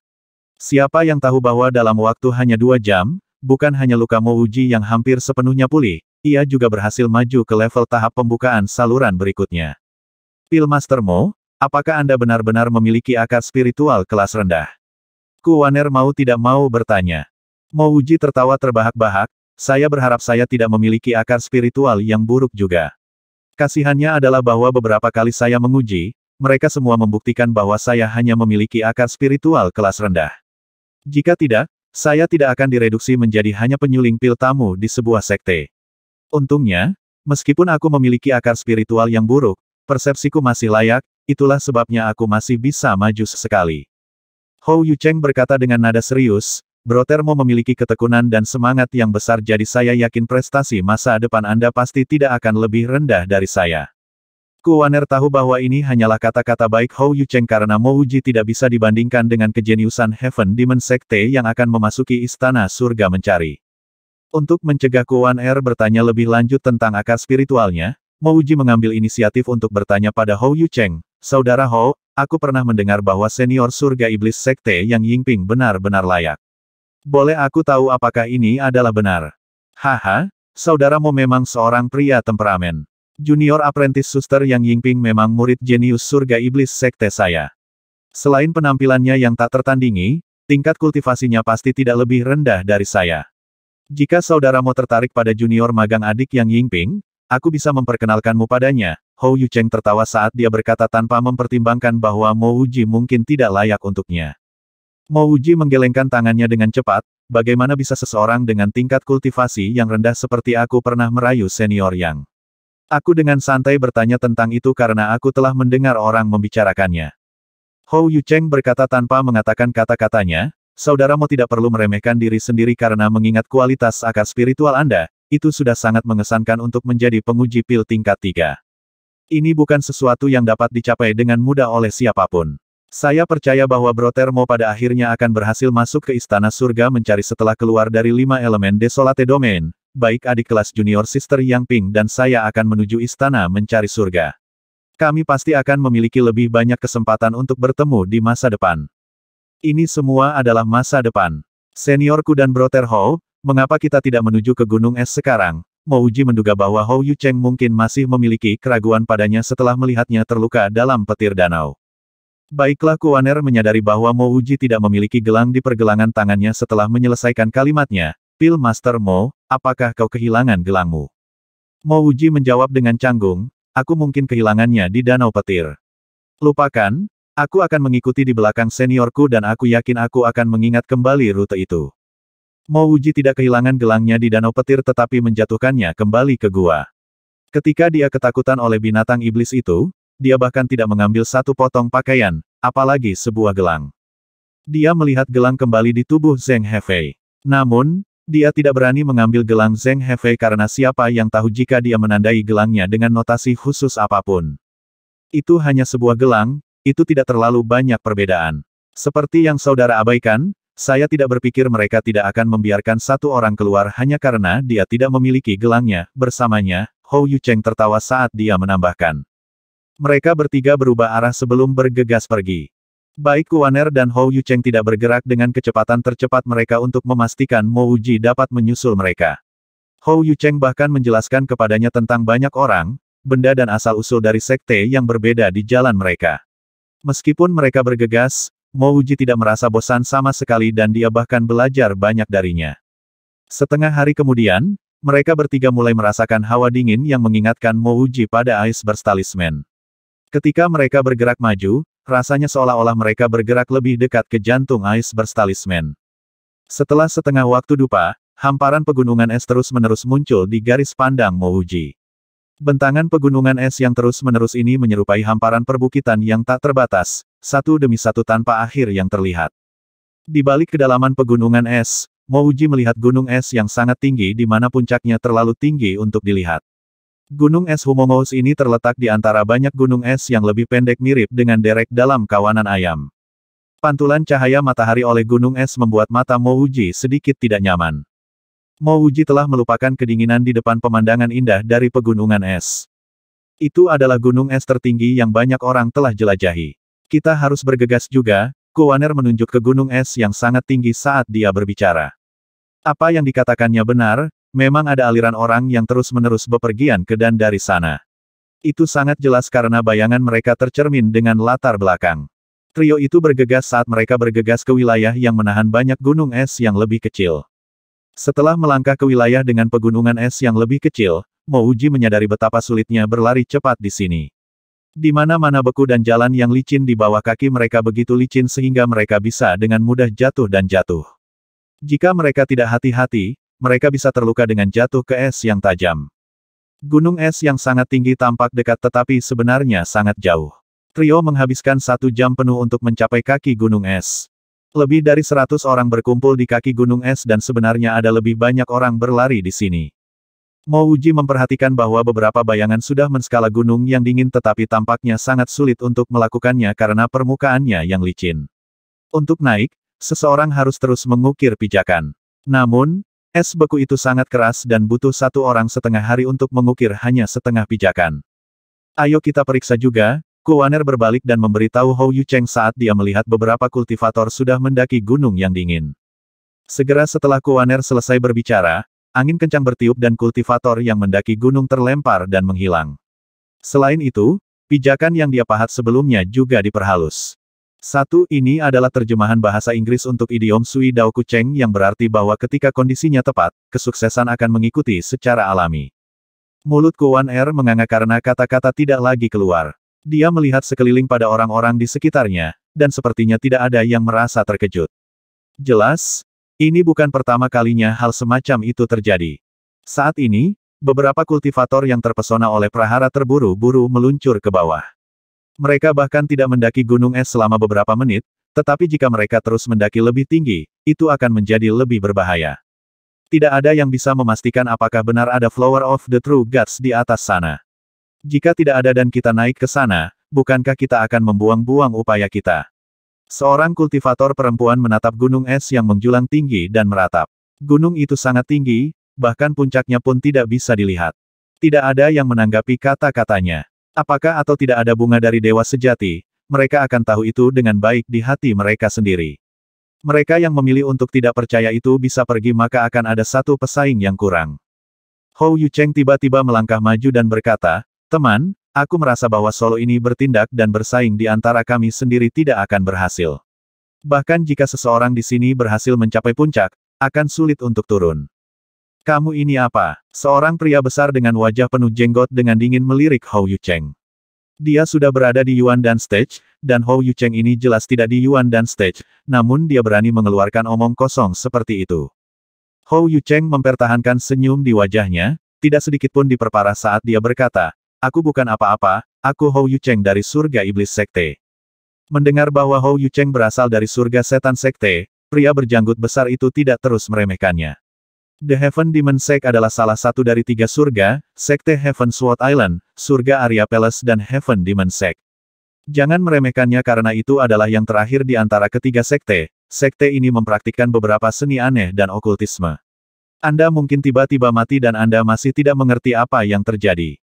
Siapa yang tahu bahwa dalam waktu hanya dua jam, bukan hanya luka Mouji yang hampir sepenuhnya pulih, ia juga berhasil maju ke level tahap pembukaan saluran berikutnya. Pil Mo, Apakah Anda benar-benar memiliki akar spiritual kelas rendah? Kuwaner mau tidak mau bertanya. Mouji tertawa terbahak-bahak, saya berharap saya tidak memiliki akar spiritual yang buruk juga. Kasihannya adalah bahwa beberapa kali saya menguji, mereka semua membuktikan bahwa saya hanya memiliki akar spiritual kelas rendah. Jika tidak, saya tidak akan direduksi menjadi hanya penyuling pil tamu di sebuah sekte. Untungnya, meskipun aku memiliki akar spiritual yang buruk, persepsiku masih layak, itulah sebabnya aku masih bisa maju sekali. Hou Yucheng berkata dengan nada serius, Brotermo memiliki ketekunan dan semangat yang besar jadi saya yakin prestasi masa depan Anda pasti tidak akan lebih rendah dari saya. Kuaner tahu bahwa ini hanyalah kata-kata baik Hou Yucheng karena Mo Mouji tidak bisa dibandingkan dengan kejeniusan Heaven Demon Sekte yang akan memasuki istana surga mencari. Untuk mencegah Kuan Er bertanya lebih lanjut tentang akar spiritualnya, Mo Mouji mengambil inisiatif untuk bertanya pada Hou Yucheng, Saudara Hou, aku pernah mendengar bahwa senior surga iblis sekte yang Yingping benar-benar layak. Boleh aku tahu apakah ini adalah benar? Haha, saudaramu memang seorang pria temperamen. Junior apprentice suster yang Yingping memang murid jenius surga iblis sekte saya. Selain penampilannya yang tak tertandingi, tingkat kultivasinya pasti tidak lebih rendah dari saya. Jika saudaramu tertarik pada junior magang adik yang Yingping, aku bisa memperkenalkanmu padanya, Hou Yucheng tertawa saat dia berkata tanpa mempertimbangkan bahwa Mo Uji mungkin tidak layak untuknya. Mo Uji menggelengkan tangannya dengan cepat, bagaimana bisa seseorang dengan tingkat kultivasi yang rendah seperti aku pernah merayu senior yang. Aku dengan santai bertanya tentang itu karena aku telah mendengar orang membicarakannya. Hou Yucheng berkata tanpa mengatakan kata-katanya, saudaramu tidak perlu meremehkan diri sendiri karena mengingat kualitas akar spiritual Anda, itu sudah sangat mengesankan untuk menjadi penguji pil tingkat 3. Ini bukan sesuatu yang dapat dicapai dengan mudah oleh siapapun. Saya percaya bahwa Brotermo pada akhirnya akan berhasil masuk ke Istana Surga mencari setelah keluar dari lima elemen Desolate Domain, baik adik kelas junior Sister Yang Ping dan saya akan menuju Istana mencari surga. Kami pasti akan memiliki lebih banyak kesempatan untuk bertemu di masa depan. Ini semua adalah masa depan. Seniorku dan Terho, mengapa kita tidak menuju ke Gunung Es sekarang? Mouji menduga bahwa Hou Yu Cheng mungkin masih memiliki keraguan padanya setelah melihatnya terluka dalam petir danau. Baiklah Kuaner menyadari bahwa Mo Uji tidak memiliki gelang di pergelangan tangannya setelah menyelesaikan kalimatnya, Pil Master Mo, apakah kau kehilangan gelangmu? Mo Uji menjawab dengan canggung, aku mungkin kehilangannya di danau petir. Lupakan, aku akan mengikuti di belakang seniorku dan aku yakin aku akan mengingat kembali rute itu. Mo Wuji tidak kehilangan gelangnya di danau petir tetapi menjatuhkannya kembali ke gua. Ketika dia ketakutan oleh binatang iblis itu, dia bahkan tidak mengambil satu potong pakaian, apalagi sebuah gelang. Dia melihat gelang kembali di tubuh Zeng Hefei. Namun, dia tidak berani mengambil gelang Zeng Hefei karena siapa yang tahu jika dia menandai gelangnya dengan notasi khusus apapun. Itu hanya sebuah gelang, itu tidak terlalu banyak perbedaan. Seperti yang saudara abaikan, saya tidak berpikir mereka tidak akan membiarkan satu orang keluar hanya karena dia tidak memiliki gelangnya, bersamanya, Hou Yucheng tertawa saat dia menambahkan. Mereka bertiga berubah arah sebelum bergegas pergi. Baik Kuaner dan Hou Yucheng tidak bergerak dengan kecepatan tercepat mereka untuk memastikan Mo Uji dapat menyusul mereka. Hou Yucheng bahkan menjelaskan kepadanya tentang banyak orang, benda dan asal-usul dari sekte yang berbeda di jalan mereka. Meskipun mereka bergegas, Mo tidak merasa bosan sama sekali dan dia bahkan belajar banyak darinya. Setengah hari kemudian, mereka bertiga mulai merasakan hawa dingin yang mengingatkan Mo pada ais berstalismen. Ketika mereka bergerak maju, rasanya seolah-olah mereka bergerak lebih dekat ke jantung ais berstalismen. Setelah setengah waktu dupa, hamparan pegunungan es terus-menerus muncul di garis pandang Mo Bentangan pegunungan es yang terus-menerus ini menyerupai hamparan perbukitan yang tak terbatas, satu demi satu tanpa akhir yang terlihat. Di balik kedalaman pegunungan es, Mouji melihat gunung es yang sangat tinggi di mana puncaknya terlalu tinggi untuk dilihat. Gunung es Humongous ini terletak di antara banyak gunung es yang lebih pendek mirip dengan derek dalam kawanan ayam. Pantulan cahaya matahari oleh gunung es membuat mata Mouji sedikit tidak nyaman. Mouji telah melupakan kedinginan di depan pemandangan indah dari pegunungan es. Itu adalah gunung es tertinggi yang banyak orang telah jelajahi. Kita harus bergegas juga, Kuaner menunjuk ke gunung es yang sangat tinggi saat dia berbicara. Apa yang dikatakannya benar, memang ada aliran orang yang terus-menerus bepergian ke dan dari sana. Itu sangat jelas karena bayangan mereka tercermin dengan latar belakang. Trio itu bergegas saat mereka bergegas ke wilayah yang menahan banyak gunung es yang lebih kecil. Setelah melangkah ke wilayah dengan pegunungan es yang lebih kecil, Mouji menyadari betapa sulitnya berlari cepat di sini. Di mana-mana beku dan jalan yang licin di bawah kaki mereka begitu licin sehingga mereka bisa dengan mudah jatuh dan jatuh. Jika mereka tidak hati-hati, mereka bisa terluka dengan jatuh ke es yang tajam. Gunung es yang sangat tinggi tampak dekat tetapi sebenarnya sangat jauh. Trio menghabiskan satu jam penuh untuk mencapai kaki gunung es. Lebih dari seratus orang berkumpul di kaki gunung es dan sebenarnya ada lebih banyak orang berlari di sini. Mo Uji memperhatikan bahwa beberapa bayangan sudah menskala gunung yang dingin tetapi tampaknya sangat sulit untuk melakukannya karena permukaannya yang licin. Untuk naik, seseorang harus terus mengukir pijakan. Namun, es beku itu sangat keras dan butuh satu orang setengah hari untuk mengukir hanya setengah pijakan. Ayo kita periksa juga, Kuaner berbalik dan memberitahu Hou Yucheng saat dia melihat beberapa kultivator sudah mendaki gunung yang dingin. Segera setelah Kuaner selesai berbicara, Angin kencang bertiup dan kultivator yang mendaki gunung terlempar dan menghilang. Selain itu, pijakan yang dia pahat sebelumnya juga diperhalus. Satu ini adalah terjemahan bahasa Inggris untuk idiom Sui Dao Kucheng yang berarti bahwa ketika kondisinya tepat, kesuksesan akan mengikuti secara alami. Mulut Kuan Er menganga karena kata-kata tidak lagi keluar. Dia melihat sekeliling pada orang-orang di sekitarnya, dan sepertinya tidak ada yang merasa terkejut. Jelas, ini bukan pertama kalinya hal semacam itu terjadi. Saat ini, beberapa kultivator yang terpesona oleh prahara terburu-buru meluncur ke bawah. Mereka bahkan tidak mendaki gunung es selama beberapa menit, tetapi jika mereka terus mendaki lebih tinggi, itu akan menjadi lebih berbahaya. Tidak ada yang bisa memastikan apakah benar ada Flower of the True Gods di atas sana. Jika tidak ada dan kita naik ke sana, bukankah kita akan membuang-buang upaya kita? Seorang kultivator perempuan menatap gunung es yang menjulang tinggi dan meratap. Gunung itu sangat tinggi, bahkan puncaknya pun tidak bisa dilihat. Tidak ada yang menanggapi kata-katanya. Apakah atau tidak ada bunga dari dewa sejati, mereka akan tahu itu dengan baik di hati mereka sendiri. Mereka yang memilih untuk tidak percaya itu bisa pergi maka akan ada satu pesaing yang kurang. Hou Yucheng tiba-tiba melangkah maju dan berkata, Teman, Aku merasa bahwa solo ini bertindak dan bersaing di antara kami sendiri tidak akan berhasil. Bahkan jika seseorang di sini berhasil mencapai puncak, akan sulit untuk turun. Kamu ini apa? Seorang pria besar dengan wajah penuh jenggot dengan dingin melirik Hou Yucheng. Dia sudah berada di Yuan dan Stage, dan Hou Yucheng ini jelas tidak di Yuan dan Stage, namun dia berani mengeluarkan omong kosong seperti itu. Hou Yucheng mempertahankan senyum di wajahnya, tidak sedikit pun diperparah saat dia berkata, Aku bukan apa-apa, aku Hou Yucheng dari surga iblis sekte. Mendengar bahwa Hou Yucheng berasal dari surga setan sekte, pria berjanggut besar itu tidak terus meremehkannya. The Heaven Demon Sect adalah salah satu dari tiga surga, Sekte Heaven Sword Island, Surga Arya Palace dan Heaven Demon Sect. Jangan meremehkannya karena itu adalah yang terakhir di antara ketiga sekte, sekte ini mempraktikkan beberapa seni aneh dan okultisme. Anda mungkin tiba-tiba mati dan Anda masih tidak mengerti apa yang terjadi.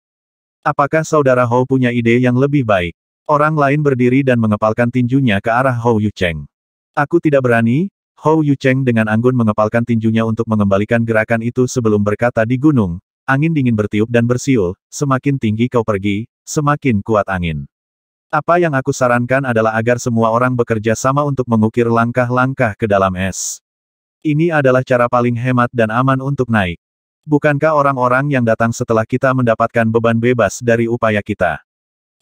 Apakah saudara Hou punya ide yang lebih baik? Orang lain berdiri dan mengepalkan tinjunya ke arah Hou Yucheng. Aku tidak berani, Hou Yucheng dengan anggun mengepalkan tinjunya untuk mengembalikan gerakan itu sebelum berkata di gunung, angin dingin bertiup dan bersiul, semakin tinggi kau pergi, semakin kuat angin. Apa yang aku sarankan adalah agar semua orang bekerja sama untuk mengukir langkah-langkah ke dalam es. Ini adalah cara paling hemat dan aman untuk naik. Bukankah orang-orang yang datang setelah kita mendapatkan beban bebas dari upaya kita?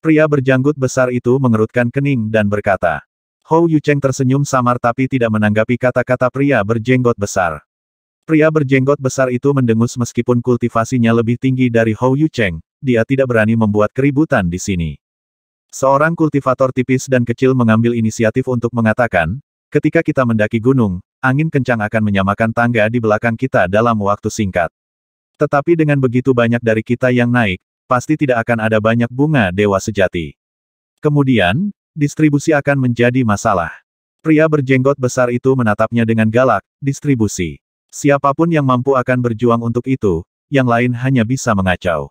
Pria berjanggut besar itu mengerutkan kening dan berkata. Hou Yucheng tersenyum samar tapi tidak menanggapi kata-kata pria berjenggot besar. Pria berjenggot besar itu mendengus meskipun kultivasinya lebih tinggi dari Hou Yucheng, dia tidak berani membuat keributan di sini. Seorang kultivator tipis dan kecil mengambil inisiatif untuk mengatakan, ketika kita mendaki gunung, angin kencang akan menyamakan tangga di belakang kita dalam waktu singkat. Tetapi dengan begitu banyak dari kita yang naik, pasti tidak akan ada banyak bunga dewa sejati. Kemudian, distribusi akan menjadi masalah. Pria berjenggot besar itu menatapnya dengan galak, distribusi. Siapapun yang mampu akan berjuang untuk itu, yang lain hanya bisa mengacau.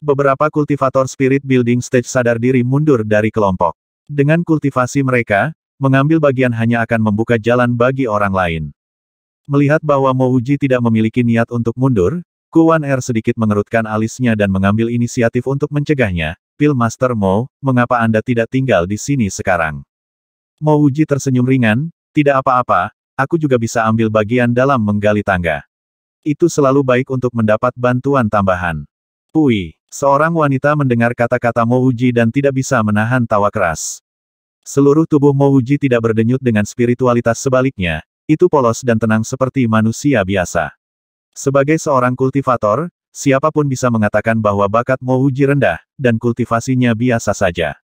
Beberapa kultivator spirit building stage sadar diri mundur dari kelompok. Dengan kultivasi mereka, mengambil bagian hanya akan membuka jalan bagi orang lain. Melihat bahwa Mouji tidak memiliki niat untuk mundur, Kuan Er sedikit mengerutkan alisnya dan mengambil inisiatif untuk mencegahnya. Pil Master Mo, mengapa Anda tidak tinggal di sini sekarang? Mo Uji tersenyum ringan, tidak apa-apa, aku juga bisa ambil bagian dalam menggali tangga. Itu selalu baik untuk mendapat bantuan tambahan. Pui, seorang wanita mendengar kata-kata Mo Uji dan tidak bisa menahan tawa keras. Seluruh tubuh Mo Uji tidak berdenyut dengan spiritualitas sebaliknya, itu polos dan tenang seperti manusia biasa. Sebagai seorang kultivator, siapapun bisa mengatakan bahwa bakat Mouji rendah, dan kultivasinya biasa saja.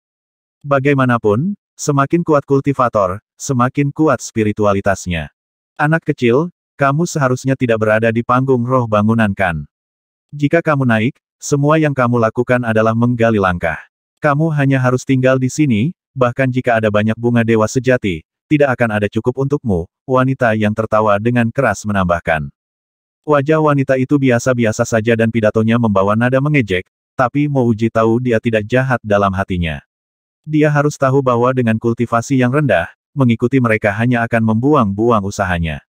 Bagaimanapun, semakin kuat kultivator, semakin kuat spiritualitasnya. Anak kecil, kamu seharusnya tidak berada di panggung roh bangunan kan. Jika kamu naik, semua yang kamu lakukan adalah menggali langkah. Kamu hanya harus tinggal di sini, bahkan jika ada banyak bunga dewa sejati, tidak akan ada cukup untukmu, wanita yang tertawa dengan keras menambahkan. Wajah wanita itu biasa-biasa saja dan pidatonya membawa nada mengejek, tapi Mouji tahu dia tidak jahat dalam hatinya. Dia harus tahu bahwa dengan kultivasi yang rendah, mengikuti mereka hanya akan membuang-buang usahanya.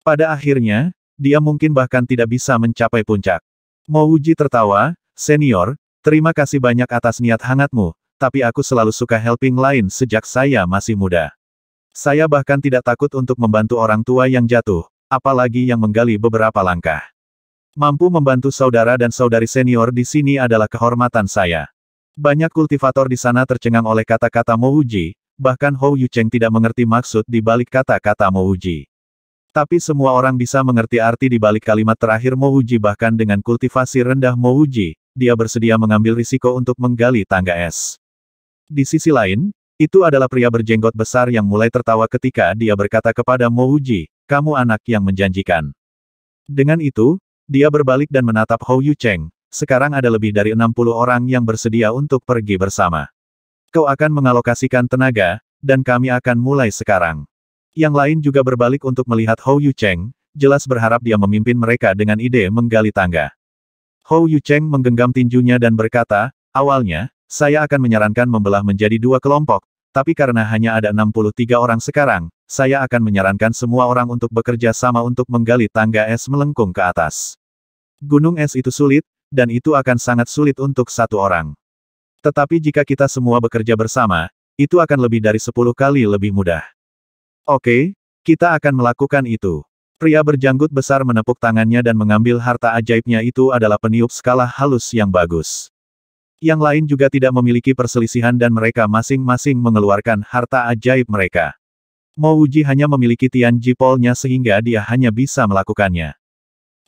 Pada akhirnya, dia mungkin bahkan tidak bisa mencapai puncak. Mouji tertawa, senior, terima kasih banyak atas niat hangatmu, tapi aku selalu suka helping lain sejak saya masih muda. Saya bahkan tidak takut untuk membantu orang tua yang jatuh, apalagi yang menggali beberapa langkah. Mampu membantu saudara dan saudari senior di sini adalah kehormatan saya. Banyak kultivator di sana tercengang oleh kata-kata Mouji, bahkan Hou Yucheng tidak mengerti maksud di balik kata-kata Mouji. Tapi semua orang bisa mengerti arti di balik kalimat terakhir Mouji bahkan dengan kultivasi rendah Mouji, dia bersedia mengambil risiko untuk menggali tangga es. Di sisi lain, itu adalah pria berjenggot besar yang mulai tertawa ketika dia berkata kepada Mouji, kamu anak yang menjanjikan. Dengan itu, dia berbalik dan menatap Hou Yu Cheng, sekarang ada lebih dari 60 orang yang bersedia untuk pergi bersama. Kau akan mengalokasikan tenaga, dan kami akan mulai sekarang. Yang lain juga berbalik untuk melihat Hou Yu Cheng, jelas berharap dia memimpin mereka dengan ide menggali tangga. Hou Yu Cheng menggenggam tinjunya dan berkata, awalnya, saya akan menyarankan membelah menjadi dua kelompok, tapi karena hanya ada 63 orang sekarang, saya akan menyarankan semua orang untuk bekerja sama untuk menggali tangga es melengkung ke atas. Gunung es itu sulit, dan itu akan sangat sulit untuk satu orang. Tetapi jika kita semua bekerja bersama, itu akan lebih dari 10 kali lebih mudah. Oke, kita akan melakukan itu. Pria berjanggut besar menepuk tangannya dan mengambil harta ajaibnya itu adalah peniup skala halus yang bagus. Yang lain juga tidak memiliki perselisihan dan mereka masing-masing mengeluarkan harta ajaib mereka. Mo Uji hanya memiliki Tian Jipolnya sehingga dia hanya bisa melakukannya.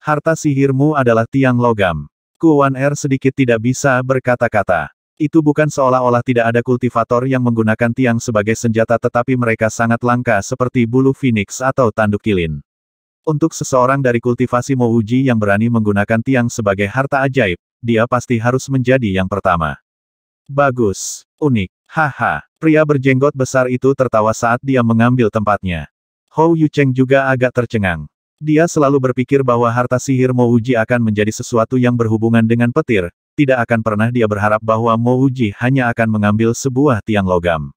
Harta sihirmu adalah tiang logam. Kuan Er sedikit tidak bisa berkata-kata. Itu bukan seolah-olah tidak ada kultivator yang menggunakan tiang sebagai senjata tetapi mereka sangat langka seperti bulu phoenix atau tanduk kilin. Untuk seseorang dari kultivasi Mouji yang berani menggunakan tiang sebagai harta ajaib, dia pasti harus menjadi yang pertama. Bagus. Unik. Haha. Pria berjenggot besar itu tertawa saat dia mengambil tempatnya. Hou Yucheng juga agak tercengang. Dia selalu berpikir bahwa harta sihir Mo Uji akan menjadi sesuatu yang berhubungan dengan petir, tidak akan pernah dia berharap bahwa Mo Uji hanya akan mengambil sebuah tiang logam.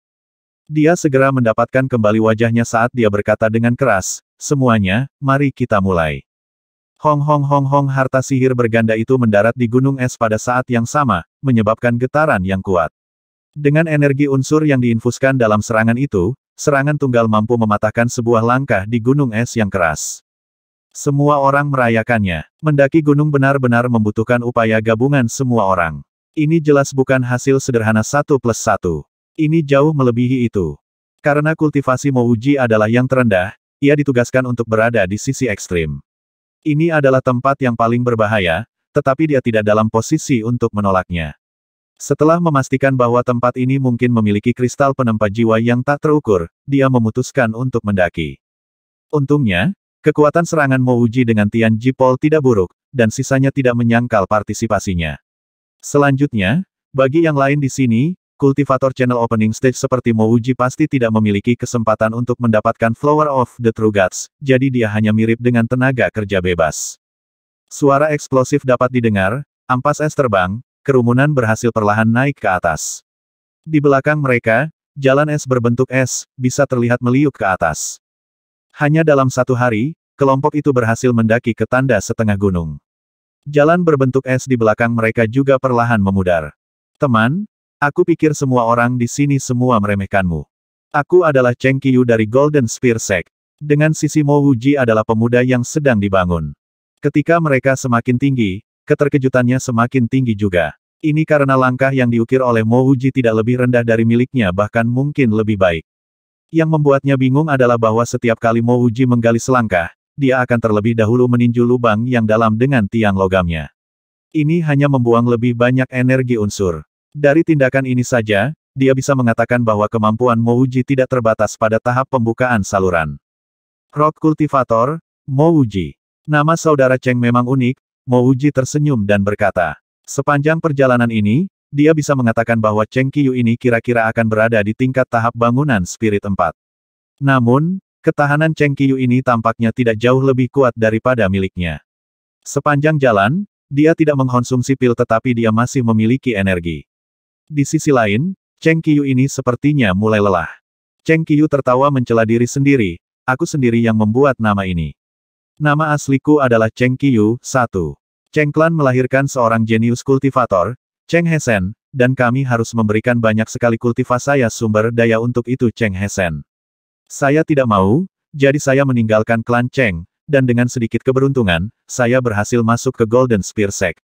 Dia segera mendapatkan kembali wajahnya saat dia berkata dengan keras, semuanya, mari kita mulai. Hong hong hong hong harta sihir berganda itu mendarat di gunung es pada saat yang sama, menyebabkan getaran yang kuat. Dengan energi unsur yang diinfuskan dalam serangan itu, serangan tunggal mampu mematahkan sebuah langkah di gunung es yang keras. Semua orang merayakannya. Mendaki gunung benar-benar membutuhkan upaya gabungan semua orang. Ini jelas bukan hasil sederhana satu plus satu. Ini jauh melebihi itu. Karena kultivasi Mouji adalah yang terendah, ia ditugaskan untuk berada di sisi ekstrim. Ini adalah tempat yang paling berbahaya, tetapi dia tidak dalam posisi untuk menolaknya. Setelah memastikan bahwa tempat ini mungkin memiliki kristal penempa jiwa yang tak terukur, dia memutuskan untuk mendaki. Untungnya, kekuatan serangan Mouji dengan Tian Jipol tidak buruk, dan sisanya tidak menyangkal partisipasinya. Selanjutnya, bagi yang lain di sini, kultivator channel opening stage seperti Mouji pasti tidak memiliki kesempatan untuk mendapatkan Flower of the True Gods, jadi dia hanya mirip dengan tenaga kerja bebas. Suara eksplosif dapat didengar, ampas es terbang, kerumunan berhasil perlahan naik ke atas. Di belakang mereka, jalan es berbentuk es, bisa terlihat meliuk ke atas. Hanya dalam satu hari, kelompok itu berhasil mendaki ke tanda setengah gunung. Jalan berbentuk es di belakang mereka juga perlahan memudar. Teman, Aku pikir semua orang di sini semua meremehkanmu. Aku adalah Cheng Qiyu dari Golden Spear Sect. Dengan sisi Mo Wuji adalah pemuda yang sedang dibangun. Ketika mereka semakin tinggi, keterkejutannya semakin tinggi juga. Ini karena langkah yang diukir oleh Mo Wuji tidak lebih rendah dari miliknya bahkan mungkin lebih baik. Yang membuatnya bingung adalah bahwa setiap kali Mo Wuji menggali selangkah, dia akan terlebih dahulu meninju lubang yang dalam dengan tiang logamnya. Ini hanya membuang lebih banyak energi unsur. Dari tindakan ini saja, dia bisa mengatakan bahwa kemampuan Mouji tidak terbatas pada tahap pembukaan saluran. Rock Kultivator, Mouji. Nama saudara Cheng memang unik, Mouji tersenyum dan berkata. Sepanjang perjalanan ini, dia bisa mengatakan bahwa Cheng Qiyu ini kira-kira akan berada di tingkat tahap bangunan spirit 4. Namun, ketahanan Cheng Qiyu ini tampaknya tidak jauh lebih kuat daripada miliknya. Sepanjang jalan, dia tidak mengkonsumsi pil tetapi dia masih memiliki energi. Di sisi lain, Cheng Qiyu ini sepertinya mulai lelah. Cheng Qiyu tertawa mencela diri sendiri, aku sendiri yang membuat nama ini. Nama asliku adalah Cheng Qiyu, Satu. Cheng Klan melahirkan seorang jenius kultivator, Cheng Hesen, dan kami harus memberikan banyak sekali kultiva saya sumber daya untuk itu Cheng Hesen. Saya tidak mau, jadi saya meninggalkan klan Cheng, dan dengan sedikit keberuntungan, saya berhasil masuk ke Golden Spear Sect.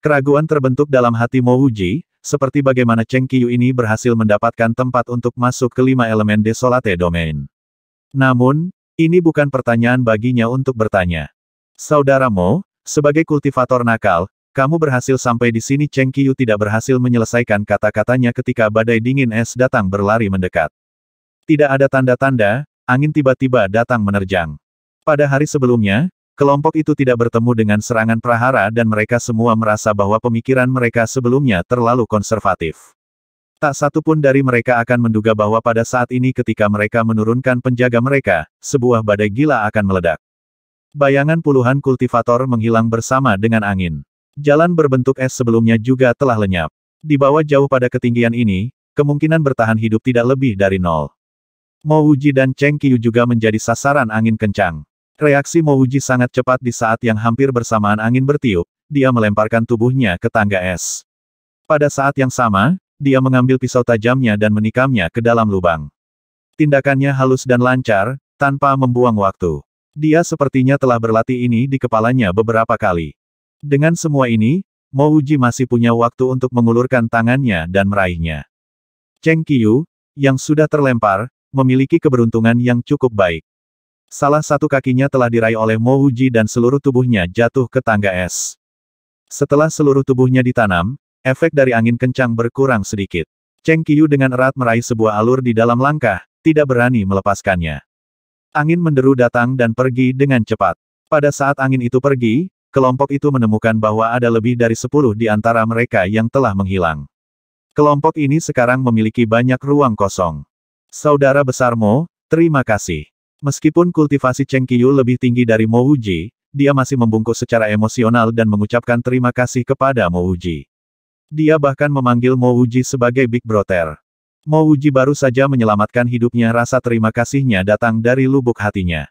Keraguan terbentuk dalam hati Mo Wuji, seperti bagaimana Cheng Qiyu ini berhasil mendapatkan tempat untuk masuk ke lima elemen Desolate Domain. Namun, ini bukan pertanyaan baginya untuk bertanya. Saudaramu, sebagai kultivator nakal, kamu berhasil sampai di sini Cheng Qiyu tidak berhasil menyelesaikan kata-katanya ketika badai dingin es datang berlari mendekat. Tidak ada tanda-tanda, angin tiba-tiba datang menerjang. Pada hari sebelumnya, Kelompok itu tidak bertemu dengan serangan prahara dan mereka semua merasa bahwa pemikiran mereka sebelumnya terlalu konservatif. Tak satu pun dari mereka akan menduga bahwa pada saat ini ketika mereka menurunkan penjaga mereka, sebuah badai gila akan meledak. Bayangan puluhan kultivator menghilang bersama dengan angin. Jalan berbentuk es sebelumnya juga telah lenyap. Di bawah jauh pada ketinggian ini, kemungkinan bertahan hidup tidak lebih dari nol. Mouji Uji dan Cheng Qiu juga menjadi sasaran angin kencang. Reaksi Mouji sangat cepat di saat yang hampir bersamaan angin bertiup, dia melemparkan tubuhnya ke tangga es. Pada saat yang sama, dia mengambil pisau tajamnya dan menikamnya ke dalam lubang. Tindakannya halus dan lancar, tanpa membuang waktu. Dia sepertinya telah berlatih ini di kepalanya beberapa kali. Dengan semua ini, Mouji masih punya waktu untuk mengulurkan tangannya dan meraihnya. Cheng Qiu, yang sudah terlempar, memiliki keberuntungan yang cukup baik. Salah satu kakinya telah diraih oleh Mo Uji dan seluruh tubuhnya jatuh ke tangga es. Setelah seluruh tubuhnya ditanam, efek dari angin kencang berkurang sedikit. Cheng Qiyu dengan erat meraih sebuah alur di dalam langkah, tidak berani melepaskannya. Angin menderu datang dan pergi dengan cepat. Pada saat angin itu pergi, kelompok itu menemukan bahwa ada lebih dari sepuluh di antara mereka yang telah menghilang. Kelompok ini sekarang memiliki banyak ruang kosong. Saudara besarmu, terima kasih. Meskipun kultivasi Cheng Qiyu lebih tinggi dari Mo Uji, dia masih membungkuk secara emosional dan mengucapkan terima kasih kepada Mo Uji. Dia bahkan memanggil Mo Uji sebagai Big Brother. Mo Uji baru saja menyelamatkan hidupnya rasa terima kasihnya datang dari lubuk hatinya.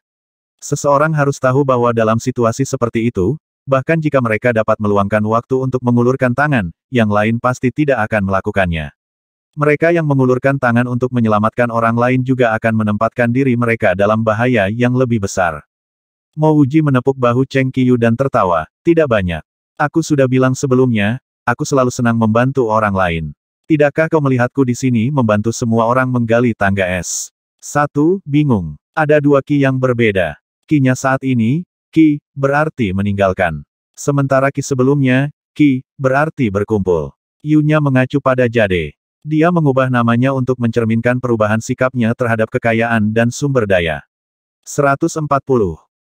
Seseorang harus tahu bahwa dalam situasi seperti itu, bahkan jika mereka dapat meluangkan waktu untuk mengulurkan tangan, yang lain pasti tidak akan melakukannya. Mereka yang mengulurkan tangan untuk menyelamatkan orang lain juga akan menempatkan diri mereka dalam bahaya yang lebih besar. Mo Wuji menepuk bahu Cheng Qiyu dan tertawa, tidak banyak. Aku sudah bilang sebelumnya, aku selalu senang membantu orang lain. Tidakkah kau melihatku di sini membantu semua orang menggali tangga es? Satu, bingung. Ada dua Ki yang berbeda. Ki-nya saat ini, Ki, berarti meninggalkan. Sementara Ki sebelumnya, Ki, berarti berkumpul. Yunya mengacu pada Jade. Dia mengubah namanya untuk mencerminkan perubahan sikapnya terhadap kekayaan dan sumber daya. 140.